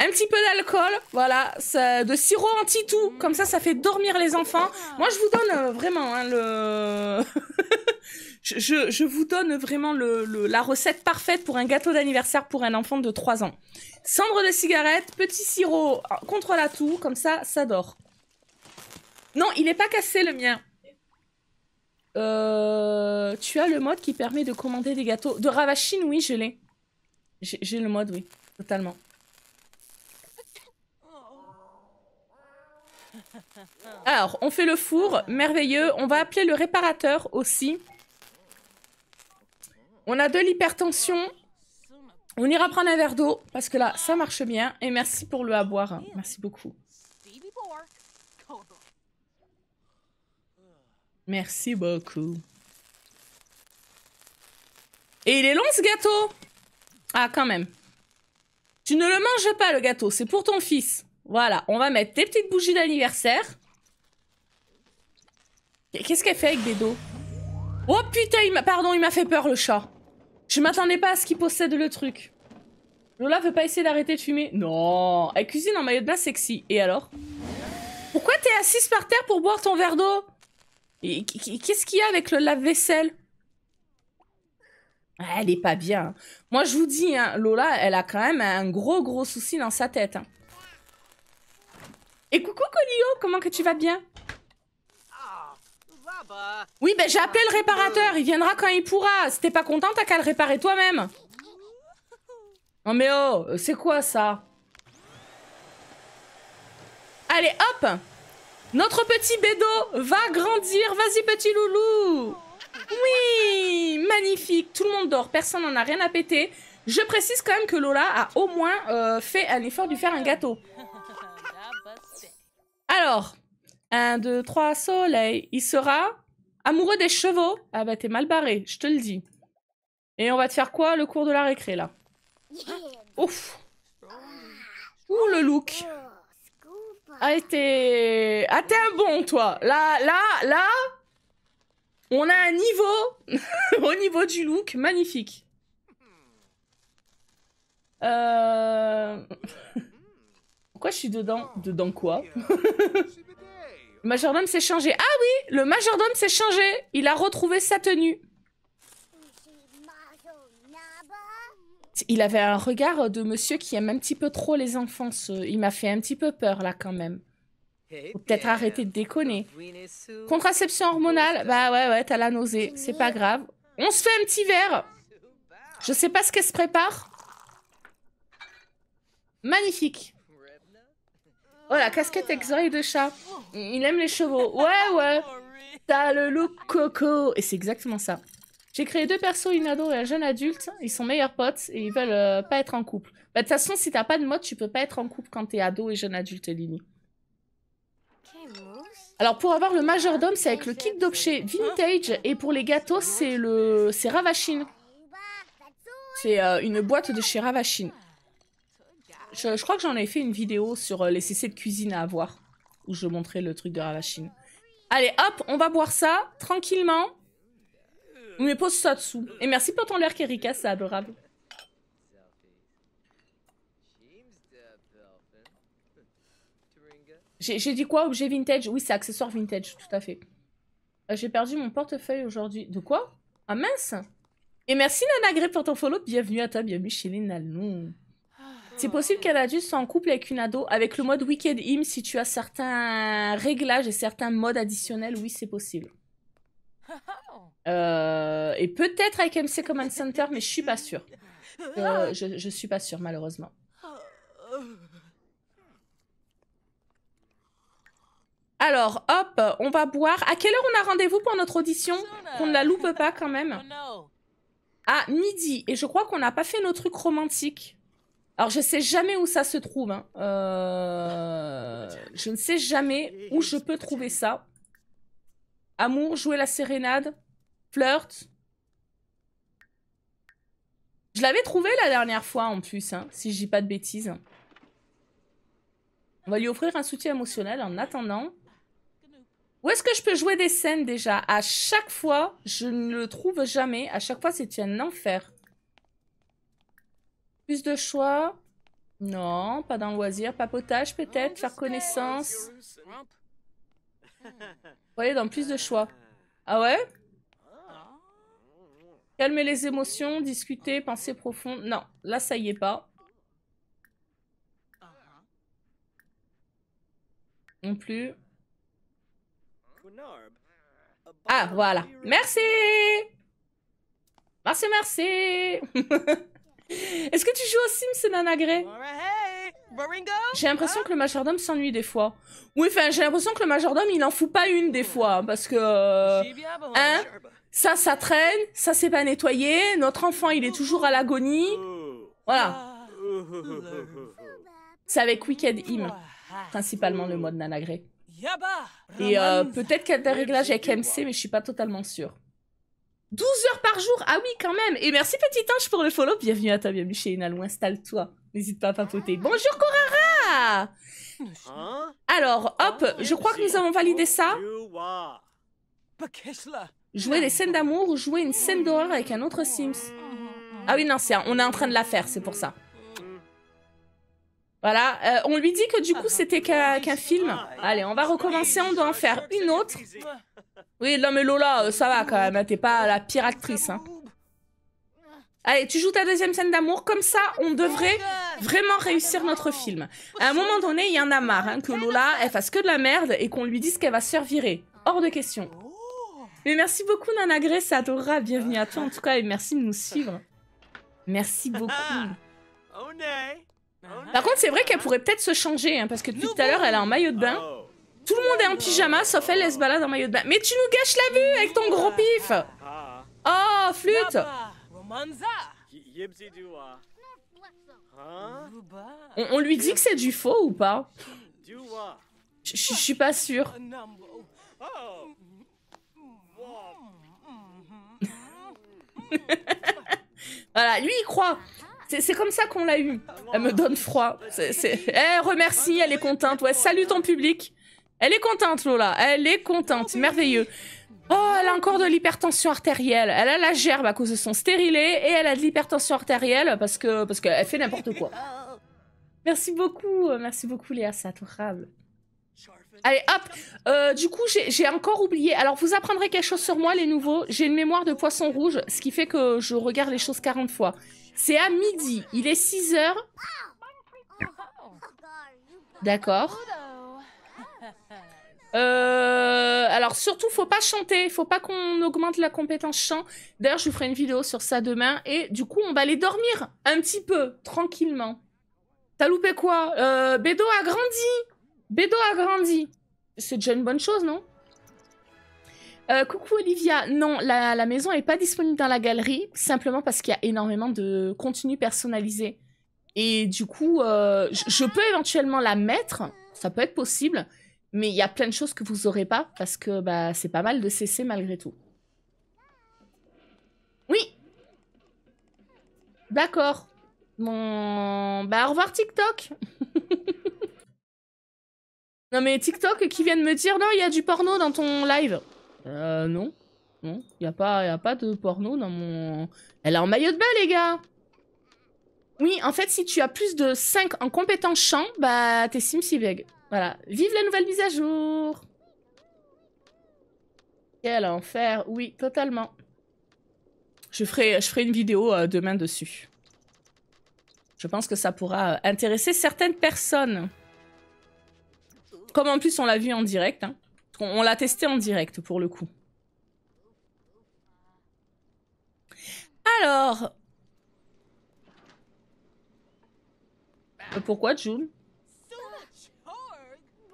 S1: un petit peu d'alcool, voilà, de sirop anti-tout, comme ça, ça fait dormir les enfants. Moi, je vous donne vraiment le... je, vous donne vraiment la recette parfaite pour un gâteau d'anniversaire pour un enfant de 3 ans. Cendre de cigarette, petit sirop ah, contre la toux, comme ça, ça dort. Non, il n'est pas cassé le mien. Euh, tu as le mode qui permet de commander des gâteaux. De Ravachine, oui, je l'ai. J'ai le mode, oui, totalement. Alors, on fait le four, merveilleux. On va appeler le réparateur aussi. On a de l'hypertension. On ira prendre un verre d'eau, parce que là, ça marche bien. Et merci pour le avoir boire. Merci beaucoup. Merci beaucoup. Et il est long ce gâteau Ah, quand même. Tu ne le manges pas le gâteau, c'est pour ton fils. Voilà, on va mettre des petites bougies d'anniversaire. Qu'est-ce qu'elle fait avec des dos Oh putain, pardon, il m'a fait peur le chat. Je m'attendais pas à ce qu'il possède le truc. Lola veut pas essayer d'arrêter de fumer Non Elle cuisine en maillot de bain sexy. Et alors Pourquoi t'es assise par terre pour boire ton verre d'eau Qu'est-ce qu'il y a avec le lave-vaisselle Elle est pas bien. Moi je vous dis, hein, Lola, elle a quand même un gros gros souci dans sa tête. Hein. Et coucou Colio, comment que tu vas bien Oui, ben j'ai appelé le réparateur, il viendra quand il pourra. Si t'es pas content, t'as qu'à le réparer toi-même. Non mais oh, c'est quoi ça Allez, hop Notre petit Bédo va grandir, vas-y petit loulou Oui Magnifique, tout le monde dort, personne n'en a rien à péter. Je précise quand même que Lola a au moins euh, fait un effort de faire un gâteau. Alors, 1, 2, 3, soleil. Il sera amoureux des chevaux. Ah bah t'es mal barré, je te le dis. Et on va te faire quoi le cours de la récré là Ouf Ouh le look Ah t'es... Ah t'es un bon toi Là, là, là On a un niveau Au niveau du look, magnifique. Euh... Pourquoi je suis dedans Dedans quoi Le majordome s'est changé. Ah oui Le majordome s'est changé Il a retrouvé sa tenue. Il avait un regard de monsieur qui aime un petit peu trop les enfants. Il m'a fait un petit peu peur là quand même.
S2: peut-être arrêter de déconner.
S1: Contraception hormonale, bah ouais, ouais, t'as la nausée, c'est pas grave. On se fait un petit verre. Je sais pas ce qu'elle se prépare. Magnifique. Voilà oh, la casquette exotique de chat. Il aime les chevaux. Ouais, ouais. T'as le look coco. Et c'est exactement ça. J'ai créé deux persos, une ado et un jeune adulte. Ils sont meilleurs potes et ils veulent euh, pas être en couple. Bah, de toute façon, si t'as pas de mode, tu peux pas être en couple quand t'es ado et jeune adulte, Lily. Alors, pour avoir le majordome, c'est avec le kit d'objets vintage. Et pour les gâteaux, c'est le... c'est Ravachine. C'est euh, une boîte de chez Ravachine. Je, crois que j'en ai fait une vidéo sur euh, les CC de cuisine à avoir, où je montrais le truc de Ravachine. Allez, hop, on va boire ça, tranquillement. On Mais pose ça dessous. Et merci pour ton l'air, Kerika, c'est adorable. J'ai dit quoi Objet vintage Oui, c'est accessoire vintage, tout à fait. Euh, j'ai perdu mon portefeuille aujourd'hui. De quoi Ah mince Et merci Nanagré pour ton follow. Bienvenue à toi, bienvenue chez les c'est possible qu'un adulte soit en couple avec une ado. Avec le mode Wicked him si tu as certains réglages et certains modes additionnels, oui, c'est possible. Euh, et peut-être avec MC Command Center, mais je suis pas sûre. Euh, je, je suis pas sûre, malheureusement. Alors, hop, on va boire. À quelle heure on a rendez-vous pour notre audition Qu'on ne la loupe pas quand même. Oh à midi. Et je crois qu'on n'a pas fait nos trucs romantiques. Alors, je sais jamais où ça se trouve. Hein. Euh, je ne sais jamais où je peux trouver ça. Amour, jouer la sérénade, flirt. Je l'avais trouvé la dernière fois en plus, hein, si je dis pas de bêtises. On va lui offrir un soutien émotionnel en attendant. Où est-ce que je peux jouer des scènes déjà À chaque fois, je ne le trouve jamais. À chaque fois, c'est un enfer. Plus de choix Non, pas dans le loisir. Papotage peut-être, faire connaissance. voyez, dans plus de choix. Ah ouais Calmer les émotions, discuter, penser profond. Non, là ça y est pas. Non plus. Ah voilà. Merci Merci, merci Est-ce que tu joues au Sims, Nanagré J'ai l'impression hein? que le majordome s'ennuie des fois. Oui, enfin, j'ai l'impression que le majordome, il n'en fout pas une des fois, hein, parce que... Euh, hein bah. Ça, ça traîne, ça c'est pas nettoyé, notre enfant, il est toujours à l'agonie. Voilà. C'est avec Wicked Him, principalement le mode Nanagré. Et euh, peut-être qu'il y a des réglages avec MC, mais je suis pas totalement sûre. 12 heures par jour Ah oui, quand même Et merci Petit Ange pour le follow. Bienvenue à toi, bienvenue chez Inalou. Installe-toi. N'hésite pas à papoter. Ah. Bonjour Korara. Hein Alors, hop, ah, je crois que nous avons validé ça. Jouer des scènes d'amour ou jouer une scène d'horreur avec un autre Sims. Ah oui, non, c'est on est en train de la faire, c'est pour ça. Voilà, euh, on lui dit que du coup ah, c'était qu'un film. Allez, on va recommencer, on doit en faire une autre. Oui, non mais Lola, euh, ça va quand même, hein, t'es pas la pire actrice. Hein. Allez, tu joues ta deuxième scène d'amour, comme ça on devrait vraiment réussir notre film. À un moment donné, il y en a marre hein, que Lola, elle fasse que de la merde et qu'on lui dise qu'elle va se virer. Hors de question. Mais merci beaucoup Nana Grace, adorera, bienvenue à toi en tout cas et merci de nous suivre. Merci beaucoup. Ah. Par contre, c'est vrai qu'elle pourrait peut-être se changer, parce que tout à l'heure, elle a en maillot de bain. Tout le monde est en pyjama, sauf elle, elle se balade en maillot de bain. Mais tu nous gâches la vue avec ton gros pif Oh, flûte on, lui dit que c'est du faux ou pas Je suis pas sûre. voilà, lui il croit. C'est comme ça qu'on l'a eu. Elle me donne froid. Eh, remercie, elle est contente. Ouais, salut ton public. Elle est contente, Lola. Elle est contente. Ah Merveilleux. Oh, elle a encore de l'hypertension artérielle. Elle a la gerbe à cause de son stérilet et elle a de l'hypertension artérielle parce que parce qu'elle fait n'importe quoi. Merci beaucoup, merci beaucoup Léa, c'est adorable. Allez, hop euh, Du coup, j'ai encore oublié. Alors, vous apprendrez quelque chose sur moi, les nouveaux. J'ai une mémoire de poisson rouge, ce qui fait que je regarde les choses 40 fois. C'est à midi. Il est 6 heures. D'accord. Euh, alors surtout, faut pas chanter, faut pas qu'on augmente la compétence chant. D'ailleurs, je vous ferai une vidéo sur ça demain et du coup, on va aller dormir un petit peu, tranquillement. T'as loupé quoi euh, Bédo a grandi Bédo a grandi C'est déjà une bonne chose, non euh, coucou Olivia, non, la, maison n'est pas disponible dans la galerie, simplement parce qu'il y a énormément de contenu personnalisé. Et du coup, je peux éventuellement la mettre, ça peut être possible, mais il y a plein de choses que vous aurez pas parce que bah, c'est pas mal de cesser malgré tout. Oui D'accord. Bon... Bah au revoir TikTok Non mais TikTok qui de me dire « Non, il y a du porno dans ton live !» Euh, non. Non, il n'y a, pas, y a pas de porno dans mon... Elle est en maillot de bain, les gars Oui, en fait, si tu as plus de 5 en compétence champ, bah, t'es Sims voilà. Vive la nouvelle mise à jour Quel enfer Oui, totalement. Je ferai, je une vidéo euh, demain dessus. Je pense que ça pourra euh, intéresser certaines personnes. Comme en plus on l'a vu en direct. Hein. On, on l'a testé en direct pour le coup. Alors... Euh, pourquoi June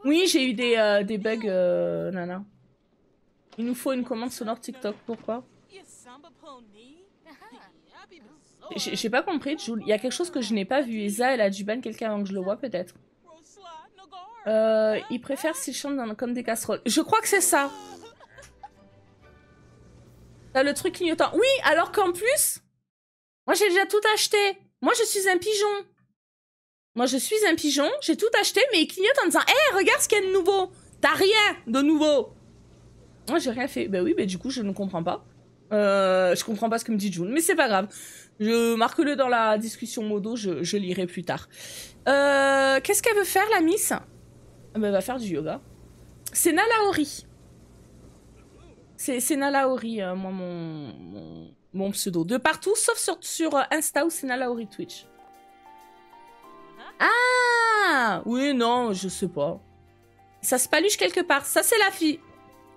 S1: oui, j'ai eu des, euh, des bugs, euh, nana. Il nous faut une commande sonore TikTok, pourquoi J'ai pas compris, Il y a quelque chose que je n'ai pas vu. Isa, elle a dû ban quelqu'un avant que je le vois, peut-être. Euh, il préfère préfèrent chambres comme des casseroles. Je crois que c'est ça. T'as le truc clignotant. Oui, alors qu'en plus, moi j'ai déjà tout acheté. Moi je suis un pigeon. Moi, je suis un pigeon, j'ai tout acheté, mais il clignote en disant Hé, eh, regarde ce qu'il y a de nouveau T'as rien de nouveau Moi, j'ai rien fait. Ben oui, mais ben du coup, je ne comprends pas. Euh, je comprends pas ce que me dit June, mais c'est pas grave. Je marque-le dans la discussion modo, je, lirai plus tard. Euh, qu'est-ce qu'elle veut faire, la Miss ah ben, Elle va faire du yoga. C'est Nalaori. C'est Nalaori, euh, moi, mon, pseudo. De partout, sauf sur, sur Insta ou c'est Nalaori Twitch. Ah Oui, non, je sais pas. Ça se paluche quelque part. Ça, c'est la fille.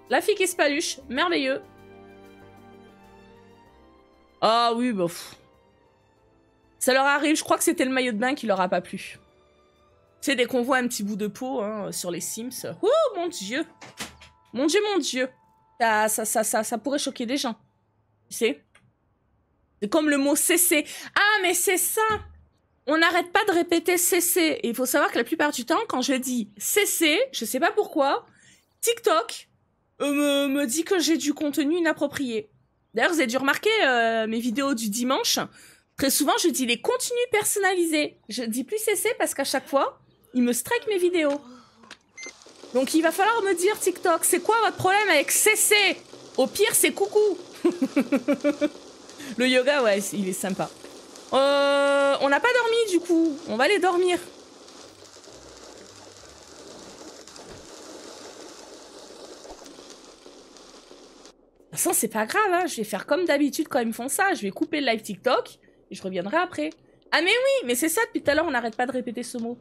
S1: La fille qui se paluche. Merveilleux. Ah oui, bof. Bah, ça leur arrive. Je crois que c'était le maillot de bain qui leur a pas plu. C'est dès qu'on voit un petit bout de peau hein, sur les Sims. Oh, mon Dieu Mon Dieu, mon Dieu ça, ça, ça, ça, pourrait choquer des gens. Tu sais C'est comme le mot cesser ». Ah, mais c'est ça on n'arrête pas de répéter cesser. Et il faut savoir que la plupart du temps, quand je dis cesser, je sais pas pourquoi, TikTok euh, me, dit que j'ai du contenu inapproprié. D'ailleurs, vous avez dû remarquer euh, mes vidéos du dimanche. Très souvent, je dis les contenus personnalisés. Je dis plus cesser parce qu'à chaque fois, il me strike mes vidéos. Donc il va falloir me dire TikTok, c'est quoi votre problème avec cesser Au pire, c'est coucou. Le yoga, ouais, il est sympa. Euh, on n'a pas dormi du coup. On va aller dormir. façon, c'est pas grave, hein. je vais faire comme d'habitude quand ils me font ça. Je vais couper le live TikTok et je reviendrai après. Ah mais oui, mais c'est ça, depuis tout à l'heure, on n'arrête pas de répéter ce mot.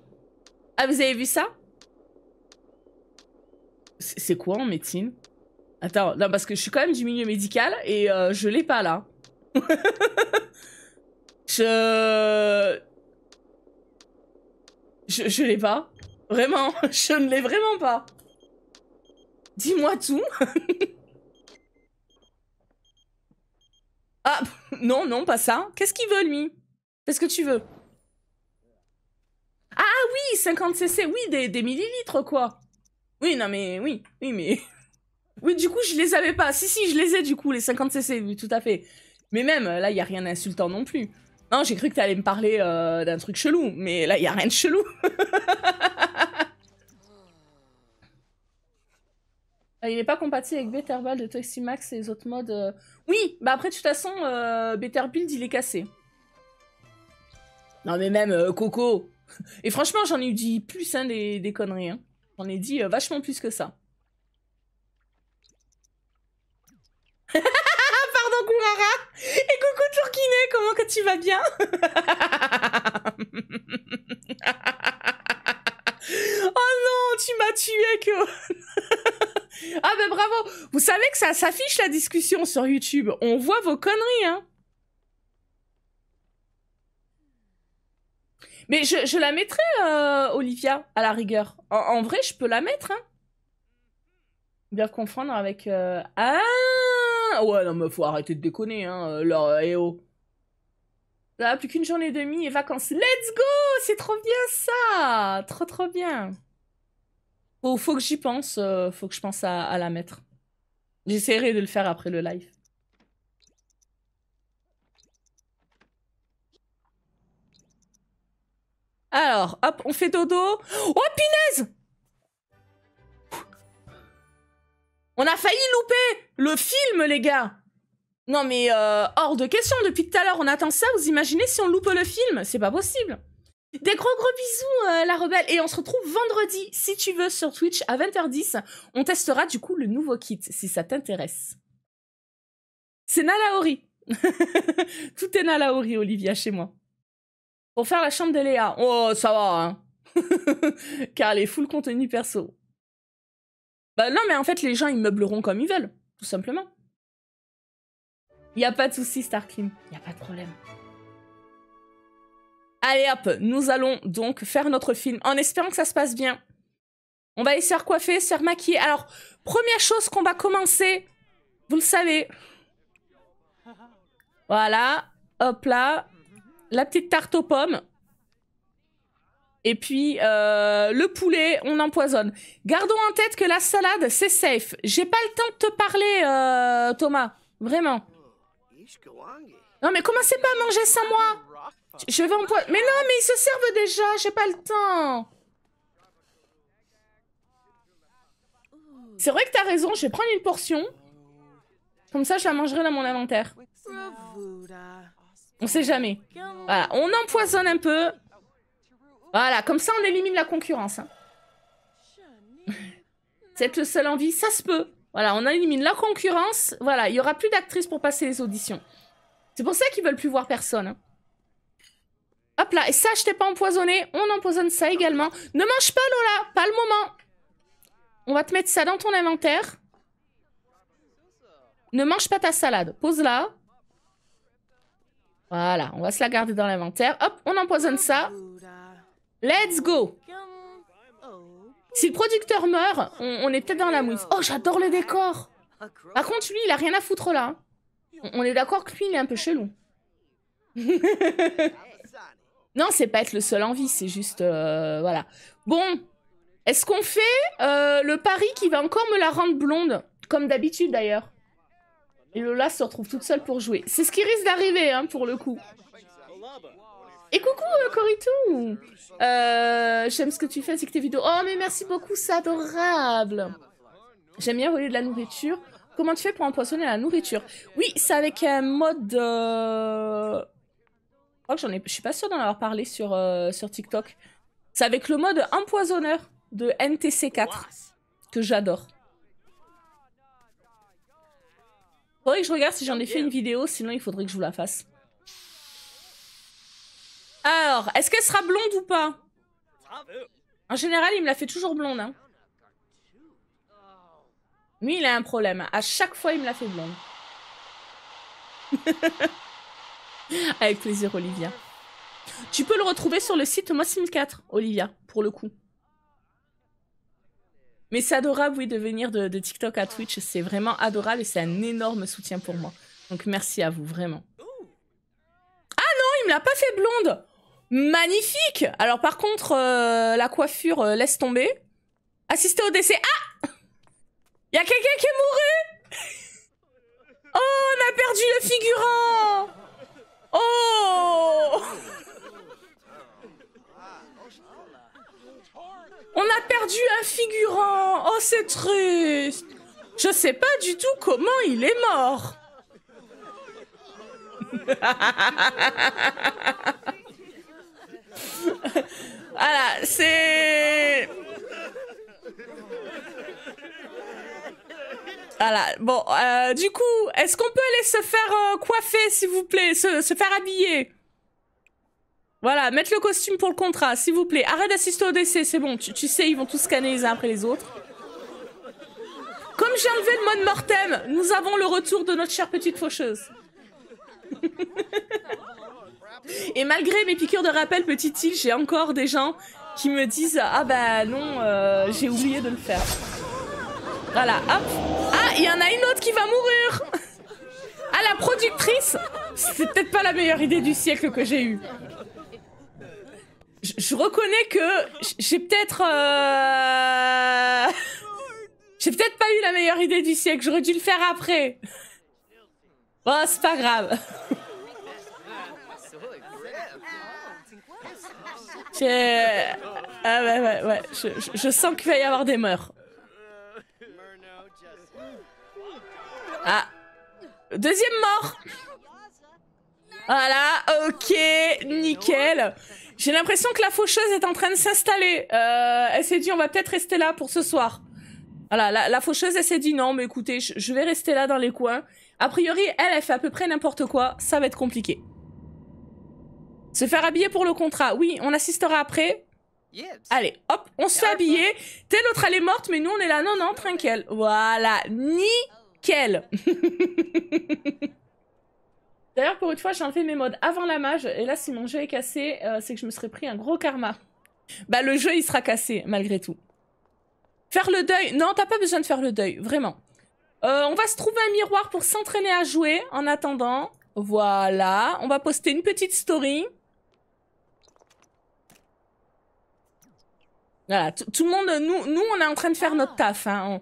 S1: Ah, vous avez vu ça C'est quoi en médecine Attends, non, parce que je suis quand même du milieu médical et euh, je l'ai pas là. Euh, je... Je, l'ai pas. Vraiment, je ne l'ai vraiment pas. Dis-moi tout. ah, non, non, pas ça. Qu'est-ce qu'il veut, lui Qu'est-ce que tu veux ah, ah oui, 50 cc, oui, des, millilitres, quoi. Oui, non, mais oui, oui, mais... Oui, du coup, je les avais pas. Si, si, je les ai, du coup, les 50 cc, oui, tout à fait. Mais même, là, il n'y a rien d'insultant non plus. Non, j'ai cru que t'allais me parler euh, d'un truc chelou, mais là, il a rien de chelou. il n'est pas compatible avec Better Build de Toximax et les autres modes. Euh. Oui, bah après, de toute façon, euh, Better Build, il est cassé. Non, mais même Coco. Et franchement, j'en ai dit plus hein, des, conneries. Hein. J'en ai dit vachement plus que ça. Et coucou Turquine comment que tu vas bien Oh non, tu m'as tué, que Ah ben bravo Vous savez que ça s'affiche la discussion sur YouTube. On voit vos conneries, hein Mais je, la mettrai, euh, Olivia, à la rigueur. En, vrai, je peux la mettre. Hein. Bien comprendre avec... Euh, ah ah ouais, non, mais faut arrêter de déconner, hein, euh, leur oh. Là, plus qu'une journée et demie et vacances. Let's go C'est trop bien ça Trop trop bien oh faut que j'y pense, euh, faut que je pense à, à la mettre. J'essaierai de le faire après le live. Alors, hop, on fait dodo. Oh punaise On a failli louper le film, les gars. Non, mais euh, hors de question. Depuis tout à l'heure, on attend ça. Vous imaginez si on loupe le film C'est pas possible. Des gros gros bisous, euh, la rebelle. Et on se retrouve vendredi, si tu veux, sur Twitch à 20h10. On testera du coup le nouveau kit, si ça t'intéresse. C'est Nalaori. tout est Nalaori, Olivia, chez moi. Pour faire la chambre de Léa. Oh, ça va, hein. Car elle est full contenu perso. Bah non, mais en fait, les gens, ils meubleront comme ils veulent, tout simplement. Y a pas de souci, Il Y a pas de problème. Allez hop, nous allons donc faire notre film en espérant que ça se passe bien. On va aller se faire coiffer, se faire maquiller. Alors, première chose qu'on va commencer, vous le savez. Voilà, hop là. La petite tarte aux pommes. Et puis, euh, le poulet, on empoisonne. Gardons en tête que la salade, c'est safe. J'ai pas le temps de te parler, euh, Thomas. Vraiment. Non, mais commencez pas à manger ça, moi. Je vais empoisonner. Mais non, mais ils se servent déjà. J'ai pas le temps. C'est vrai que t'as raison. Je vais prendre une portion. Comme ça, je la mangerai dans mon inventaire. On sait jamais. Voilà, on empoisonne un peu. Voilà, comme ça on élimine la concurrence. Hein. C'est le seul envie, ça se peut. Voilà, on élimine la concurrence. Voilà, il y aura plus d'actrices pour passer les auditions. C'est pour ça qu'ils veulent plus voir personne. Hein. Hop là, et ça, je t'ai pas empoisonné. On empoisonne ça également. Ne mange pas, Lola, pas le moment. On va te mettre ça dans ton inventaire. Ne mange pas ta salade. Pose-la. Voilà, on va se la garder dans l'inventaire. Hop, on empoisonne ça. Let's go Si le producteur meurt, on, est peut-être dans la mouise. Oh, j'adore le décor Par contre, lui, il a rien à foutre là. On, est d'accord que lui, il est un peu chelou. non, c'est pas être le seul en vie, c'est juste... Euh, voilà. Bon, est-ce qu'on fait euh, le pari qui va encore me la rendre blonde Comme d'habitude, d'ailleurs. Et Lola se retrouve toute seule pour jouer. C'est ce qui risque d'arriver, hein, pour le coup. Et coucou euh, Corito, euh, J'aime ce que tu fais, c'est tes vidéos... Oh mais merci beaucoup, c'est adorable J'aime bien voler de la nourriture. Comment tu fais pour empoisonner la nourriture Oui, c'est avec un mode... Euh, je ne suis pas sûre d'en avoir parlé sur, sur TikTok. C'est avec le mode empoisonneur de NTC4 que j'adore. Faudrait que je regarde si j'en ai fait une vidéo, sinon il faudrait que je vous la fasse. Alors, est-ce qu'elle sera blonde ou pas En général, il me la fait toujours blonde. Hein. Lui, il a un problème. À chaque fois, il me la fait blonde. Avec plaisir, Olivia. Tu peux le retrouver sur le site Mosim 4, Olivia, pour le coup. Mais c'est adorable, oui, de venir de, TikTok à Twitch. C'est vraiment adorable et c'est un énorme soutien pour moi. Donc merci à vous, vraiment. Ah non, il me l'a pas fait blonde Magnifique Alors par contre, euh, la coiffure euh, laisse tomber. Assister au décès. Ah Il y a quelqu'un qui est mouru Oh, on a perdu le figurant Oh On a perdu un figurant Oh, c'est triste Je sais pas du tout comment il est mort voilà, c'est... Voilà, bon, euh, du coup, est-ce qu'on peut aller se faire euh, coiffer, s'il vous plaît, se, faire habiller Voilà, mettre le costume pour le contrat, s'il vous plaît. Arrête d'assister au décès, c'est bon, tu, sais, ils vont tous scanner les uns après les autres. Comme j'ai enlevé le mode mortem, nous avons le retour de notre chère petite faucheuse. Et malgré mes piqûres de rappel, petite île, j'ai encore des gens qui me disent Ah bah non, euh, j'ai oublié de le faire. Voilà, hop. Ah, il y en a une autre qui va mourir Ah, la productrice C'est peut-être pas la meilleure idée du siècle que j'ai eue. Je, reconnais que j'ai peut-être. Euh, j'ai peut-être pas eu la meilleure idée du siècle, j'aurais dû le faire après. Bon, oh, c'est pas grave. Ah Je, sens qu'il va y avoir des mœurs. Ah. Deuxième mort Voilà, ok, nickel. J'ai l'impression que la faucheuse est en train de s'installer. Euh, elle s'est dit, on va peut-être rester là pour ce soir. Voilà, la, faucheuse, elle s'est dit, non, mais écoutez, je, je vais rester là dans les coins. A priori, elle, elle fait à peu près n'importe quoi. Ça va être compliqué. Se faire habiller pour le contrat. Oui, on assistera après. Allez, hop, on se fait habiller. Telle autre, elle est morte, mais nous, on est là. Non, non, tranquille. Voilà, nickel. D'ailleurs, pour une fois, j'ai enlevé mes modes avant la mage. Et là, si mon jeu est cassé, euh, c'est que je me serais pris un gros karma. Bah, le jeu, il sera cassé, malgré tout. Faire le deuil. Non, t'as pas besoin de faire le deuil, vraiment. Euh, on va se trouver un miroir pour s'entraîner à jouer en attendant. Voilà, on va poster une petite story. Voilà, tout le monde, nous, nous, on est en train de faire notre ah. taf. Hein.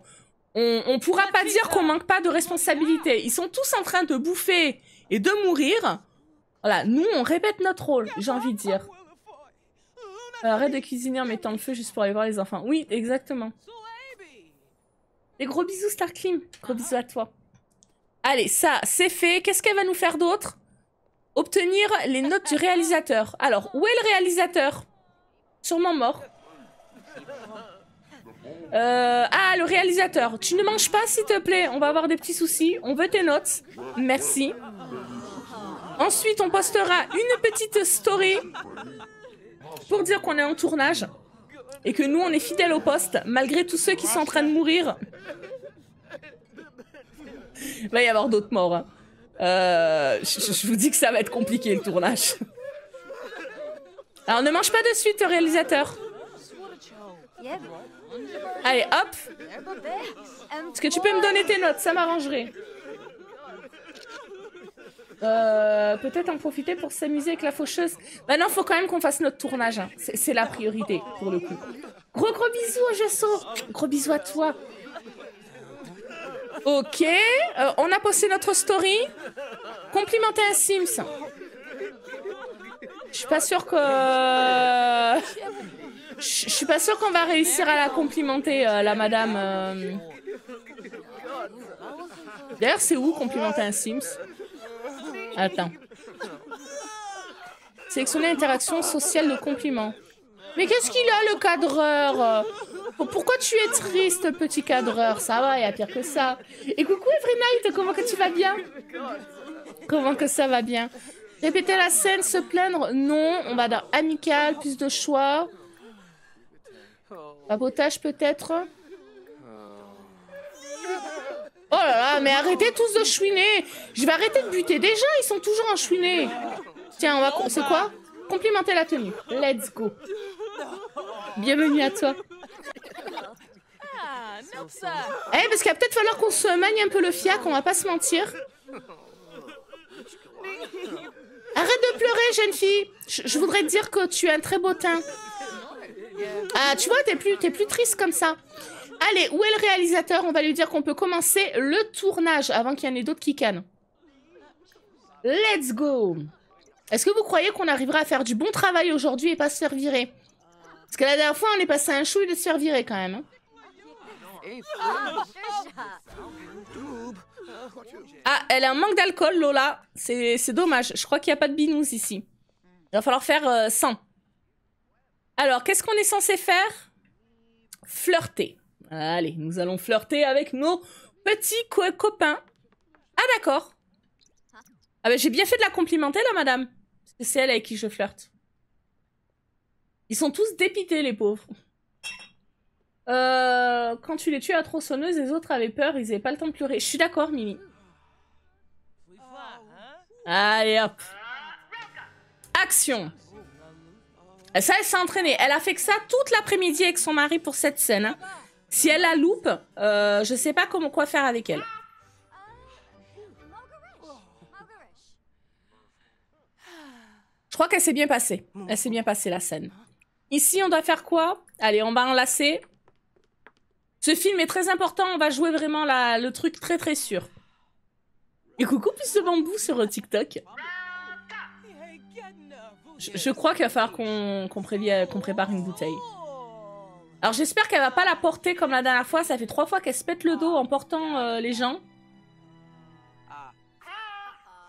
S1: On, on, pourra pas dire qu'on manque pas de responsabilité. Ils sont tous en train de bouffer et de mourir. Voilà, nous, on répète notre rôle, j'ai envie de dire. Arrête de cuisiner en mettant le feu juste pour aller voir les enfants. Oui, exactement. Et gros bisous, Starclim. Gros ah. bisous à toi. Allez, ça, c'est fait. Qu'est-ce qu'elle va nous faire d'autre Obtenir les notes du réalisateur. Alors, où est le réalisateur Sûrement mort. Euh, ah, le réalisateur. Tu ne manges pas, s'il te plaît. On va avoir des petits soucis. On veut tes notes. Merci. Ensuite, on postera une petite story pour dire qu'on est en tournage et que nous, on est fidèles au poste, malgré tous ceux qui sont en train de mourir. Il va y avoir d'autres morts. Hein. Euh, je, je vous dis que ça va être compliqué, le tournage. Alors, ne mange pas de suite, réalisateur.
S2: Allez, hop. Est-ce que tu peux me donner tes
S1: notes Ça m'arrangerait. Euh, peut-être en profiter pour s'amuser avec la faucheuse. Maintenant, bah il faut quand même qu'on fasse notre tournage. Hein. C'est la priorité, pour le coup. Gros gros bisous, je Gros bisous à toi. Ok, euh, on a posté notre story. Complimenter un Sims. Je suis pas sûre que... Euh, je suis pas sûr qu'on va réussir à la complimenter, euh, la madame. Euh. D'ailleurs, c'est où complimenter un Sims Attends. Sélectionner interaction sociale de compliment. Mais qu'est-ce qu'il a, le cadreur oh, Pourquoi tu es triste, petit cadreur Ça va, il y a pire que ça. Et coucou, Every Night, comment que tu vas bien Comment que ça va bien Répéter la scène, se plaindre Non, on va dans amical, plus de choix. Sabotage peut-être Oh là là, mais arrêtez tous de chouiner Je vais arrêter de buter. Déjà, ils sont toujours en chouiner. Tiens, on va... C'est quoi Complimenter la tenue. Let's go. Bienvenue à toi.
S2: Ah, eh,
S1: parce qu'il va peut-être falloir qu'on se manie un peu le fiac, on va pas se mentir. Arrête de pleurer, jeune fille. Je, voudrais te dire que tu as un très beau teint. Ah, tu vois, t'es plus, plus triste comme ça. Allez, où est le réalisateur On va lui dire qu'on peut commencer le tournage avant qu'il y en ait d'autres qui cannent. Let's go Est-ce que vous croyez qu'on arrivera à faire du bon travail aujourd'hui et pas se faire virer Parce que la dernière fois, on est passé un chou et de se faire virer quand même. Hein. ah, elle a un manque d'alcool, Lola. C'est dommage. Je crois qu'il n'y a pas de binous ici. Il va falloir faire 100. Euh, alors, qu'est-ce qu'on est censé faire Flirter. Allez, nous allons flirter avec nos petits copains. Ah d'accord. Ah bah, j'ai bien fait de la complimenter là, madame. C'est elle avec qui je flirte. Ils sont tous dépités, les pauvres. Euh, quand tu les tues à sonneuse, les autres avaient peur, ils n'avaient pas le temps de pleurer. Je suis d'accord, Mimi. Allez, hop. Action. Ça, elle s'est entraînée. Elle a fait que ça toute l'après-midi avec son mari pour cette scène. Hein. Si elle la loupe, je euh, je sais pas comment quoi faire avec elle. Je crois qu'elle s'est bien passée. Elle s'est bien passée la scène. Ici, on doit faire quoi Allez, on va enlacer. Ce film est très important. On va jouer vraiment le truc très très sûr. Et coucou plus de bambou sur TikTok. Je, crois qu'il va falloir qu'on prépare une bouteille. Alors j'espère qu'elle va pas la porter comme la dernière fois. Ça fait trois fois qu'elle se pète le dos en portant euh, les gens.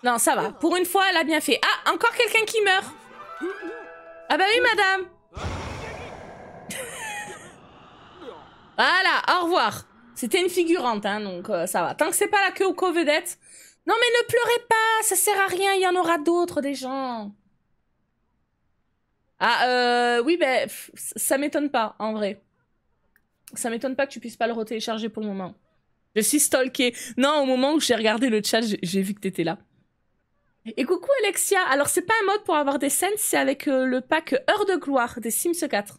S1: Non, ça va. Pour une fois, elle a bien fait. Ah, encore quelqu'un qui meurt. Ah bah oui, madame. voilà, au revoir. C'était une figurante, hein, donc euh, ça va. Tant que c'est pas la queue au co vedette Non mais ne pleurez pas, ça sert à rien, il y en aura d'autres des gens. Ah euh, oui, ben ça m'étonne pas en vrai. Ça m'étonne pas que tu puisses pas le retélécharger pour le moment. Je suis stalkée. Non, au moment où j'ai regardé le chat, j'ai vu que t'étais là. Et coucou Alexia. Alors c'est pas un mode pour avoir des scènes, c'est avec euh, le pack Heure de gloire des Sims 4.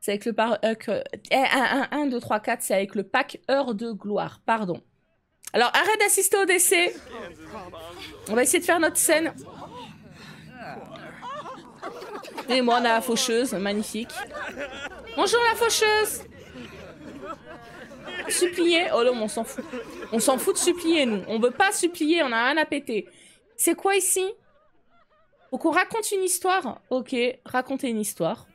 S1: C'est avec le pack 1, 1, 1, 2, 3, 4, c'est avec le pack Heure de gloire, pardon. Alors arrête d'assister au décès. On va essayer de faire notre scène. Et moi, on a la faucheuse, magnifique. Bonjour la faucheuse Supplier Oh là, on s'en fout. On s'en fout de supplier, nous. On veut pas supplier, on a rien à péter. C'est quoi ici Faut qu'on raconte une histoire Ok, racontez une histoire.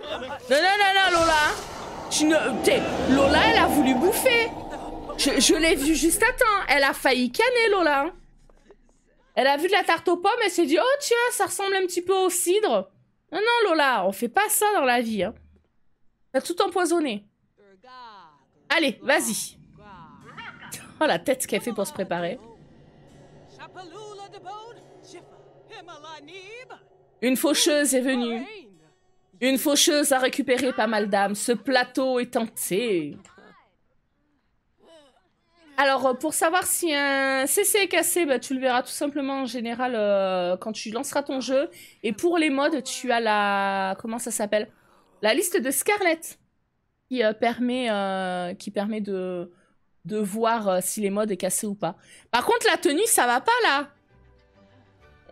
S1: Non, non, non, non, Lola Tu ne... Lola, elle a voulu bouffer Je, je l'ai vue juste à temps. Elle a failli canner, Lola elle a vu de la tarte aux pommes, et s'est dit Oh, tiens, ça ressemble un petit peu au cidre. Non, non, Lola, on fait pas ça dans la vie. Hein. T'as tout empoisonné. Allez, vas-y. Oh, la tête qu'elle fait pour se préparer. Une faucheuse est venue. Une faucheuse a récupéré pas mal d'âmes. Ce plateau est tenté. Alors, euh, pour savoir si un CC est cassé, bah, tu le verras tout simplement en général euh, quand tu lanceras ton jeu. Et pour les modes, tu as la... Comment ça s'appelle La liste de Scarlett qui euh, permet, qui permet de, de voir si les modes est cassé ou pas. Par contre, la tenue, ça va pas, là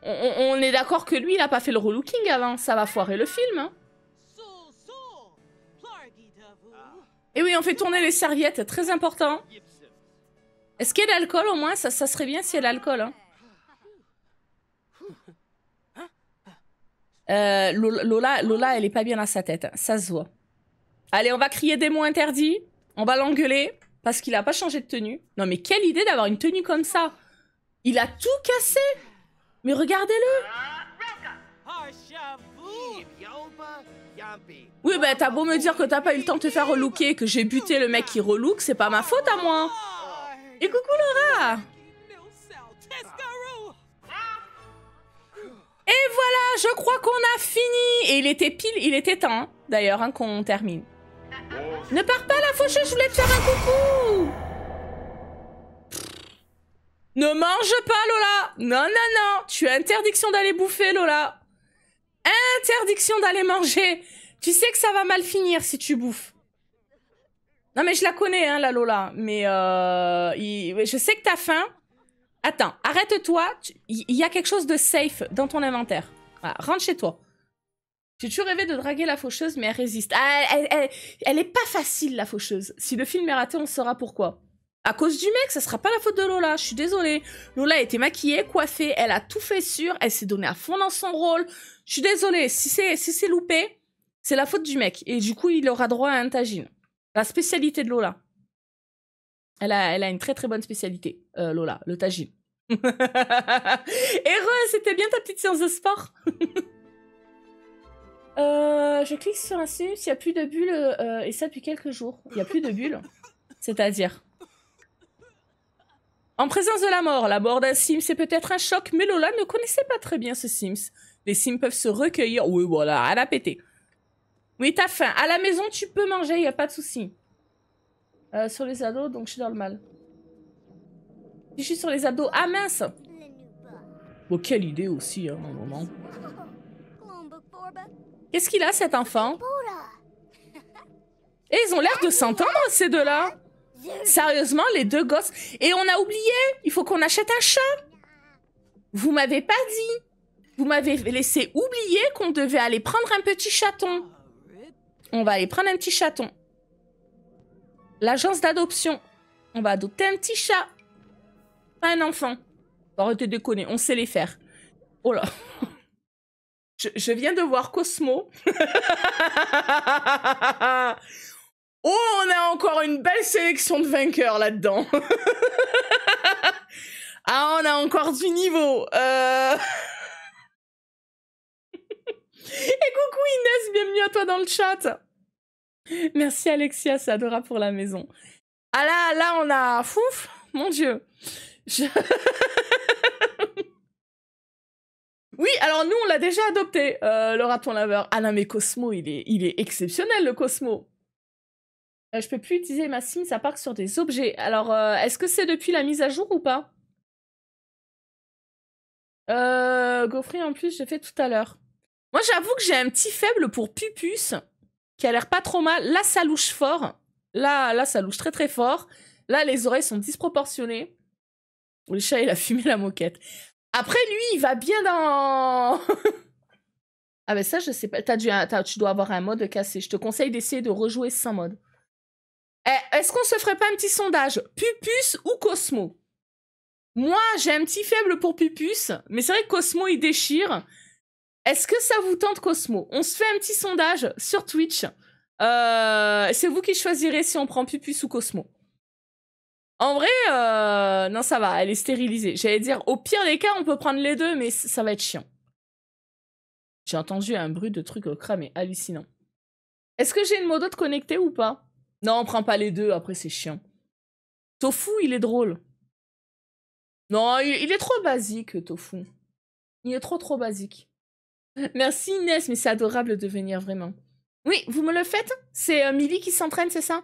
S1: on, est d'accord que lui, il a pas fait le relooking avant. Ça va foirer le film, hein. Et oui, on fait tourner les serviettes, très important. Est-ce qu'il y a l'alcool au moins ça, serait bien s'il y a l'alcool. Hein. Euh, Lola, Lola, elle est pas bien dans sa tête. Hein. Ça se voit. Allez, on va crier des mots interdits. On va l'engueuler parce qu'il a pas changé de tenue. Non mais quelle idée d'avoir une tenue comme ça. Il a tout cassé. Mais regardez-le. Oui, bah t'as beau me dire que t'as pas eu le temps de te faire relooker, que j'ai buté le mec qui relook, c'est pas ma faute à moi. Et coucou Laura Et voilà, je crois qu'on a fini Et il était pile, il était temps d'ailleurs hein, qu'on termine. Ne pars pas la faucheuse, je voulais te faire un coucou Ne mange pas Lola Non, non, non Tu as interdiction d'aller bouffer Lola Interdiction d'aller manger Tu sais que ça va mal finir si tu bouffes. Non, mais je la connais, hein, la Lola. Mais euh, je sais que t'as faim. Attends, arrête-toi. Il y a quelque chose de safe dans ton inventaire. rentre chez toi. J'ai toujours rêvé de draguer la faucheuse, mais elle résiste. Ah, elle, est pas facile, la faucheuse. Si le film est raté, on saura pourquoi. À cause du mec, ça sera pas la faute de Lola, je suis désolée. Lola a été maquillée, coiffée, elle a tout fait sûr, elle s'est donnée à fond dans son rôle. Je suis désolée, si c'est si loupé, c'est la faute du mec. Et du coup, il aura droit à un tagine. La spécialité de Lola. Elle a, elle a une très très bonne spécialité, euh, Lola, le tagine. Heureux, c'était bien ta petite séance de sport. Euh, je clique sur un sims, il n'y a plus de bulles, euh, et ça depuis quelques jours. Il n'y a plus de bulles. C'est-à-dire. En présence de la mort, la mort d'un Sims est peut-être un choc, mais Lola ne connaissait pas très bien ce Sims. Les Sims peuvent se recueillir, oui voilà, elle a pété oui, t'as faim. À la maison, tu peux manger, y a pas de souci. Euh, sur les ados, donc je suis dans le mal. Je suis sur les ados. Ah mince Bon, oh, quelle idée aussi, hein, mon moment. Qu'est-ce qu'il a, cet enfant Et eh, ils ont l'air de s'entendre, ces deux-là Sérieusement, les deux gosses. Et on a oublié, il faut qu'on achète un chat. Vous m'avez pas dit. Vous m'avez laissé oublier qu'on devait aller prendre un petit chaton. On va aller prendre un petit chaton. L'agence d'adoption. On va adopter un petit chat. Pas Un enfant. Arrêtez de déconner, on sait les faire. Oh là. Je, je viens de voir Cosmo. oh, on a encore une belle sélection de vainqueurs là-dedans. ah, on a encore du niveau. Euh... Et coucou Inès, bienvenue à toi dans le chat. Merci Alexia, c'est adorable pour la maison. Ah là, là on a... Fouf, mon dieu. oui, alors nous on l'a déjà adopté, euh, le raton laveur. Ah non mais Cosmo, il est, exceptionnel le Cosmo. Euh, je peux plus utiliser ma sim, ça part sur des objets. Alors, euh, est-ce que c'est depuis la mise à jour ou pas euh, Gaufry, en plus, j'ai fait tout à l'heure. Moi, j'avoue que j'ai un petit faible pour Pupus, qui a l'air pas trop mal. Là, ça louche fort. Là, là, ça louche très très fort. Là, les oreilles sont disproportionnées. Le chat, il a fumé la moquette. Après, lui, il va bien dans... ah ben ça, je sais pas. tu dois avoir un mode cassé. Je te conseille d'essayer de rejouer sans mode. Eh, Est-ce qu'on se ferait pas un petit sondage Pupus ou Cosmo Moi, j'ai un petit faible pour Pupus, mais c'est vrai que Cosmo, il déchire. Est-ce que ça vous tente, Cosmo On se fait un petit sondage sur Twitch. Euh, c'est vous qui choisirez si on prend Pupus ou Cosmo. En vrai, euh, non, ça va, elle est stérilisée. J'allais dire, au pire des cas, on peut prendre les deux, mais ça va être chiant. J'ai entendu un bruit de truc cramé, hallucinant. Est-ce que j'ai une modote connectée ou pas Non, on prend pas les deux, après c'est chiant. Tofu, il est drôle. Non, il est trop basique, Tofu. Il est trop trop basique. Merci Inès, mais c'est adorable de venir vraiment. Oui, vous me le faites C'est euh, Milly qui s'entraîne, c'est ça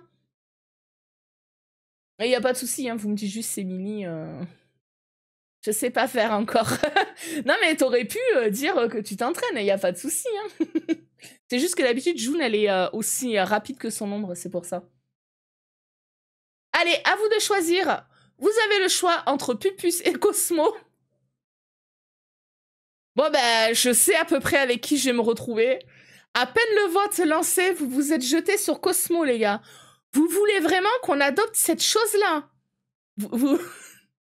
S1: Il n'y a pas de souci, hein, vous me dites juste c'est Milly. Euh... Je sais pas faire encore. non mais t'aurais pu euh, dire euh, que tu t'entraînes, il n'y a pas de souci. Hein. c'est juste que d'habitude, June, elle est euh, aussi rapide que son ombre, c'est pour ça. Allez,
S2: à vous de choisir. Vous avez le choix entre Pupus et Cosmo. Bon, ben,
S1: je sais à peu près avec qui je vais me retrouver. À peine le vote lancé, vous vous êtes jeté sur Cosmo, les gars. Vous voulez vraiment qu'on adopte cette chose-là vous,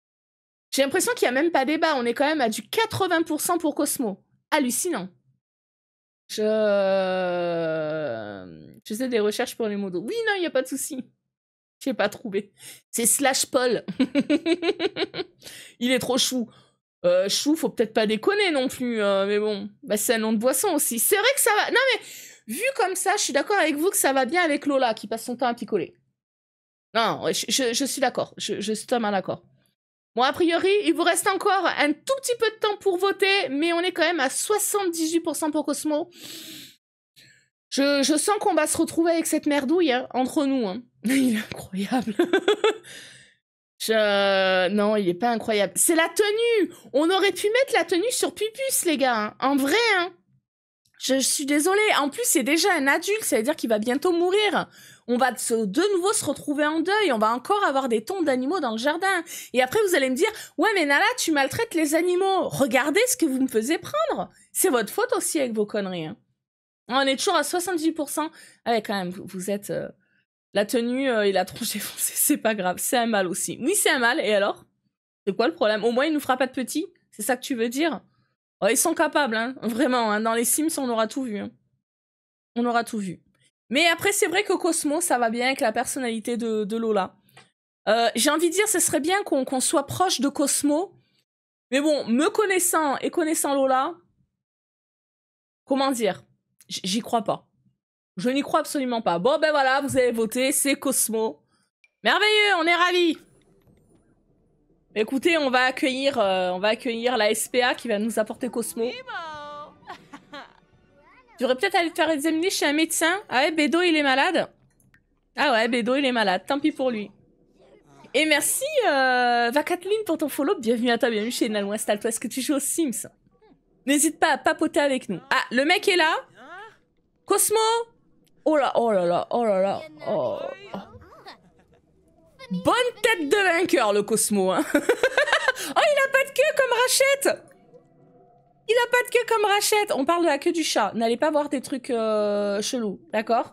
S1: J'ai l'impression qu'il n'y a même pas débat. On est quand même à du 80% pour Cosmo. Hallucinant. Je... Je faisais des recherches pour les modos. Oui, non, il n'y a pas de souci. Je n'ai pas trouvé. C'est slash Paul. il est trop chou. Euh, chou, faut peut-être pas déconner non plus, euh, mais bon, bah, c'est un nom de boisson aussi. C'est vrai que ça va. Non, mais vu comme ça, je suis d'accord avec vous que ça va bien avec Lola qui passe son temps à picoler. Non, je, suis d'accord. Je, je, suis totalement d'accord. Bon, a priori, il vous reste encore un tout petit peu de temps pour voter, mais on est quand même à 78% pour Cosmo. Je, sens qu'on va se retrouver avec cette merdouille hein, entre nous. Hein. Il est incroyable. Je... Non, il est pas incroyable. C'est la tenue On aurait pu mettre la tenue sur Pupus, les gars. Hein. En vrai, hein. Je, suis désolée. En plus, c'est déjà un adulte, ça veut dire qu'il va bientôt mourir. On va de nouveau se retrouver en deuil. On va encore avoir des tons d'animaux dans le jardin. Et après, vous allez me dire, ouais, mais Nala, tu maltraites les animaux. Regardez ce que vous me faisiez prendre. C'est votre faute aussi avec vos conneries. Hein. On est toujours à 78%. Ah ouais, quand même, vous êtes... Euh, la tenue euh, et la tronche c'est pas grave. C'est un mal aussi. Oui, c'est un mal. Et alors C'est quoi le problème Au moins, il nous fera pas de petits. C'est ça que tu veux dire Ils sont capables, hein. Vraiment, hein. dans les Sims, on aura tout vu. Hein. On aura tout vu. Mais après, c'est vrai que Cosmo, ça va bien avec la personnalité de, Lola. Euh, j'ai envie de dire, ce serait bien qu'on soit proche de Cosmo. Mais bon, me connaissant et connaissant Lola, comment dire J'y crois pas. Je n'y crois absolument pas. Bon, ben voilà, vous avez voté, c'est Cosmo. Merveilleux, on est ravis Écoutez, on va accueillir, euh, on va accueillir la SPA qui va nous apporter Cosmo. Tu aurais peut-être aller te faire examiner chez un médecin. Ah ouais, Bédo, il est malade. Ah ouais, Bédo, il est malade. Tant pis pour lui. Et merci, euh, Vacatline, pour ton follow. Bienvenue à toi, bienvenue chez Nalou. Installe-toi. Est-ce que tu joues aux Sims N'hésite pas à papoter avec nous. Ah, le mec est là. Cosmo Oh là, oh là là, oh là là. Oh. Bonne tête de vainqueur, le Cosmo. Hein. oh, il a pas de queue comme Rachette. Il a pas de queue comme Rachette. On parle de la queue du chat. N'allez pas voir des trucs euh, chelous, d'accord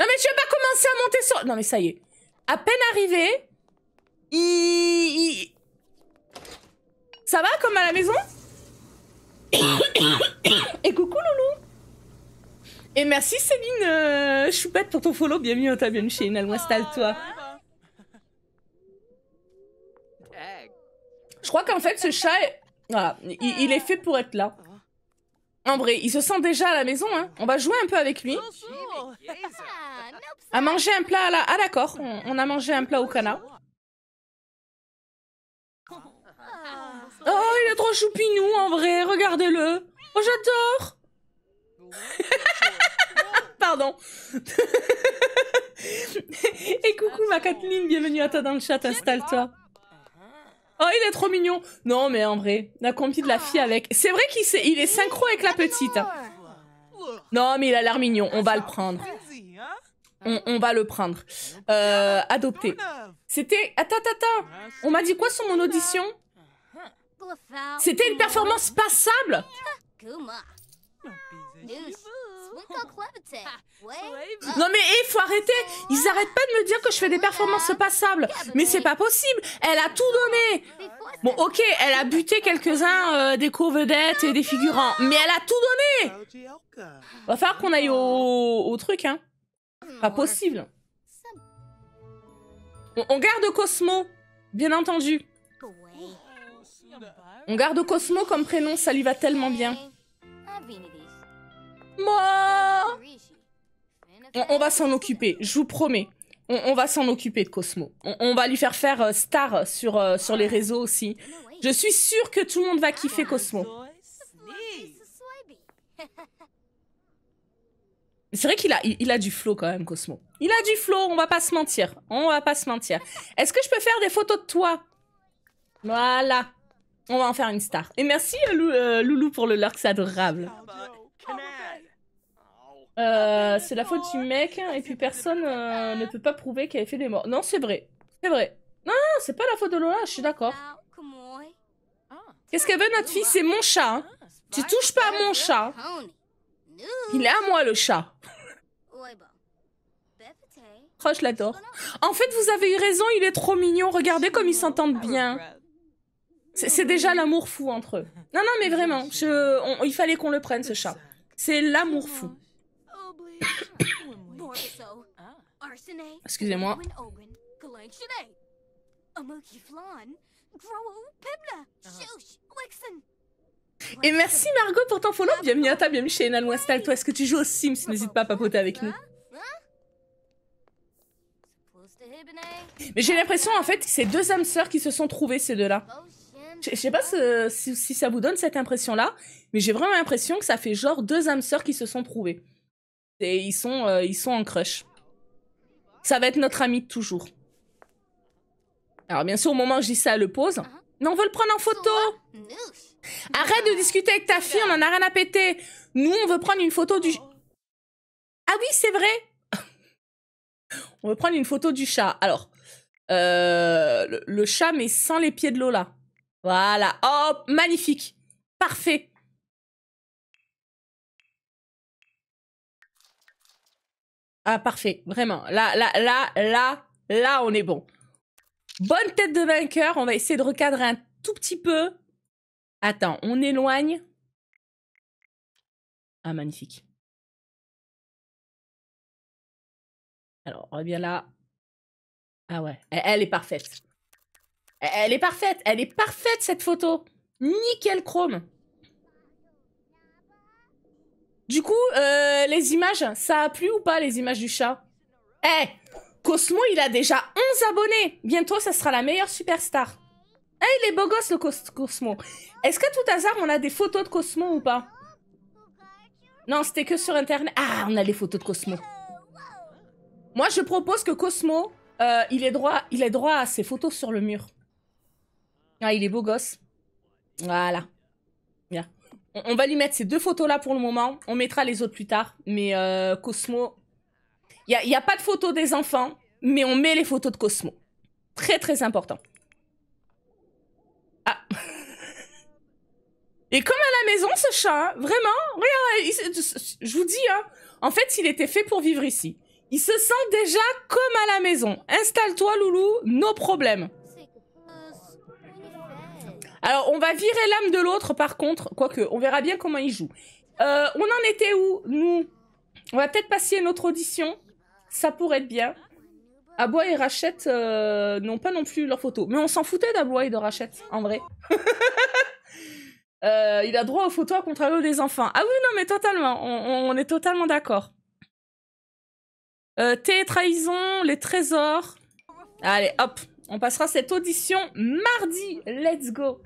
S1: Non mais tu vas pas commencer à monter sur... Non mais ça y est. À peine arrivé, il... Ça va comme à la maison
S2: Et
S1: coucou Loulou et merci Céline euh, Choupette pour ton follow. Bienvenue au Tabion elle installe-toi. Je crois qu'en fait, ce chat, il, est fait pour être là. En vrai, il se sent déjà à la maison. Hein. On va jouer un peu avec lui. À manger un plat à la... Ah d'accord, on, a mangé un plat au canard. Oh, il est trop choupinou en vrai, regardez-le. Oh, j'adore Pardon. Et coucou ma Kathleen, bienvenue à toi dans le chat, installe-toi. Oh, il est trop mignon. Non, mais en vrai, la compie de la fille avec. C'est vrai qu'il est... synchro avec la petite. Non, mais il a l'air mignon. On va le prendre. On, va le prendre. Euh, adopté. C'était. Attends, attends, On m'a dit quoi sur mon audition
S2: C'était une performance
S1: passable
S2: Non mais il faut arrêter
S1: Ils arrêtent pas de me dire que je fais des performances passables Mais c'est pas possible Elle a tout donné Bon ok, elle a buté quelques-uns euh, des co-vedettes et des figurants, mais elle a tout donné Va falloir qu'on aille au... truc, hein. Pas possible on garde Cosmo, bien entendu. On garde Cosmo comme prénom, ça lui va tellement bien on, va s'en occuper, je vous promets. On, va s'en occuper de Cosmo. On, va lui faire faire euh, star euh, sur, euh, sur les réseaux aussi. Je suis sûre que tout le monde va kiffer Cosmo. C'est vrai qu'il a, il, a du flow quand même, Cosmo. Il a du flow, on va pas se mentir. On va pas se mentir. Est-ce que je peux faire des photos de toi Voilà. On va en faire une star. Et merci Loulou pour le lurk, adorable. Euh, c'est la faute du mec, hein, et puis personne euh, ne peut pas prouver qu'elle a fait des morts. Non, c'est vrai. C'est vrai. Non, non, c'est pas la faute de Lola, je suis d'accord. Qu'est-ce qu'elle veut, notre fille C'est mon chat. Hein. Tu touches pas à mon chat. Il est à moi, le chat. Oh, je l'adore. En fait, vous avez eu raison, il est trop mignon. Regardez comme ils s'entendent bien. C'est déjà l'amour fou entre eux. Non, non, mais vraiment, il fallait qu'on le prenne, ce chat. C'est l'amour fou.
S2: Excusez-moi. Uh-huh.
S1: Et merci Margot pour ton follow. Bienvenue à toi, bienvenue chez Enal Toi, est-ce que tu joues aux Sims N'hésite pas à papoter avec nous. Mais j'ai l'impression en fait que c'est deux âmes sœurs qui se sont trouvées ces deux-là. Je sais pas si, si ça vous donne cette impression-là, mais j'ai vraiment l'impression que ça fait genre deux âmes sœurs qui se sont trouvées. Et ils sont, euh, ils sont en crush. Ça va être notre ami de toujours. Alors bien sûr, au moment où je dis ça, le pose. Non, on veut le prendre en photo Arrête de discuter avec ta fille, on en a rien à péter Nous, on veut prendre une photo du... Ah oui, c'est vrai On veut prendre une photo du chat. Alors, euh, le, chat, mais
S2: sans les pieds de Lola. Voilà. Oh, magnifique Parfait Ah, parfait,
S1: vraiment. Là, là, là, là, là, on est bon. Bonne tête de vainqueur.
S2: On va essayer de recadrer un tout petit peu. Attends, on éloigne. Ah, magnifique. Alors, on revient là. Ah ouais, elle, est parfaite.
S1: elle est parfaite, elle est parfaite cette photo. Nickel chrome. Du coup, euh, les images, ça a plu ou pas les images du chat Eh Cosmo, il a déjà 11 abonnés Bientôt, ça sera la meilleure superstar. Eh, il est beau gosse le Cosmo. Est-ce qu'à tout hasard, on a des photos de Cosmo ou pas Non, c'était que sur Internet. Ah, on a les photos de Cosmo. Moi, je propose que Cosmo, euh, il, est droit, il droit à ses photos sur le mur. Ah, il est beau gosse. Voilà. On, va lui mettre ces deux photos-là pour le moment. On mettra les autres plus tard. Mais euh, Cosmo... Il n'y a, pas de photos des enfants, mais on met les photos de Cosmo. Très, très important. Ah. Et comme à la maison, ce chat, hein, vraiment, je vous dis, hein, en fait, il était fait pour vivre ici. Il se sent déjà comme à la maison. Installe-toi, loulou, nos problèmes. Alors, on va virer l'âme de l'autre, par contre. Quoique, on verra bien comment il joue. Euh, on en était où, nous On va peut-être passer notre audition. Ça pourrait être bien. Abois et Rachette euh, n'ont pas non plus leurs photos Mais on s'en foutait d'Abois et de Rachette, en vrai. Euh, il a droit aux photos à contrario des enfants. Ah oui, non, mais totalement. On, est totalement d'accord. Euh, thé, trahison, les trésors. Allez, hop. On passera cette audition mardi. Let's go.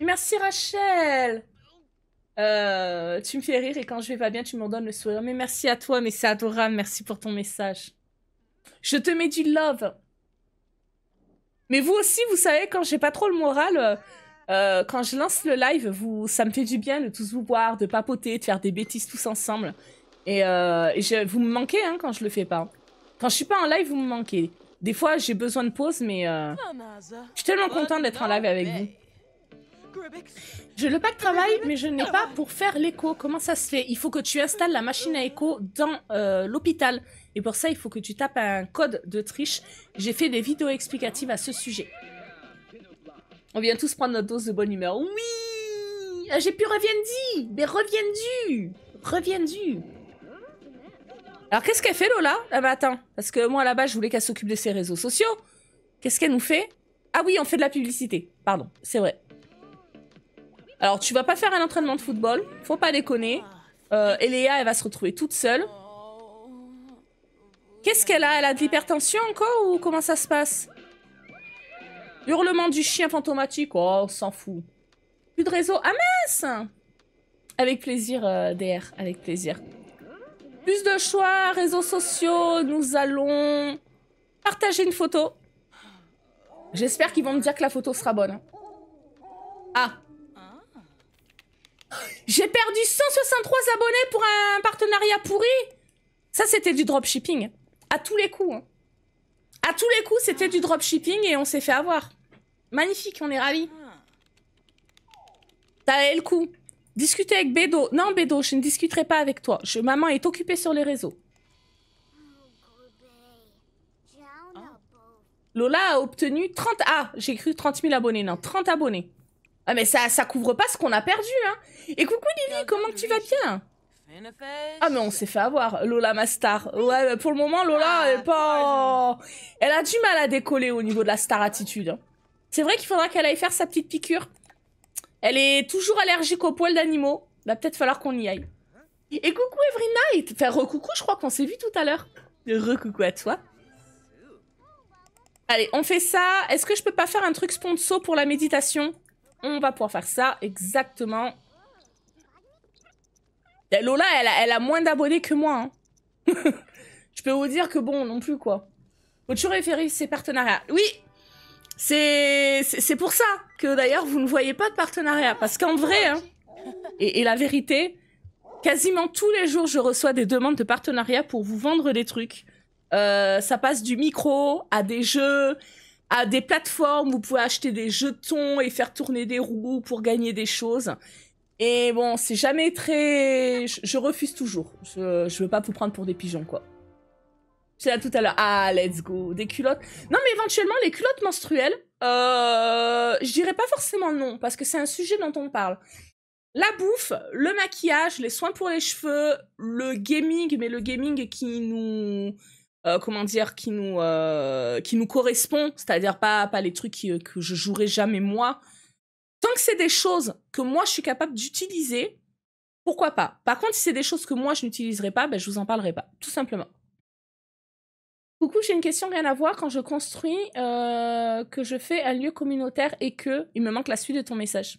S1: Merci Rachel euh, Tu me fais rire et quand je vais pas bien, tu m'en donnes le sourire. Mais merci à toi, mais c'est adorable. Merci pour ton message. Je te mets du love. Mais vous aussi, vous savez, quand j'ai pas trop le moral, euh, quand je lance le live, vous, ça me fait du bien de tous vous voir, de papoter, de faire des bêtises tous ensemble. Et, euh, je, vous me manquez hein, quand je le fais pas. Quand je suis pas en live, vous me manquez. Des fois, j'ai besoin de pause, mais
S2: je suis tellement contente d'être en live
S1: avec vous. J'ai le pack travail, mais je n'ai pas pour faire l'écho. Comment ça se fait Il faut que tu installes la machine à écho dans euh, l'hôpital. Et pour ça, il faut que tu tapes un code de triche. J'ai fait des vidéos explicatives à ce sujet. On vient tous prendre notre dose de bonne humeur. Oui ah, J'ai pu reviendu Mais reviendu du du Alors qu'est-ce qu'elle fait Lola Ah bah attends, parce que moi là-bas, je voulais qu'elle s'occupe de ses réseaux sociaux. Qu'est-ce qu'elle nous fait Ah oui, on fait de la publicité. Pardon, c'est vrai. Alors, tu vas pas faire un entraînement de football, faut pas déconner. Euh, Eléa, elle va se retrouver toute seule. Qu'est-ce qu'elle a Elle a de l'hypertension encore ou comment ça se passe Hurlement du chien fantomatique, oh, on s'en fout. Plus de réseau, ah mince Avec plaisir, euh, DR, avec plaisir. Plus de choix, réseaux sociaux, nous allons partager une photo. J'espère qu'ils vont me dire que la photo sera bonne. Ah, j'ai perdu 163 abonnés pour un partenariat pourri. Ça, c'était du dropshipping. À tous les coups. Hein. À tous les coups, c'était du dropshipping et on s'est fait avoir. Magnifique, on est ravis. Ça eu le coup. Discuter avec Bédo. Non, Bédo, je ne discuterai pas avec toi. maman est occupée sur les réseaux. Lola a obtenu 30... Ah, j'ai cru 30 000 abonnés. Non, 30 abonnés. Ah, mais ça, ça couvre pas ce qu'on a perdu, hein. Et coucou Lily, comment tu vas bien ah mais on s'est fait avoir, Lola ma star. Ouais, pour le moment Lola ah, elle est pas... Hein. Elle a du mal à décoller au niveau de la star attitude. Hein. C'est vrai qu'il faudra qu'elle aille faire sa petite piqûre. Elle est toujours allergique aux poils d'animaux. Va peut-être falloir qu'on y aille. Et coucou Every Night Enfin, recoucou, je crois qu'on s'est vu tout à l'heure. Recoucou à toi. Allez, on fait ça. Est-ce que je peux pas faire un truc sponsor pour la méditation On va pouvoir faire ça, exactement. Ben, Lola, elle a, moins d'abonnés que moi. Hein. je peux vous dire que bon, non plus, quoi. Faut toujours référer ses partenariats. Oui C'est, pour ça que d'ailleurs, vous ne voyez pas de partenariat. Parce qu'en vrai, hein, et, la vérité, quasiment tous les jours, je reçois des demandes de partenariat pour vous vendre des trucs. Euh, ça passe du micro à des jeux, à des plateformes. où Vous pouvez acheter des jetons et faire tourner des roues pour gagner des choses. Et bon, c'est jamais très... Je, refuse toujours. Je, veux pas vous prendre pour des pigeons, quoi. C'est là tout à l'heure. Ah, let's go. Des culottes. Non, mais éventuellement, les culottes menstruelles, euh, je dirais pas forcément non, parce que c'est un sujet dont on parle. La bouffe, le maquillage, les soins pour les cheveux, le gaming, mais le gaming qui nous... Euh, comment dire, qui nous, euh, qui nous correspond, c'est-à-dire pas, pas les trucs que je jouerai jamais moi, que c'est des choses que moi je suis capable d'utiliser, pourquoi pas Par contre, si c'est des choses que moi je n'utiliserai pas, ben, je vous en parlerai pas, tout simplement. Coucou, j'ai une question rien à voir quand je construis, euh, que je fais un lieu communautaire et que... Il me manque la suite de ton message.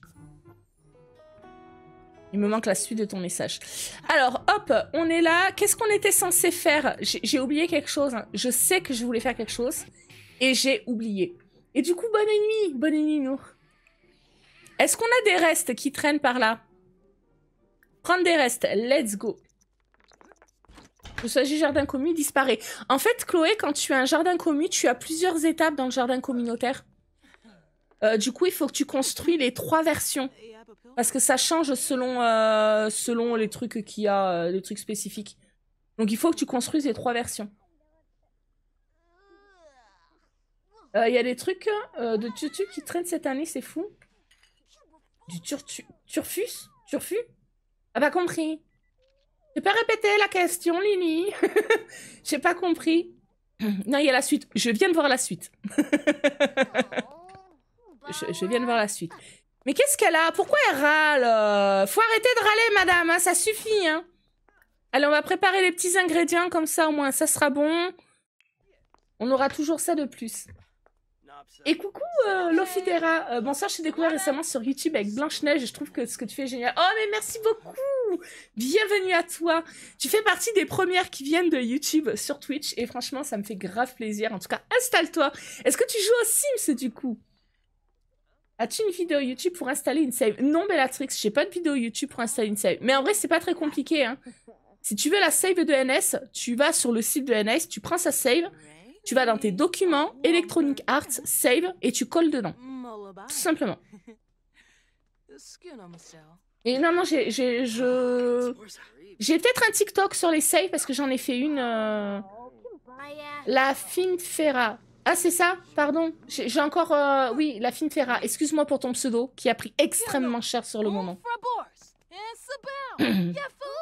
S1: Il me manque la suite de ton message. Alors, hop, on est là. Qu'est-ce qu'on était censé faire J'ai oublié quelque chose. Hein. Je sais que je voulais faire quelque chose. Et j'ai oublié. Et du coup, bonne nuit. Bonne nuit, nous. Est-ce qu'on a des restes qui traînent par là Prendre des restes, let's go. Il s'agit jardin commun disparaît. En fait, Chloé, quand tu as un jardin commun, tu as plusieurs étapes dans le jardin communautaire. Euh, du coup, il faut que tu construis les trois versions. Parce que ça change selon, euh, selon les trucs qu'il y a, euh, les trucs spécifiques. Donc il faut que tu construises les trois versions. Il y a des trucs de tutu qui traînent cette année, c'est fou. Du turfus turfus Turfu Ah bah compris. J'ai pas répété la question, Lily. J'ai pas compris. Non, il y a la suite. Je viens de voir la suite. je, viens de voir la suite. Mais qu'est-ce qu'elle a Pourquoi elle râle Faut arrêter de râler, madame. Hein, ça suffit. Hein. Allez, on va préparer les petits ingrédients comme ça, au moins. Ça sera bon. On aura toujours ça de plus. Et coucou euh, Bonsoir, euh, bon ça je t'ai découvert récemment sur YouTube avec Blanche-Neige je trouve que ce que tu fais est génial. Oh mais merci beaucoup Bienvenue à toi Tu fais partie des premières qui viennent de YouTube sur Twitch et franchement ça me fait grave plaisir. En tout cas installe-toi Est-ce que tu joues aux Sims du coup As-tu une vidéo YouTube pour installer une save Non Bellatrix, j'ai pas de vidéo YouTube pour installer une save. Mais en vrai c'est pas très compliqué hein. Si tu veux la save de NS, tu vas sur le site de NS, tu prends sa save tu vas dans tes documents, Electronic Arts, Save, et tu colles dedans.
S2: Tout simplement.
S1: Et non, non, j'ai, j'ai, je... j'ai peut-être un TikTok sur les saves parce que j'en ai fait une. Euh, la Finfera. Ah, c'est ça Pardon. J'ai, encore. Euh, oui, la Finfera. Excuse-moi pour ton pseudo qui a pris extrêmement cher sur le moment.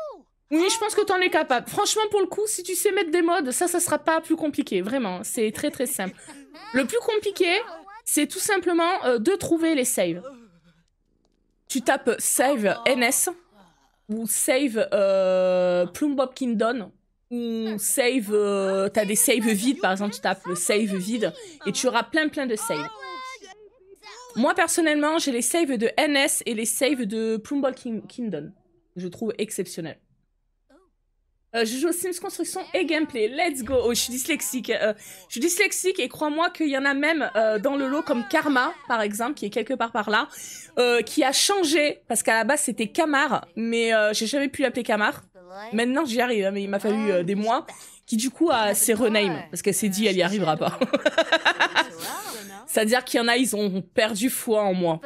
S1: Oui, je pense que t'en es capable. Franchement, pour le coup, si tu sais mettre des modes, ça, ça sera pas plus compliqué. Vraiment, c'est très très simple. Le plus compliqué, c'est tout simplement euh, de trouver les saves. Tu tapes save NS ou save euh, Plumbob Kingdom ou save. tu euh, T'as des saves vides, par exemple, tu tapes le save vide et tu auras plein plein de saves. Moi personnellement, j'ai les saves de NS et les saves de Plumbob Kingdom. Je trouve exceptionnel. Euh, je joue aux Sims Construction et Gameplay. Let's go. Oh, je suis dyslexique. Euh, je suis dyslexique et crois-moi qu'il y en a même euh, dans le lot comme Karma, par exemple, qui est quelque part par là, qui a changé parce qu'à la base c'était Kamar, mais j'ai jamais pu l'appeler Kamar. Maintenant j'y arrive, hein, mais il m'a fallu des mois. Qui du coup a ses renames parce qu'elle s'est dit elle y arrivera pas. C'est-à-dire qu'il y en a, ils ont perdu foi en moi.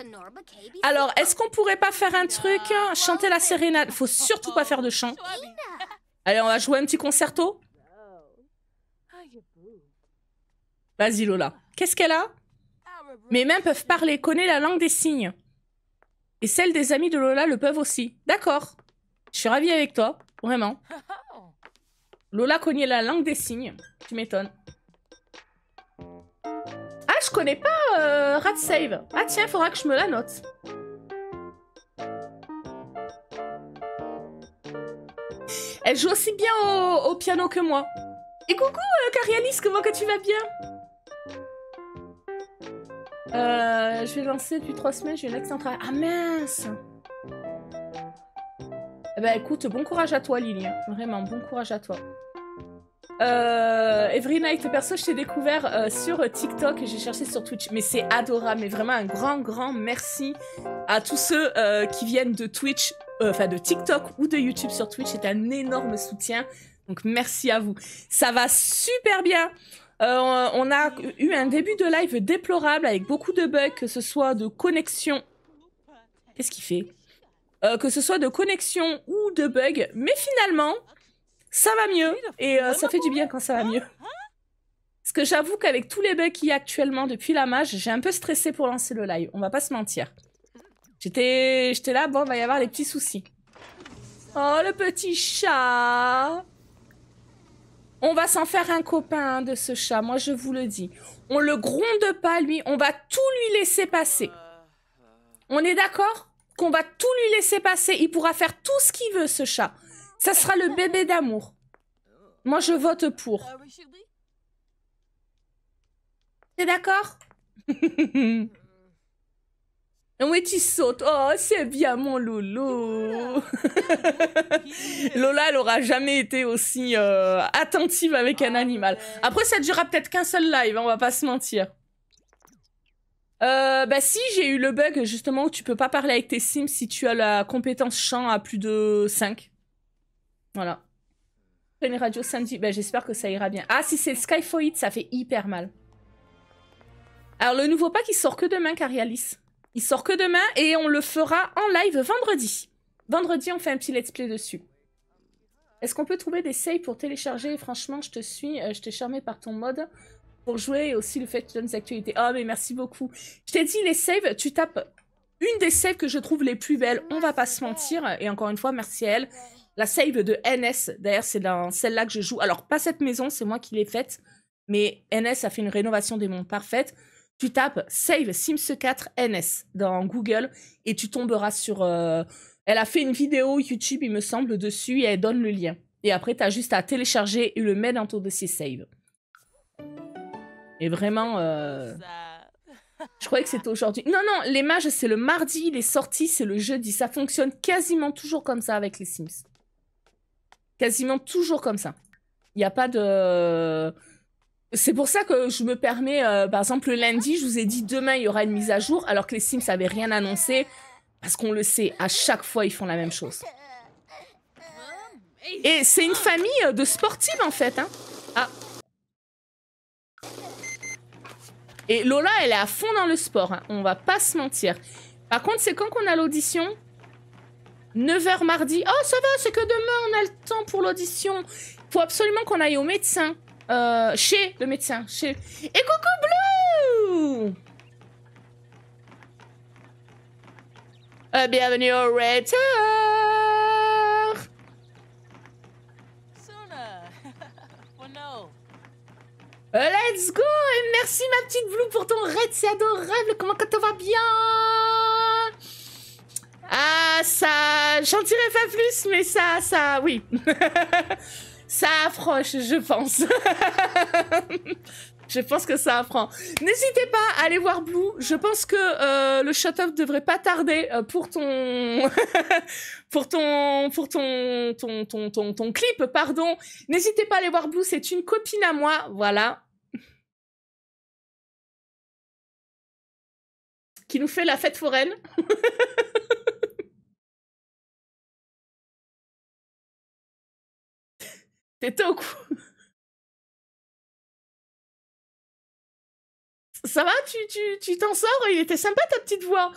S1: Alors, est-ce qu'on pourrait pas faire un truc Chanter la sérénade. Faut surtout pas faire de chant. Allez, on va jouer un petit concerto Vas-y, Lola. Qu'est-ce qu'elle a Mes mains peuvent parler, connaît la langue des signes. Et celles des amis de Lola le peuvent aussi. D'accord. Je suis ravie avec toi, vraiment. Lola connaît la langue des signes. Tu m'étonnes. Ah, je connais pas euh, Rat Save. Ah tiens, faudra que je me la note. Elle joue aussi bien au, piano que moi. Et coucou, euh, comment que tu vas bien euh, je vais lancer depuis trois semaines, j'ai un excellent travail. Ah mince eh ben écoute, bon courage à toi Lily. Hein. Vraiment, bon courage à toi. Euh, Every Night, perso, je t'ai découvert euh, sur TikTok et j'ai cherché sur Twitch. Mais c'est adorable, mais vraiment un grand, grand merci à tous ceux euh, qui viennent de Twitch euh, enfin de TikTok ou de YouTube sur Twitch est un énorme soutien. Donc merci à vous. Ça va super bien. Euh, on a eu un début de live déplorable avec beaucoup de bugs, que ce soit de connexion. Qu'est-ce qu'il fait euh, Que ce soit de connexion ou de bugs. Mais finalement, ça va mieux. Et ça fait du bien quand ça va mieux. Parce que j'avoue qu'avec tous les bugs qu'il y a actuellement depuis la mage, j'ai un peu stressé pour lancer le live. On va pas se mentir. J'étais j'étais là, bon, il va y avoir les petits soucis. Oh, le petit chat On va s'en faire un copain de ce chat, moi je vous le dis. On le gronde pas, lui, on va tout lui laisser passer. On est d'accord Qu'on va tout lui laisser passer, il pourra faire tout ce qu'il veut, ce chat. Ça sera le bébé d'amour. Moi, je vote pour. Euh, T'es d'accord Oui, tu sautes. Oh, c'est bien mon Lolo. Lola, elle aura jamais été aussi euh, attentive avec un ah animal. Après, ça durera peut-être qu'un seul live, hein, on va pas se mentir. Euh, bah si, j'ai eu le bug justement où tu peux pas parler avec tes sims si tu as la compétence chant à plus de 5. Voilà. Une radio samedi, bah, j'espère que ça ira bien. Ah, si c'est Skyfoid, ça fait hyper mal. Alors le nouveau pack, il sort que demain, Carialis. Il sort que demain et on le fera en live vendredi. Vendredi, on fait un petit let's play dessus. Est-ce qu'on peut trouver des saves pour télécharger Franchement, je te suis, euh, je t'ai charmé par ton mode pour jouer et aussi le fait que tu donnes des actualités. Oh, mais merci beaucoup. Je t'ai dit, les saves, tu tapes une des saves que je trouve les plus belles, on va pas se mentir. Et encore une fois, merci à elle. La save de NS, d'ailleurs, c'est dans celle-là que je joue. Alors, pas cette maison, c'est moi qui l'ai faite. Mais NS a fait une rénovation des mondes parfaite tu tapes Save Sims 4 NS dans Google et tu tomberas sur. Euh, elle a fait une vidéo YouTube, il me semble, dessus et elle donne le lien. Et après, tu as juste à télécharger et le mettre dans ton dossier Save. Et vraiment. Euh, je croyais que c'était aujourd'hui. Non, non, les mages, c'est le mardi, les sorties, c'est le jeudi. Ça fonctionne quasiment toujours comme ça avec les Sims. Quasiment toujours comme ça. Il n'y a pas de c'est pour ça que je me permets, euh, par exemple, le lundi, je vous ai dit demain il y aura une mise à jour, alors que les Sims n'avaient rien annoncé, parce qu'on le sait, à chaque fois ils font la même chose. Et c'est une famille de sportives en fait. Hein. Ah. Et Lola, elle est à fond dans le sport, hein, on va pas se mentir. Par contre, c'est quand qu'on a l'audition 9h mardi. Oh, ça va, c'est que demain on a le temps pour l'audition. Faut absolument qu'on aille au médecin. Euh, chez le médecin. Chez... Et coucou Blue euh, Bienvenue au Red oh euh, Let's go Et merci ma petite Blue pour ton raid, c'est adorable, comment que t'en vas bien Ah ça, j'en dirais pas plus, mais ça, ça, oui Ça approche, je pense. je pense que ça apprend. N'hésitez pas à aller voir Blue. Je pense que euh, le shut devrait pas tarder euh, pour ton pour ton pour
S2: ton ton ton clip, pardon. N'hésitez pas à aller voir Blue, c'est une copine à moi, voilà. Qui nous fait la fête foraine. Tetuco. ça va, tu, tu, t'en sors, il était sympa ta
S1: petite voix.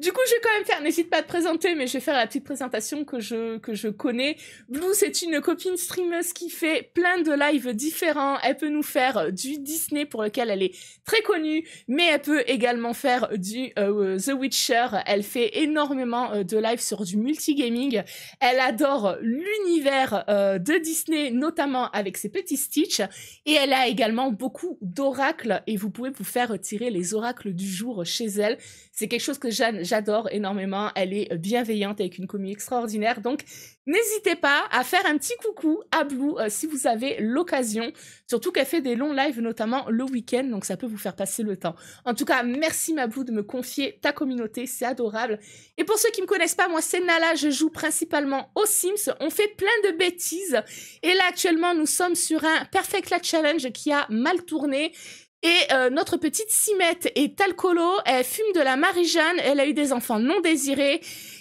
S1: Du coup, je vais quand même faire, n'hésite pas à te présenter, mais je vais faire la petite présentation que je, que je connais. Blue, c'est une copine streameuse qui fait plein de lives différents. Elle peut nous faire euh, du Disney pour lequel elle est très connue, mais elle peut également faire du euh, The Witcher. Elle fait énormément euh, de lives sur du multigaming. Elle adore l'univers de Disney, notamment avec ses petits Stitch. Et elle a également beaucoup d'oracles et vous pouvez vous faire tirer les oracles du jour chez elle. C'est quelque chose que j'adore énormément. Elle est euh, bienveillante avec une commu extraordinaire. Donc, n'hésitez pas à faire un petit coucou à Blue euh, si vous avez l'occasion. Surtout qu'elle fait des longs lives, notamment le week-end. Donc, ça peut vous faire passer le temps. En tout cas, merci ma Blue de me confier ta communauté. C'est adorable. Et pour ceux qui me connaissent pas, moi, c'est Nala. Je joue principalement aux Sims. On fait plein de bêtises. Et là, actuellement, nous sommes sur un Perfect Life Challenge qui a mal tourné. Et euh, notre petite Simette est alcoolo, elle fume de la marijuana, elle a eu des enfants non désirés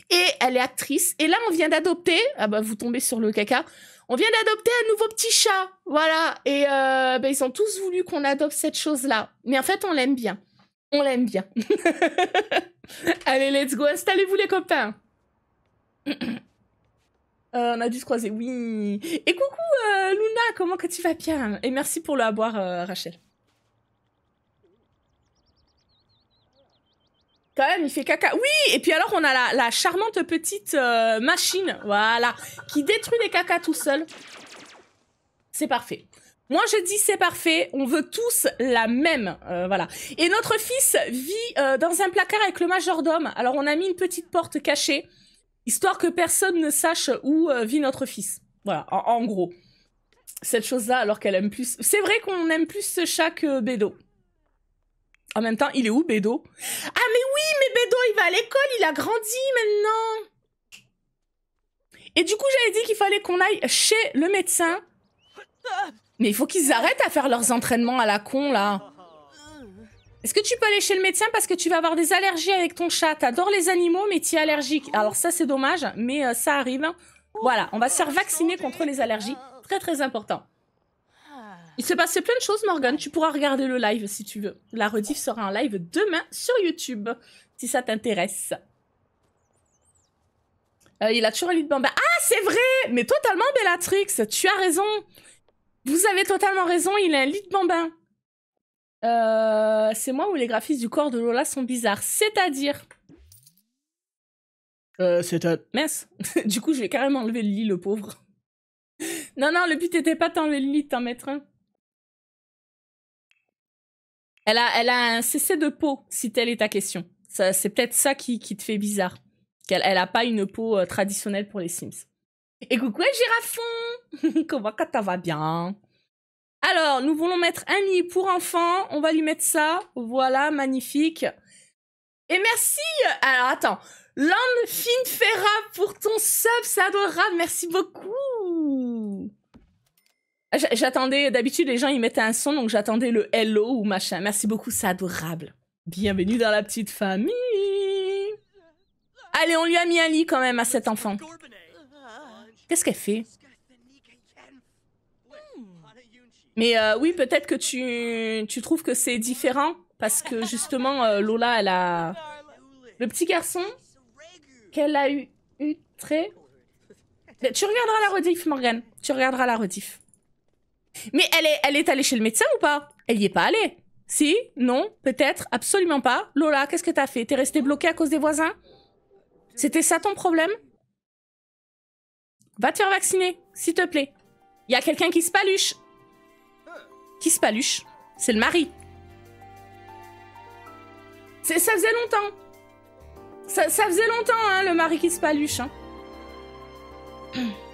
S1: et elle est actrice. Et là, on vient d'adopter, ah bah vous tombez sur le caca, on vient d'adopter un nouveau petit chat, voilà. Et euh, bah, ils ont tous voulu qu'on adopte cette chose-là. Mais en fait, on l'aime bien. On l'aime bien. Allez, let's go, installez-vous les copains. Euh, on a dû se croiser, oui. Et coucou Luna, comment que tu vas bien Et merci pour le à Rachel. quand même, il fait caca. Oui, et puis alors on a la, charmante petite euh, machine, voilà, qui détruit les cacas tout seul. C'est parfait. Moi, je dis c'est parfait. On veut tous la même, euh, voilà. Et notre fils vit euh, dans un placard avec le majordome. Alors on a mis une petite porte cachée, histoire que personne ne sache où vit notre fils. Voilà, en, gros. Cette chose-là, alors qu'elle aime plus. C'est vrai qu'on aime plus ce chat que Bédo. En même temps, il est où, Bédo Ah, mais eh, Bédo, il va à l'école, il a grandi maintenant. Et du coup, j'avais dit qu'il fallait qu'on aille chez le médecin. Mais il faut qu'ils arrêtent à faire leurs entraînements à la con, là. Est-ce que tu peux aller chez le médecin parce que tu vas avoir des allergies avec ton chat T'adores les animaux, mais tu es allergique. Alors ça, c'est dommage, mais euh, ça arrive. Voilà, on va se faire vacciner contre les allergies. Très, très important. Il s'est passé plein de choses, Morgan. Tu pourras regarder le live si tu veux. La rediff sera en live demain sur YouTube si ça t'intéresse. Euh, il a toujours un lit de bambin. Ah, c'est vrai Mais totalement, Bellatrix, tu as raison. Vous avez totalement raison, il a un lit de bambin. Euh, c'est moi où les graphismes du corps de Lola sont bizarres. C'est-à-dire. Euh, c'est un... Mince Du coup, je vais carrément enlever le lit, le pauvre. non, non, le but était pas t'enlever le lit, t'en mettre un. Elle a, elle a un CC de peau, si telle est ta question c'est peut-être ça qui, te fait bizarre. Qu'elle elle a pas une peau euh, traditionnelle pour les Sims. Et coucou girafon Comment ça va bien Alors, nous voulons mettre un lit pour enfant. On va lui mettre ça. Voilà, magnifique. Et merci Alors, attends. Land Finfera pour ton sub, c'est adorable. Merci beaucoup J'attendais, d'habitude les gens ils mettaient un son, donc j'attendais le hello ou machin. Merci beaucoup, c'est adorable. Bienvenue dans la petite famille. Allez, on lui a mis un lit quand même à cet enfant. Qu'est-ce qu'elle fait hmm. Mais euh, oui, peut-être que tu, trouves que c'est différent parce que justement, euh, Lola, elle a le petit garçon qu'elle a eu, très... Tu regarderas la rediff, Morgane. Tu regarderas la rediff. Mais elle est, elle est allée chez le médecin ou pas Elle y est pas allée. Si Non Peut-être Absolument pas Lola, qu'est-ce que t'as fait T'es restée bloquée à cause des voisins C'était ça ton problème Va te faire vacciner, s'il te plaît. Il Y a quelqu'un qui se paluche Qui se paluche C'est le mari. Ça faisait longtemps. Ça, ça faisait longtemps, hein, le mari qui se paluche. Hein.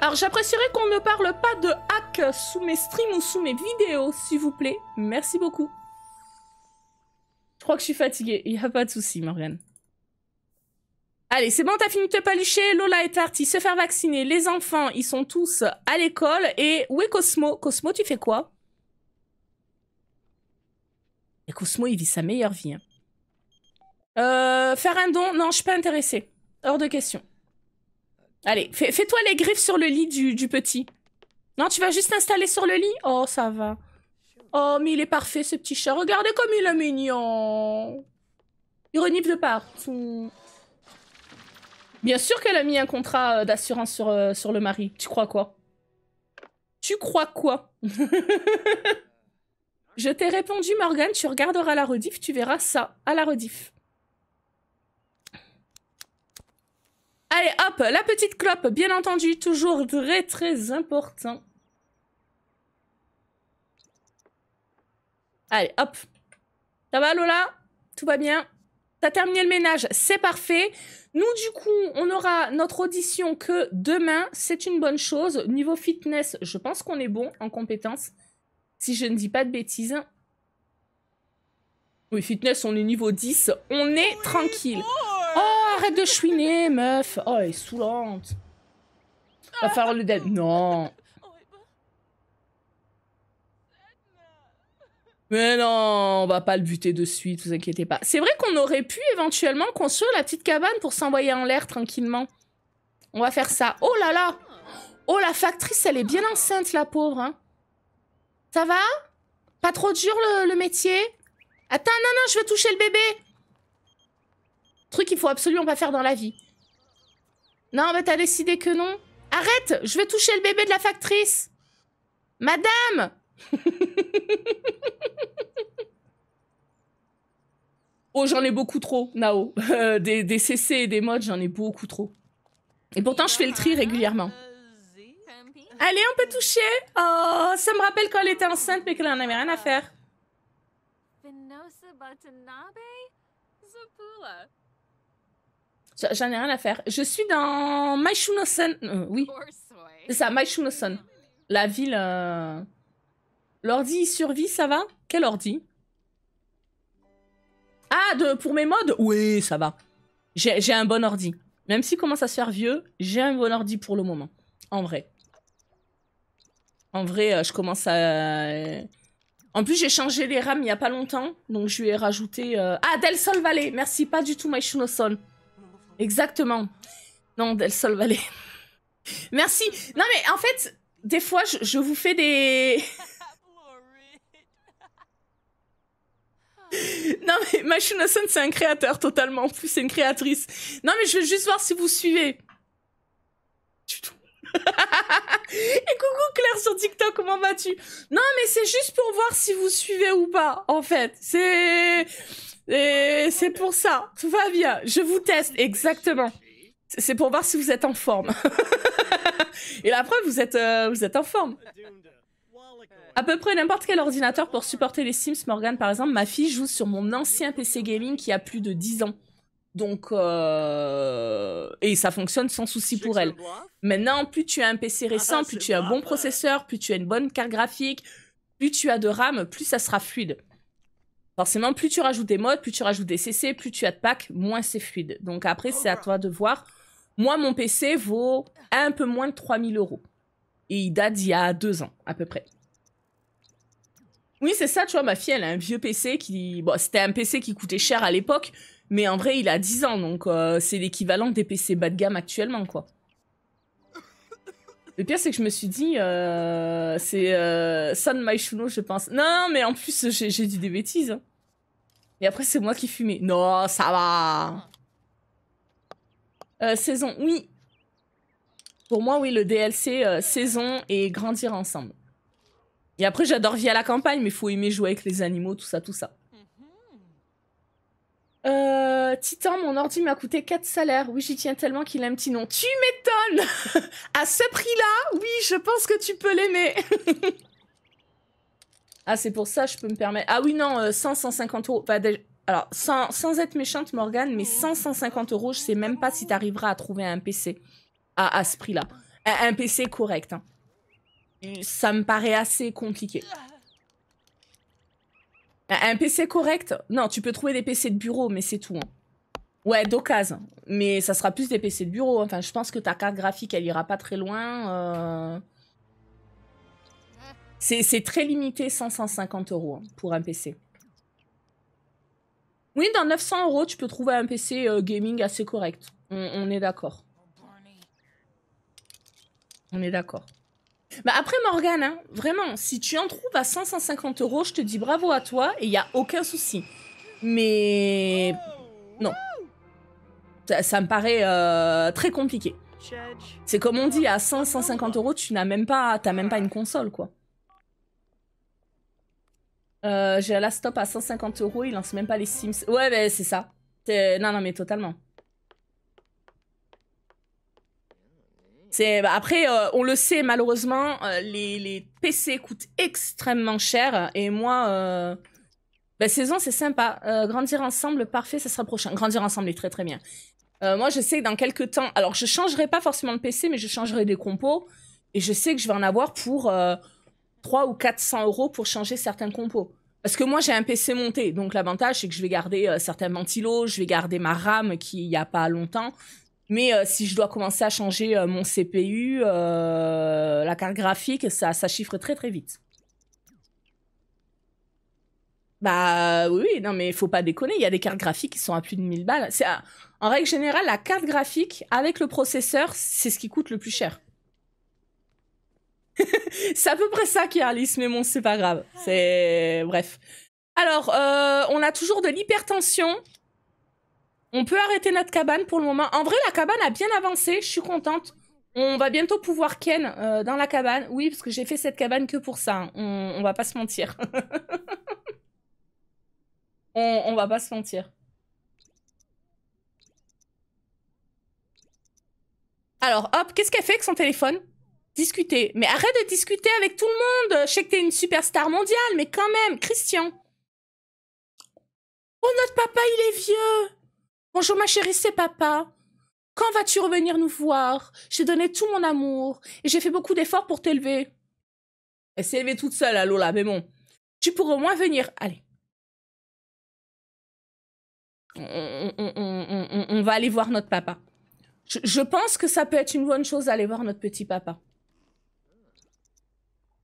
S1: Alors j'apprécierais qu'on ne parle pas de hack sous mes streams ou sous mes vidéos, s'il vous plaît. Merci beaucoup. Je crois que je suis fatiguée. Il n'y a pas de souci, Morgane. Allez, c'est bon, t'as fini de te palucher. Lola est partie se faire vacciner. Les enfants, ils sont tous à l'école. Et où est Cosmo Cosmo, tu fais quoi Et Cosmo, il vit sa meilleure vie. Hein. Euh, faire un don Non, je suis pas intéressée. Hors de question. Allez, fais-toi les griffes sur le lit du, petit. Non, tu vas juste t'installer sur le lit Oh, ça va. Oh, mais il est parfait, ce petit chat. Regardez comme il est mignon. Il renifle de part. Bien sûr qu'elle a mis un contrat euh, d'assurance sur, euh, sur le mari. Tu crois quoi Tu crois quoi Je t'ai répondu, Morgan. tu regarderas la rediff, tu verras ça à la rediff. Allez, hop, la petite clope, bien entendu, toujours très très important. Allez, hop. Ça va, Lola Tout va bien T'as terminé le ménage, c'est parfait. Nous, du coup, on aura notre audition que demain. C'est une bonne chose. Niveau fitness, je pense qu'on est bon en compétence. Si je ne dis pas de bêtises. Hein. Oui, fitness, on est niveau 10. On est tranquille arrête de chouiner, meuf. Oh, elle est saoulante. Va ah. faire le dead. Non. Mais non, on va pas le buter de suite, vous inquiétez pas. C'est vrai qu'on aurait pu éventuellement construire la petite cabane pour s'envoyer en l'air tranquillement. On va faire ça. Oh là là Oh, la factrice, elle est bien enceinte, la pauvre. Hein. Ça va Pas trop dur, le, le métier Attends, non, non, je vais toucher le bébé Truc qu'il faut absolument pas faire dans la vie. Non, mais t'as décidé que non Arrête Je vais toucher le bébé de la factrice Madame Oh, j'en ai beaucoup trop, Nao. Euh, des, CC et des mods, j'en ai beaucoup trop. Et pourtant, je fais le tri régulièrement. Allez, on peut toucher Oh, ça me rappelle quand elle était enceinte, mais qu'elle en avait rien à faire. J'en ai rien à faire. Je suis dans Maishunosen. Euh, oui. C'est ça, Maishunosen. La ville. Euh, l'ordi survit, ça va Quel ordi Ah, de, pour mes modes Oui, ça va. J'ai un bon ordi. Même s'il commence à se faire vieux, j'ai un bon ordi pour le moment. En vrai. En vrai, euh, je commence à... En plus, j'ai changé les rames il n'y a pas longtemps. Donc, je lui ai rajouté... Ah, Del Sol Valley Merci, pas du tout, Maishunosen. Exactement. Non, Del Sol Valley. Merci. Non, mais en fait, des fois, je, vous fais des. non, mais Sun, c'est un créateur totalement. En plus, c'est une créatrice. Non, mais je veux juste voir si vous suivez. Et coucou Claire sur TikTok, comment vas-tu Non, mais c'est juste pour voir si vous suivez ou pas, en fait. C'est. Et c'est pour ça. Tout va bien. Je vous teste, exactement. C'est pour voir si vous êtes en forme. Et la preuve, vous êtes, euh, vous êtes en forme. À peu près n'importe quel ordinateur pour supporter les Sims, Morgan par exemple, ma fille joue sur mon ancien PC gaming qui a plus de 10 ans. Donc, euh, et ça fonctionne sans souci pour elle. Maintenant, plus tu as un PC récent, plus tu as un bon processeur, plus tu as une bonne carte graphique, plus tu as de RAM, plus ça sera fluide. Forcément, plus tu rajoutes des modes, plus tu rajoutes des CC, plus tu as de packs, moins c'est fluide. Donc après, c'est à oh toi de voir. Moi, mon PC vaut un peu moins de 3000 euros. Et il date d'il y a deux ans, à peu près. Oui, c'est ça, tu vois, ma fille, elle a un vieux PC qui... Bon, c'était un PC qui coûtait cher à l'époque, mais en vrai, il a 10 ans, donc euh, c'est l'équivalent des PC bas de gamme actuellement, quoi. Le pire, c'est que je me suis dit, euh, c'est euh, San Maishuno, je pense. Non, mais en plus, j'ai dit des bêtises. Hein. Et après, c'est moi qui fumais. Non, ça va. Euh, saison, oui. Pour moi, oui, le DLC, euh, saison et grandir ensemble. Et après, j'adore vivre à la campagne, mais faut aimer jouer avec les animaux, tout ça, tout ça. Euh, Titan, mon ordi m'a coûté 4 salaires. Oui, j'y tiens tellement qu'il a un petit nom. Tu m'étonnes À ce prix-là, oui, je pense que tu peux l'aimer. ah, c'est pour ça, je peux me permettre. Ah oui, non, 100, euh, 150 euros. Bah, alors, sans, être méchante, Morgane, mais 100, 150 euros, je sais même pas si tu arriveras à trouver un PC à, à ce prix-là. Un, PC correct. Hein. Euh, ça me paraît assez compliqué. Un PC correct Non, tu peux trouver des PC de bureau, mais c'est tout. Hein. Ouais, d'occasion. Mais ça sera plus des PC de bureau. Hein. Enfin, je pense que ta carte graphique, elle ira pas très loin. Euh. C'est très limité, 150 euros hein, pour un PC. Oui, dans 900 euros, tu peux trouver un PC euh, gaming assez correct. On, est d'accord. On est d'accord. Bah après Morgane, hein, vraiment, si tu en trouves à 100, 150 euros, je te dis bravo à toi et il n'y a aucun souci. Mais non. Ça, me paraît euh, très compliqué. C'est comme on dit, à 100, 150 euros, tu n'as même pas, même pas une console, quoi. Euh, J'ai la stop à 150 euros, il lance même pas les Sims. Ouais, ben, c'est ça. Non, non, mais totalement. Bah, après, euh, on le sait malheureusement, euh, les, PC coûtent extrêmement cher et moi, euh, bah, saison c'est sympa. grandir ensemble, parfait, ça sera prochain. Grandir ensemble est très très bien. moi, je sais que dans quelques temps, alors je changerai pas forcément le PC, mais je changerai des compos et je sais que je vais en avoir pour 3 ou 400 euros pour changer certains compos. Parce que moi, j'ai un PC monté, donc l'avantage, c'est que je vais garder certains ventilos, je vais garder ma RAM qui, il n'y a pas longtemps, mais euh, si je dois commencer à changer euh, mon CPU, euh, la carte graphique, ça, ça chiffre très très vite. Bah oui, non mais il faut pas déconner, il y a des cartes graphiques qui sont à plus de 1000 balles. C'est en règle générale, la carte graphique avec le processeur, c'est ce qui coûte le plus cher. c'est à peu près ça qui est Alice, mais bon, c'est pas grave. C'est bref. Alors, on a toujours de l'hypertension. On peut arrêter notre cabane pour le moment. En vrai, la cabane a bien avancé. Je suis contente. On va bientôt pouvoir ken euh, dans la cabane. Oui, parce que j'ai fait cette cabane que pour ça. Hein. On, va pas se mentir. on, on va pas se mentir. Alors, hop, qu'est-ce qu'elle fait avec son téléphone Discuter. Mais arrête de discuter avec tout le monde. Je sais que t'es une superstar mondiale, mais quand même, Christian. Oh, notre papa, il est vieux. Bonjour ma chérie, c'est papa. Quand vas-tu revenir nous voir J'ai donné tout mon amour et j'ai fait beaucoup d'efforts pour t'élever. Elle s'est élevée toute seule, à Lola, mais bon. Tu pourras au moins venir. Allez. On, va aller voir notre papa. Je, pense que ça peut être une bonne chose d'aller voir notre petit papa.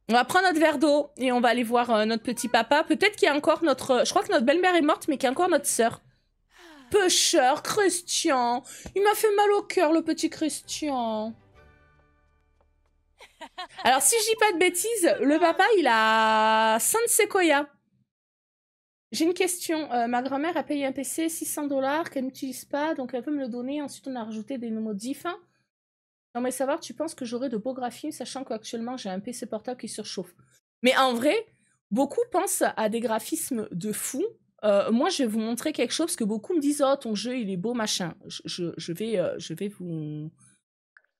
S1: On va prendre notre verre d'eau et on va aller voir euh, notre petit papa. Peut-être qu'il y a encore notre... je crois que notre belle-mère est morte, mais qu'il y a encore notre sœur pêcheur, Christian. Il m'a fait mal au cœur, le petit Christian. Alors, si je dis pas de bêtises, le papa, il a Sainte Sequoia. J'ai une question. Euh, ma grand-mère a payé un PC 600 dollars qu'elle n'utilise pas, donc elle veut me le donner. Ensuite, on a rajouté des modifs. Non, mais savoir, tu penses que j'aurai de beaux graphismes, sachant qu'actuellement, j'ai un PC portable qui surchauffe. Mais en vrai, beaucoup pensent à des graphismes de fou euh, moi, je vais vous montrer quelque chose parce que beaucoup me disent Oh, ton jeu, il est beau, machin. Je, vais, euh, je vais vous,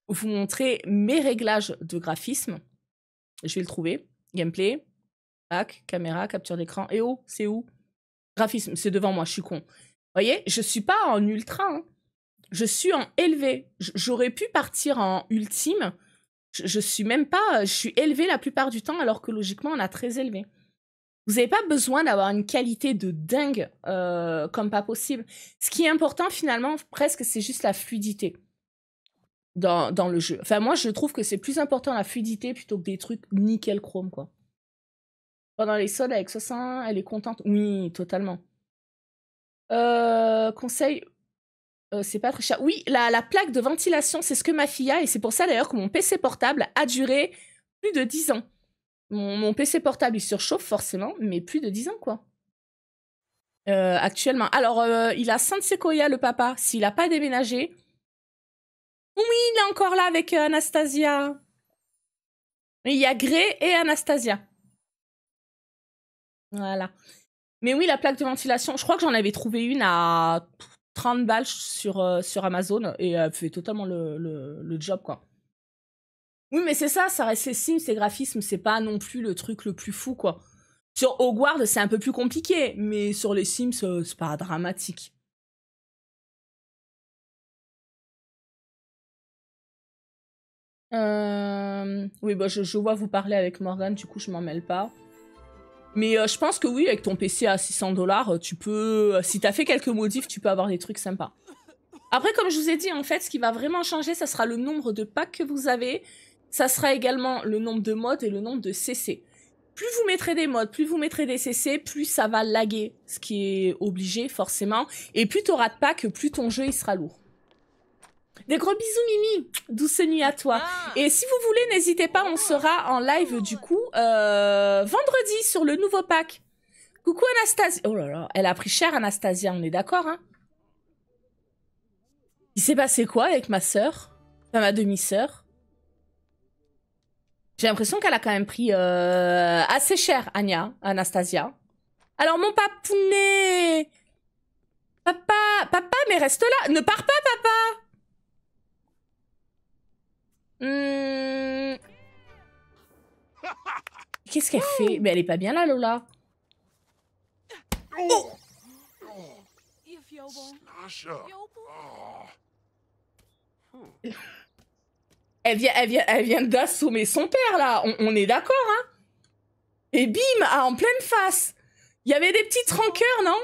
S1: vous montrer mes réglages de graphisme. Je vais le trouver. Gameplay, hack, caméra, capture d'écran. Et eh oh, c'est où Graphisme, c'est devant moi, je suis con. Vous voyez, je suis pas en ultra. Hein. Je suis en élevé. J'aurais pu partir en ultime. Je, je suis même pas. Je suis élevé la plupart du temps alors que logiquement, on a très élevé. Vous n'avez pas besoin d'avoir une qualité de dingue euh, comme pas possible. Ce qui est important finalement, presque, c'est juste la fluidité dans, dans, le jeu. Enfin, moi, je trouve que c'est plus important la fluidité plutôt que des trucs nickel chrome, quoi. Pendant les soldes avec 60, elle est contente. Oui, totalement. Euh, conseil, euh, c'est pas très cher. Oui, la, la plaque de ventilation, c'est ce que ma fille a et c'est pour ça d'ailleurs que mon PC portable a duré plus de 10 ans. Mon, PC portable, il surchauffe forcément, mais plus de 10 ans, quoi. Euh, actuellement. Alors, euh, il a Saint Sequoia, le papa, s'il n'a pas déménagé. Oui, il est encore là avec euh, Anastasia. Il y a Gray et Anastasia. Voilà. Mais oui, la plaque de ventilation, je crois que j'en avais trouvé une à 30 balles sur, sur Amazon et elle fait totalement le, le, le job, quoi. Oui, mais c'est ça, ça reste les Sims, les graphismes, c'est pas non plus le truc le plus fou, quoi. Sur Hogwarts, c'est un peu plus
S2: compliqué, mais sur les Sims, euh, c'est pas dramatique. Euh, oui, bah, je, vois vous parler avec Morgan, du coup, je m'en mêle pas. Mais euh, je pense que oui, avec
S1: ton PC à 600 dollars, tu peux, si t'as fait quelques modifs, tu peux avoir des trucs sympas. Après, comme je vous ai dit, en fait, ce qui va vraiment changer, ça sera le nombre de packs que vous avez ça sera également le nombre de modes et le nombre de CC. Plus vous mettrez des modes, plus vous mettrez des CC, plus ça va laguer, ce qui est obligé forcément. Et plus t'auras de packs, plus ton jeu il sera lourd. Des gros bisous Mimi, douce nuit à toi. Ah. Et si vous voulez, n'hésitez pas, on sera en live du coup euh, vendredi sur le nouveau pack. Coucou Anastasia. Oh là là, elle a pris cher Anastasia, on est d'accord hein Il s'est passé quoi avec ma sœur Enfin ma demi-sœur j'ai l'impression qu'elle a quand même pris euh, assez cher, Anya, Anastasia. Alors, mon papounet Papa, papa, mais reste là Ne pars pas, papa hmm. Qu'est-ce qu'elle fait Mais elle est pas bien là, Lola. Oh, oh! elle vient, d'assommer son père, là. On, est d'accord, hein Et bim, ah, en pleine face. Il y avait des petites rancœurs, non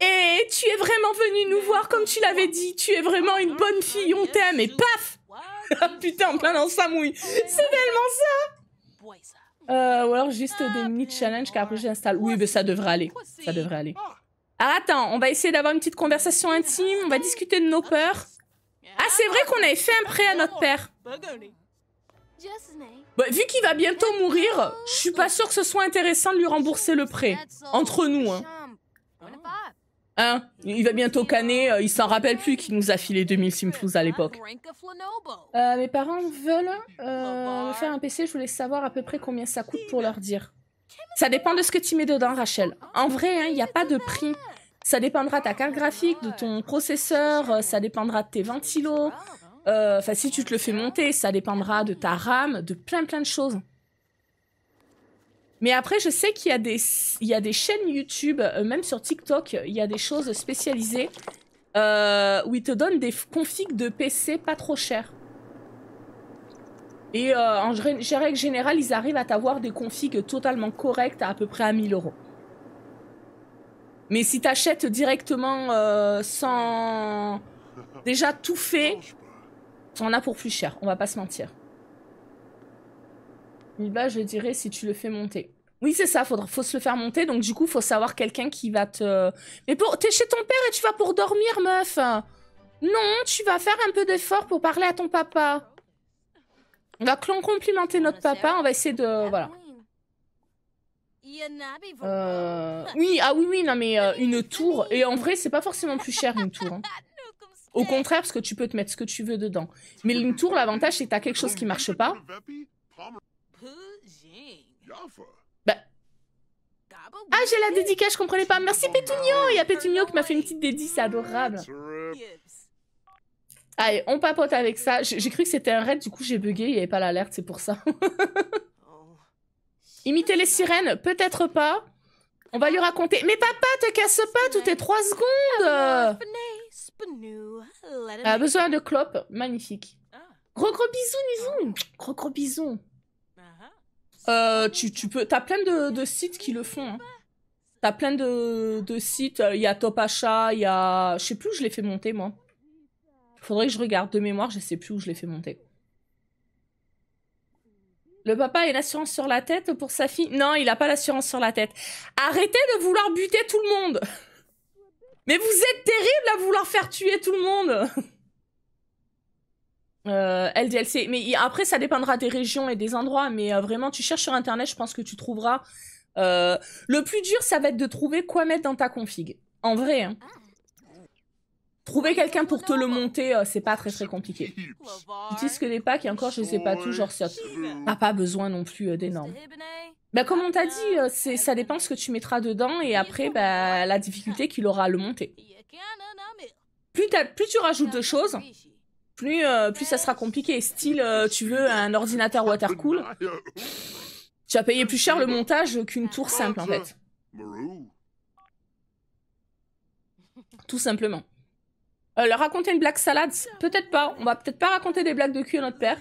S1: Et tu es vraiment venu nous voir comme tu l'avais dit. Tu es vraiment une bonne fille, on t'aime. Et paf ah, Putain, en plein dans sa C'est tellement ça euh, Ou alors juste des mini-challenges qu'après j'installe. Oui, mais ça devrait aller. Ça devrait aller. attends, on va essayer d'avoir une petite conversation intime. On va discuter de nos peurs. Ah, c'est vrai qu'on avait fait un prêt à notre père. Bah, vu qu'il va bientôt mourir, je suis pas sûr que ce soit intéressant de lui rembourser le prêt. Entre nous, hein. Ah. Hein Il va bientôt canner, euh, il s'en rappelle plus qu'il nous a filé 2000 simflouz à l'époque. Euh, mes parents veulent me euh, faire un PC, je voulais savoir à peu près combien ça coûte pour leur dire. Ça dépend de ce que tu mets dedans, Rachel. En vrai, hein, il n'y a pas de prix. Ça dépendra de ta carte graphique, de ton processeur, ça dépendra de tes ventilos, euh, enfin, si tu te le fais monter, ça dépendra de ta RAM de plein plein de choses. Mais après, je sais qu'il y, a des, y des chaînes YouTube, euh, même sur TikTok, il y a des choses spécialisées euh, où ils te donnent des configs de PC pas trop chers. Et en règle générale, ils arrivent à t'avoir des configs totalement corrects à à peu près à 1000 euros. Mais si t'achètes directement sans déjà tout fait, on a pour plus cher, on va pas se mentir. Mais je dirais, si tu le fais monter. Oui, c'est ça, faudra, faut se le faire monter. Donc, du coup, faut savoir quelqu'un qui va te. Mais pour... t'es chez ton père et tu vas pour dormir, meuf Non, tu vas faire un peu d'effort pour parler à ton papa. On va complimenter notre papa, on va essayer de. Voilà. Euh, oui, ah oui, oui, non, mais euh, une tour. Et en vrai, c'est pas forcément plus cher, une tour. Hein. Au contraire, parce que tu peux te mettre ce que tu veux dedans. Mais le tour, l'avantage, c'est que t'as quelque chose qui marche pas. Bah. Ah, j'ai la dédicace, je comprenais pas. Merci Petunio Il y a Pétunio qui m'a fait une petite dédicace, c'est adorable. Allez, on papote avec ça. J'ai cru que c'était un raid, du coup j'ai bugué, il n'y avait pas l'alerte, c'est pour ça. Imiter les sirènes, peut-être pas. On va lui raconter. Mais papa, te casse pas toutes tes trois secondes a besoin de clopes, magnifique. Ah. Gros gros bisous, bisous. Ah. Gros gros bisous. Uh-huh. Euh, tu, tu peux... T'as plein de, sites qui le font. Hein. T'as plein de, de sites. Il euh, y a Top Achat, il y a... Je sais plus où je l'ai fait monter, moi. Faudrait que je regarde de mémoire, je sais plus où je l'ai fait monter. Le papa a une assurance sur la tête pour sa fille Non, il a pas l'assurance sur la tête. Arrêtez de vouloir buter tout le monde mais vous êtes terrible à vouloir faire tuer tout le monde LDLC, euh, mais après ça dépendra des régions et des endroits, mais euh, vraiment tu cherches sur internet, je pense que tu trouveras. Euh, le plus dur, ça va être de trouver quoi mettre dans ta config. En vrai, hein. Trouver quelqu'un pour te le monter, c'est pas très très compliqué. que des packs et encore, je sais pas tout, genre ça. Ah, T'as pas besoin non plus d'énormes. Bah, comme on t'a dit, euh, ça dépend ce que tu mettras dedans et après, bah, la difficulté qu'il aura à le monter. Plus, tu rajoutes de choses, plus, euh, ça sera compliqué. Style, euh, tu veux un ordinateur
S2: watercool,
S1: tu vas payer plus cher le montage qu'une tour simple en fait. Tout simplement. Euh, raconter une blague salade, peut-être pas. On va peut-être pas raconter des blagues de cul à notre père.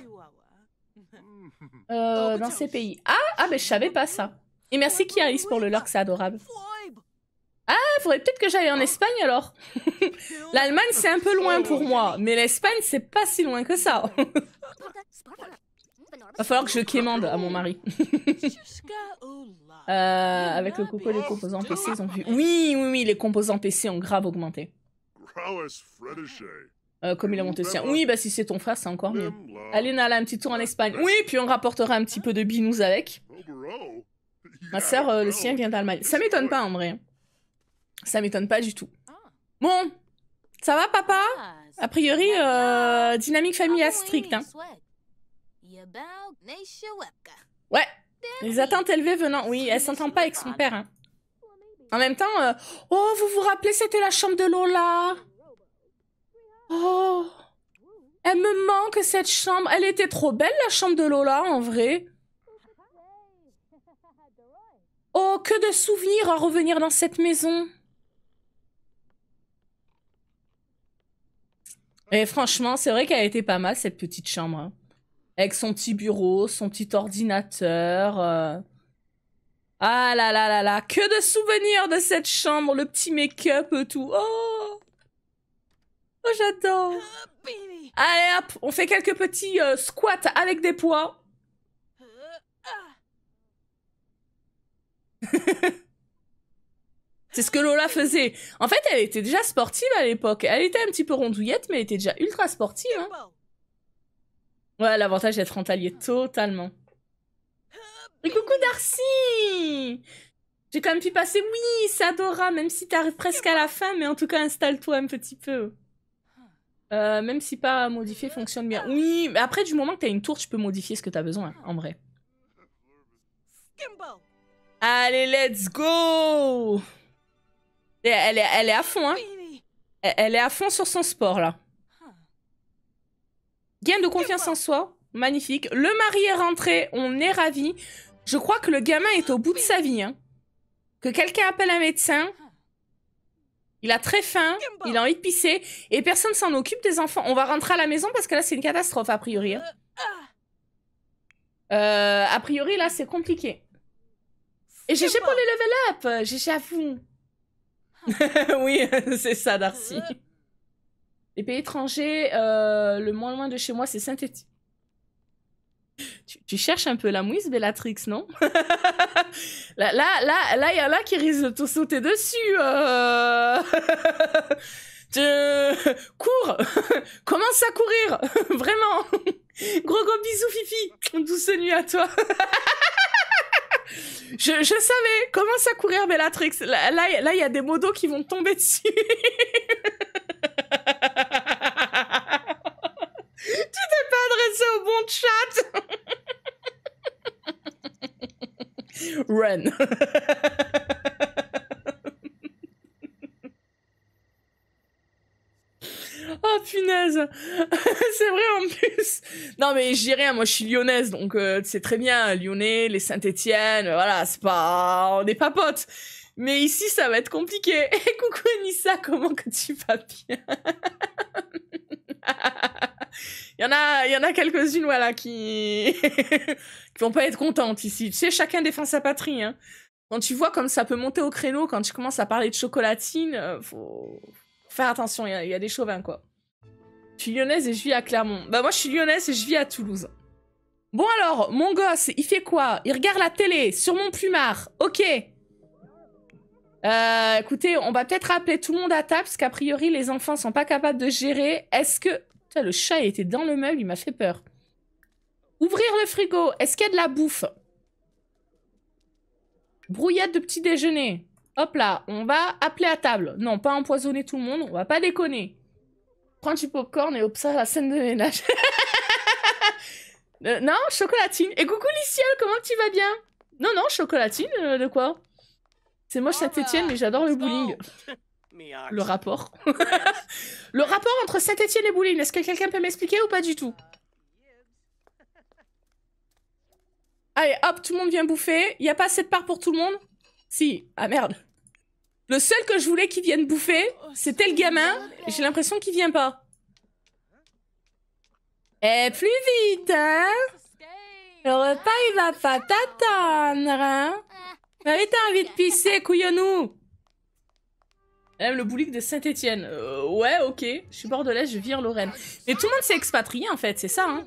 S1: Euh, dans ces pays. Ah, ah, mais je savais pas ça. Et merci Kiaris pour le lurk, c'est adorable. Ah, faudrait peut-être que j'aille en ah. Espagne alors. L'Allemagne, c'est un peu loin pour moi, mais l'Espagne, c'est pas si loin que ça. Va falloir que je quémande à mon mari. euh, avec le coco, les composants PC, ils ont vu. Oui, oui, oui, les composants PC ont grave augmenté. Euh, comme il a monté le sien. Oui, bah si c'est ton frère, c'est encore mieux. Allez, a un petit tour en Espagne. Oui, puis on rapportera un petit peu de binous avec. Ma sœur, euh, le sien vient d'Allemagne. Ça m'étonne pas en vrai. Ça m'étonne pas du tout. Bon, ça va, papa A priori, euh, dynamique familiale stricte. Hein. Ouais, les attentes élevées venant. Oui, elle s'entend pas avec son père. Hein. En même temps, oh, vous vous rappelez, c'était la chambre de Lola Oh Elle me manque cette chambre. Elle était trop belle la chambre de Lola en vrai. Oh, que de souvenirs à revenir dans cette maison. Et franchement, c'est vrai qu'elle était pas mal cette petite chambre. Hein. Avec son petit bureau, son petit ordinateur. Euh. Ah là là là là, que de souvenirs de cette chambre, le petit make-up, et tout. Oh Oh, j'adore. Ah, Allez, hop, on fait quelques petits euh, squats avec des poids. C'est ce que Lola faisait. En fait, elle était déjà sportive à l'époque. Elle était un petit peu rondouillette, mais elle était déjà ultra sportive. Hein. Ouais, l'avantage d'être rentalier totalement. Ah, coucou Darcy J'ai quand même pu passer... Oui, Sadora, même si t'arrives presque à la fin, mais en tout cas, installe-toi un petit peu. Euh, même si pas modifié fonctionne bien. Oui, mais après, du moment que t'as une tour, tu peux modifier ce que t'as besoin, en vrai. Allez, let's go elle est, elle est à fond, hein Elle est à fond sur son sport, là. Gain de confiance en soi, magnifique. Le mari est rentré, on est ravi. Je crois que le gamin est au bout de sa vie, hein. Que quelqu'un appelle un médecin, il a très faim, il a envie de pisser, et personne s'en occupe des enfants. On va rentrer à la maison parce que là, c'est une catastrophe, a priori. Hein. Euh, ah. euh, a priori, là, c'est compliqué. Et GG pour les level up GG à vous. Oui, c'est ça, Darcy. Euh. Les pays étrangers, le moins loin de chez moi, c'est synthétique. Tu, cherches un peu la mouise, Bellatrix, non Là, là, là, il y en a qui risquent de te sauter dessus. Euh. Cours Commence à courir Vraiment Gros gros bisous, Fifi Douce nuit à toi je, savais Commence à courir, Bellatrix Là, il là, y a des modos qui vont tomber dessus
S2: tu t'es pas adressé au bon chat Ren. Oh
S1: punaise C'est vrai en plus Non mais j'irai rien, moi je suis lyonnaise, donc euh, c'est très bien, Lyonnais, les Saint-Étienne, voilà, c'est pas... on est pas potes mais ici, ça va être compliqué. coucou Nissa, comment que tu vas bien il y en a, il en a quelques-unes, voilà, qui, qui vont pas être contentes ici. Tu sais, chacun défend sa patrie, hein. Quand tu vois comme ça peut monter au créneau, quand tu commences à parler de chocolatine, euh, faut faire attention, il y, a des chauvins, quoi. Je suis lyonnaise et je vis à Clermont. Bah, moi, je suis lyonnaise et je vis à Toulouse. Bon alors, mon gosse, il fait quoi Il regarde la télé, sur mon plumard, ok. Euh, écoutez, on va peut-être rappeler tout le monde à table, parce qu'a priori, les enfants sont pas capables de gérer. Est-ce que le chat, était dans le meuble, il m'a fait peur. Ouvrir le frigo. Est-ce qu'il y a de la bouffe Brouillade de petit déjeuner. Hop là, on va appeler à table. Non, pas empoisonner tout le monde, on va pas déconner. Prends du popcorn et ça, la scène de ménage. Euh, non, chocolatine. Et coucou Liciel, comment tu vas bien Non, non, chocolatine, euh, de quoi C'est moi oh ça t'étienne, mais j'adore le bowling. le rapport. le rapport entre Saint-Étienne et Bouline, est-ce que quelqu'un peut m'expliquer ou pas du tout Allez, hop, tout le monde vient bouffer. Il n'y a pas assez de part pour tout le monde Si. Ah merde. Le seul que je voulais qu'il vienne bouffer, oh, c'était le gamin. J'ai l'impression qu'il vient pas. Eh, plus vite, hein Le repas, il va pas t'attendre, hein Mais ah. t'as envie de pisser, couillonou le boulique de Saint-Étienne. Euh, ouais, ok. Je suis bordelaise, je vire Lorraine. Mais tout le monde s'est expatrié en fait, c'est ça. Hein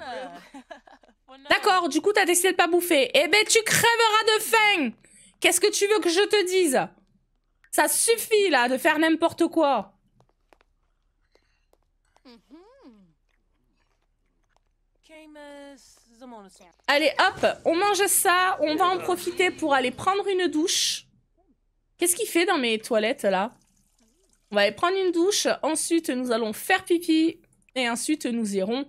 S1: D'accord, du coup, t'as décidé de pas bouffer. Eh ben, tu crèveras de faim Qu'est-ce que tu veux que je te dise Ça suffit, là, de faire n'importe quoi. Mm-hmm. Allez, hop, on mange ça. On va en profiter pour aller prendre une douche. Qu'est-ce qu'il fait dans mes toilettes, là on va aller prendre une douche, ensuite nous allons faire pipi et ensuite nous irons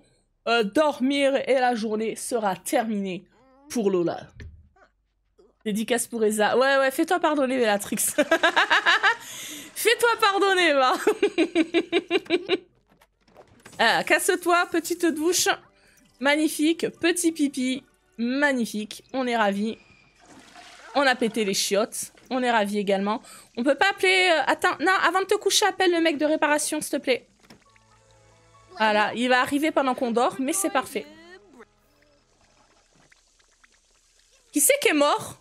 S1: euh, dormir et la journée sera terminée pour Lola. Dédicace pour Esa. Ouais, ouais, fais-toi pardonner, Bellatrix. fais-toi pardonner, va. Ah, casse-toi, petite douche. Magnifique, petit pipi. Magnifique, on est ravis. On a pété les chiottes on est ravis également. On peut pas appeler... Euh, attends, non, avant de te coucher, appelle le mec de réparation, s'il te plaît. Voilà, il va arriver pendant qu'on dort, mais c'est parfait. Qui c'est qui est mort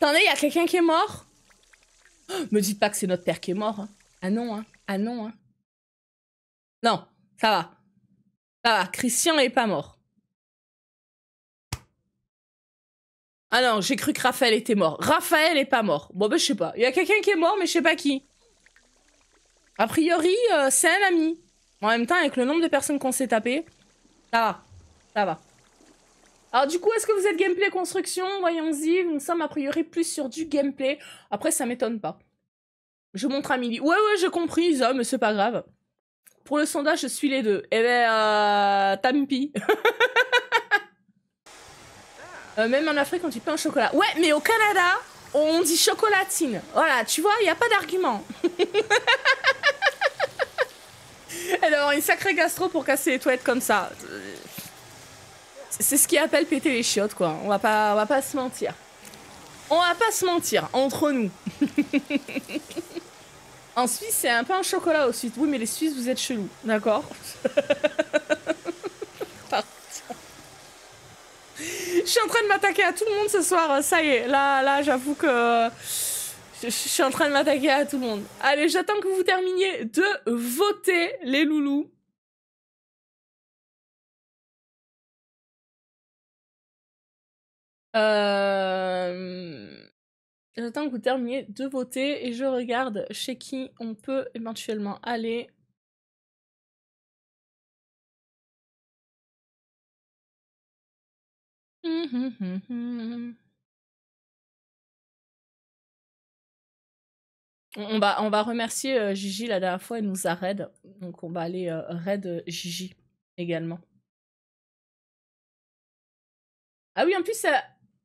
S1: Attendez, il y a quelqu'un qui est mort oh, Me dites pas que c'est notre père qui est mort. Hein. Ah non, hein. Ah
S2: non, hein. Non, ça va. Ça va, Christian est pas mort. Ah non, j'ai cru que Raphaël était mort.
S1: Raphaël est pas mort. Bon bah je sais pas. Il y a quelqu'un qui est mort, mais je sais pas qui. A priori, euh, c'est un ami. En même temps, avec le nombre de personnes qu'on s'est tapé, ça va. Ça va. Alors du coup, est-ce que vous êtes gameplay construction Voyons-y, nous sommes a priori plus sur du gameplay. Après, ça m'étonne pas. Je montre à Milly. Ouais, ouais, j'ai compris, ça, mais c'est pas grave. Pour le sondage, je suis les deux. Eh ben, euh, Tampi. Euh, même en Afrique, on dit pain au chocolat. Ouais, mais au Canada, on dit chocolatine. Voilà, tu vois, il n'y a pas d'argument. Elle avoir une sacrée gastro pour casser les toilettes comme ça. C'est ce qu'ils appelle péter les chiottes, quoi. On va pas, on va pas se mentir. On va pas se mentir, entre nous. en Suisse, c'est un pain au chocolat aussi. Oui, mais les Suisses, vous êtes chelous, d'accord je suis en train de m'attaquer à tout le monde ce soir. Ça y est, là, là, j'avoue que je, suis en train de m'attaquer à tout le monde. Allez, j'attends que vous terminiez
S2: de voter, les loulous. Euh, j'attends que vous terminiez de voter et je regarde chez qui on peut éventuellement aller. Mmh, mmh, mmh, on va, on va remercier euh, Gigi la dernière fois,
S1: elle nous a raid. Donc on va aller euh, raid euh, Gigi également. Ah oui, en plus,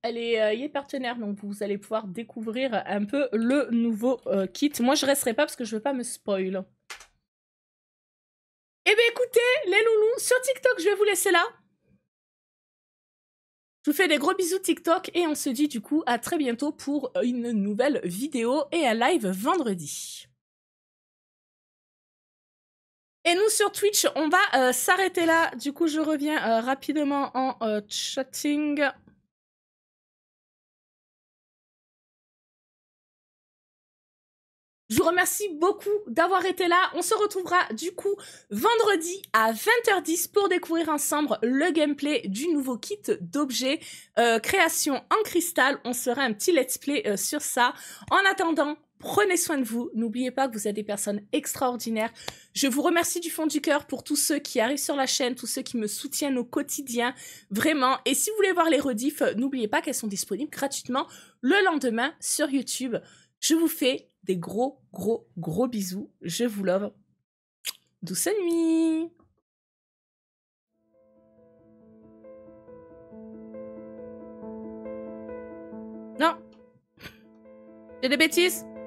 S1: elle, est, partenaire, donc vous allez pouvoir découvrir un peu le nouveau kit. Moi, je resterai pas parce que je veux pas me spoil. Eh bien écoutez, les loulous, sur TikTok, je vais vous laisser là. Je vous fais des gros bisous TikTok et on se dit du coup à très bientôt pour une nouvelle vidéo et un live vendredi.
S2: Et nous sur Twitch, on va euh, s'arrêter là. Du coup, je reviens euh, rapidement en euh, chatting. Je vous remercie beaucoup d'avoir été là.
S1: On se retrouvera du coup vendredi à 20h10 pour découvrir ensemble le gameplay du nouveau kit d'objets euh, création en cristal. On sera un petit let's play euh, sur ça. En attendant, prenez soin de vous. N'oubliez pas que vous êtes des personnes extraordinaires. Je vous remercie du fond du cœur pour tous ceux qui arrivent sur la chaîne, tous ceux qui me soutiennent au quotidien, vraiment. Et si vous voulez voir les redifs, euh, n'oubliez pas qu'elles sont disponibles gratuitement le lendemain sur YouTube. Je vous fais des gros, gros, gros bisous. Je vous love.
S2: Douce nuit Non J'ai des bêtises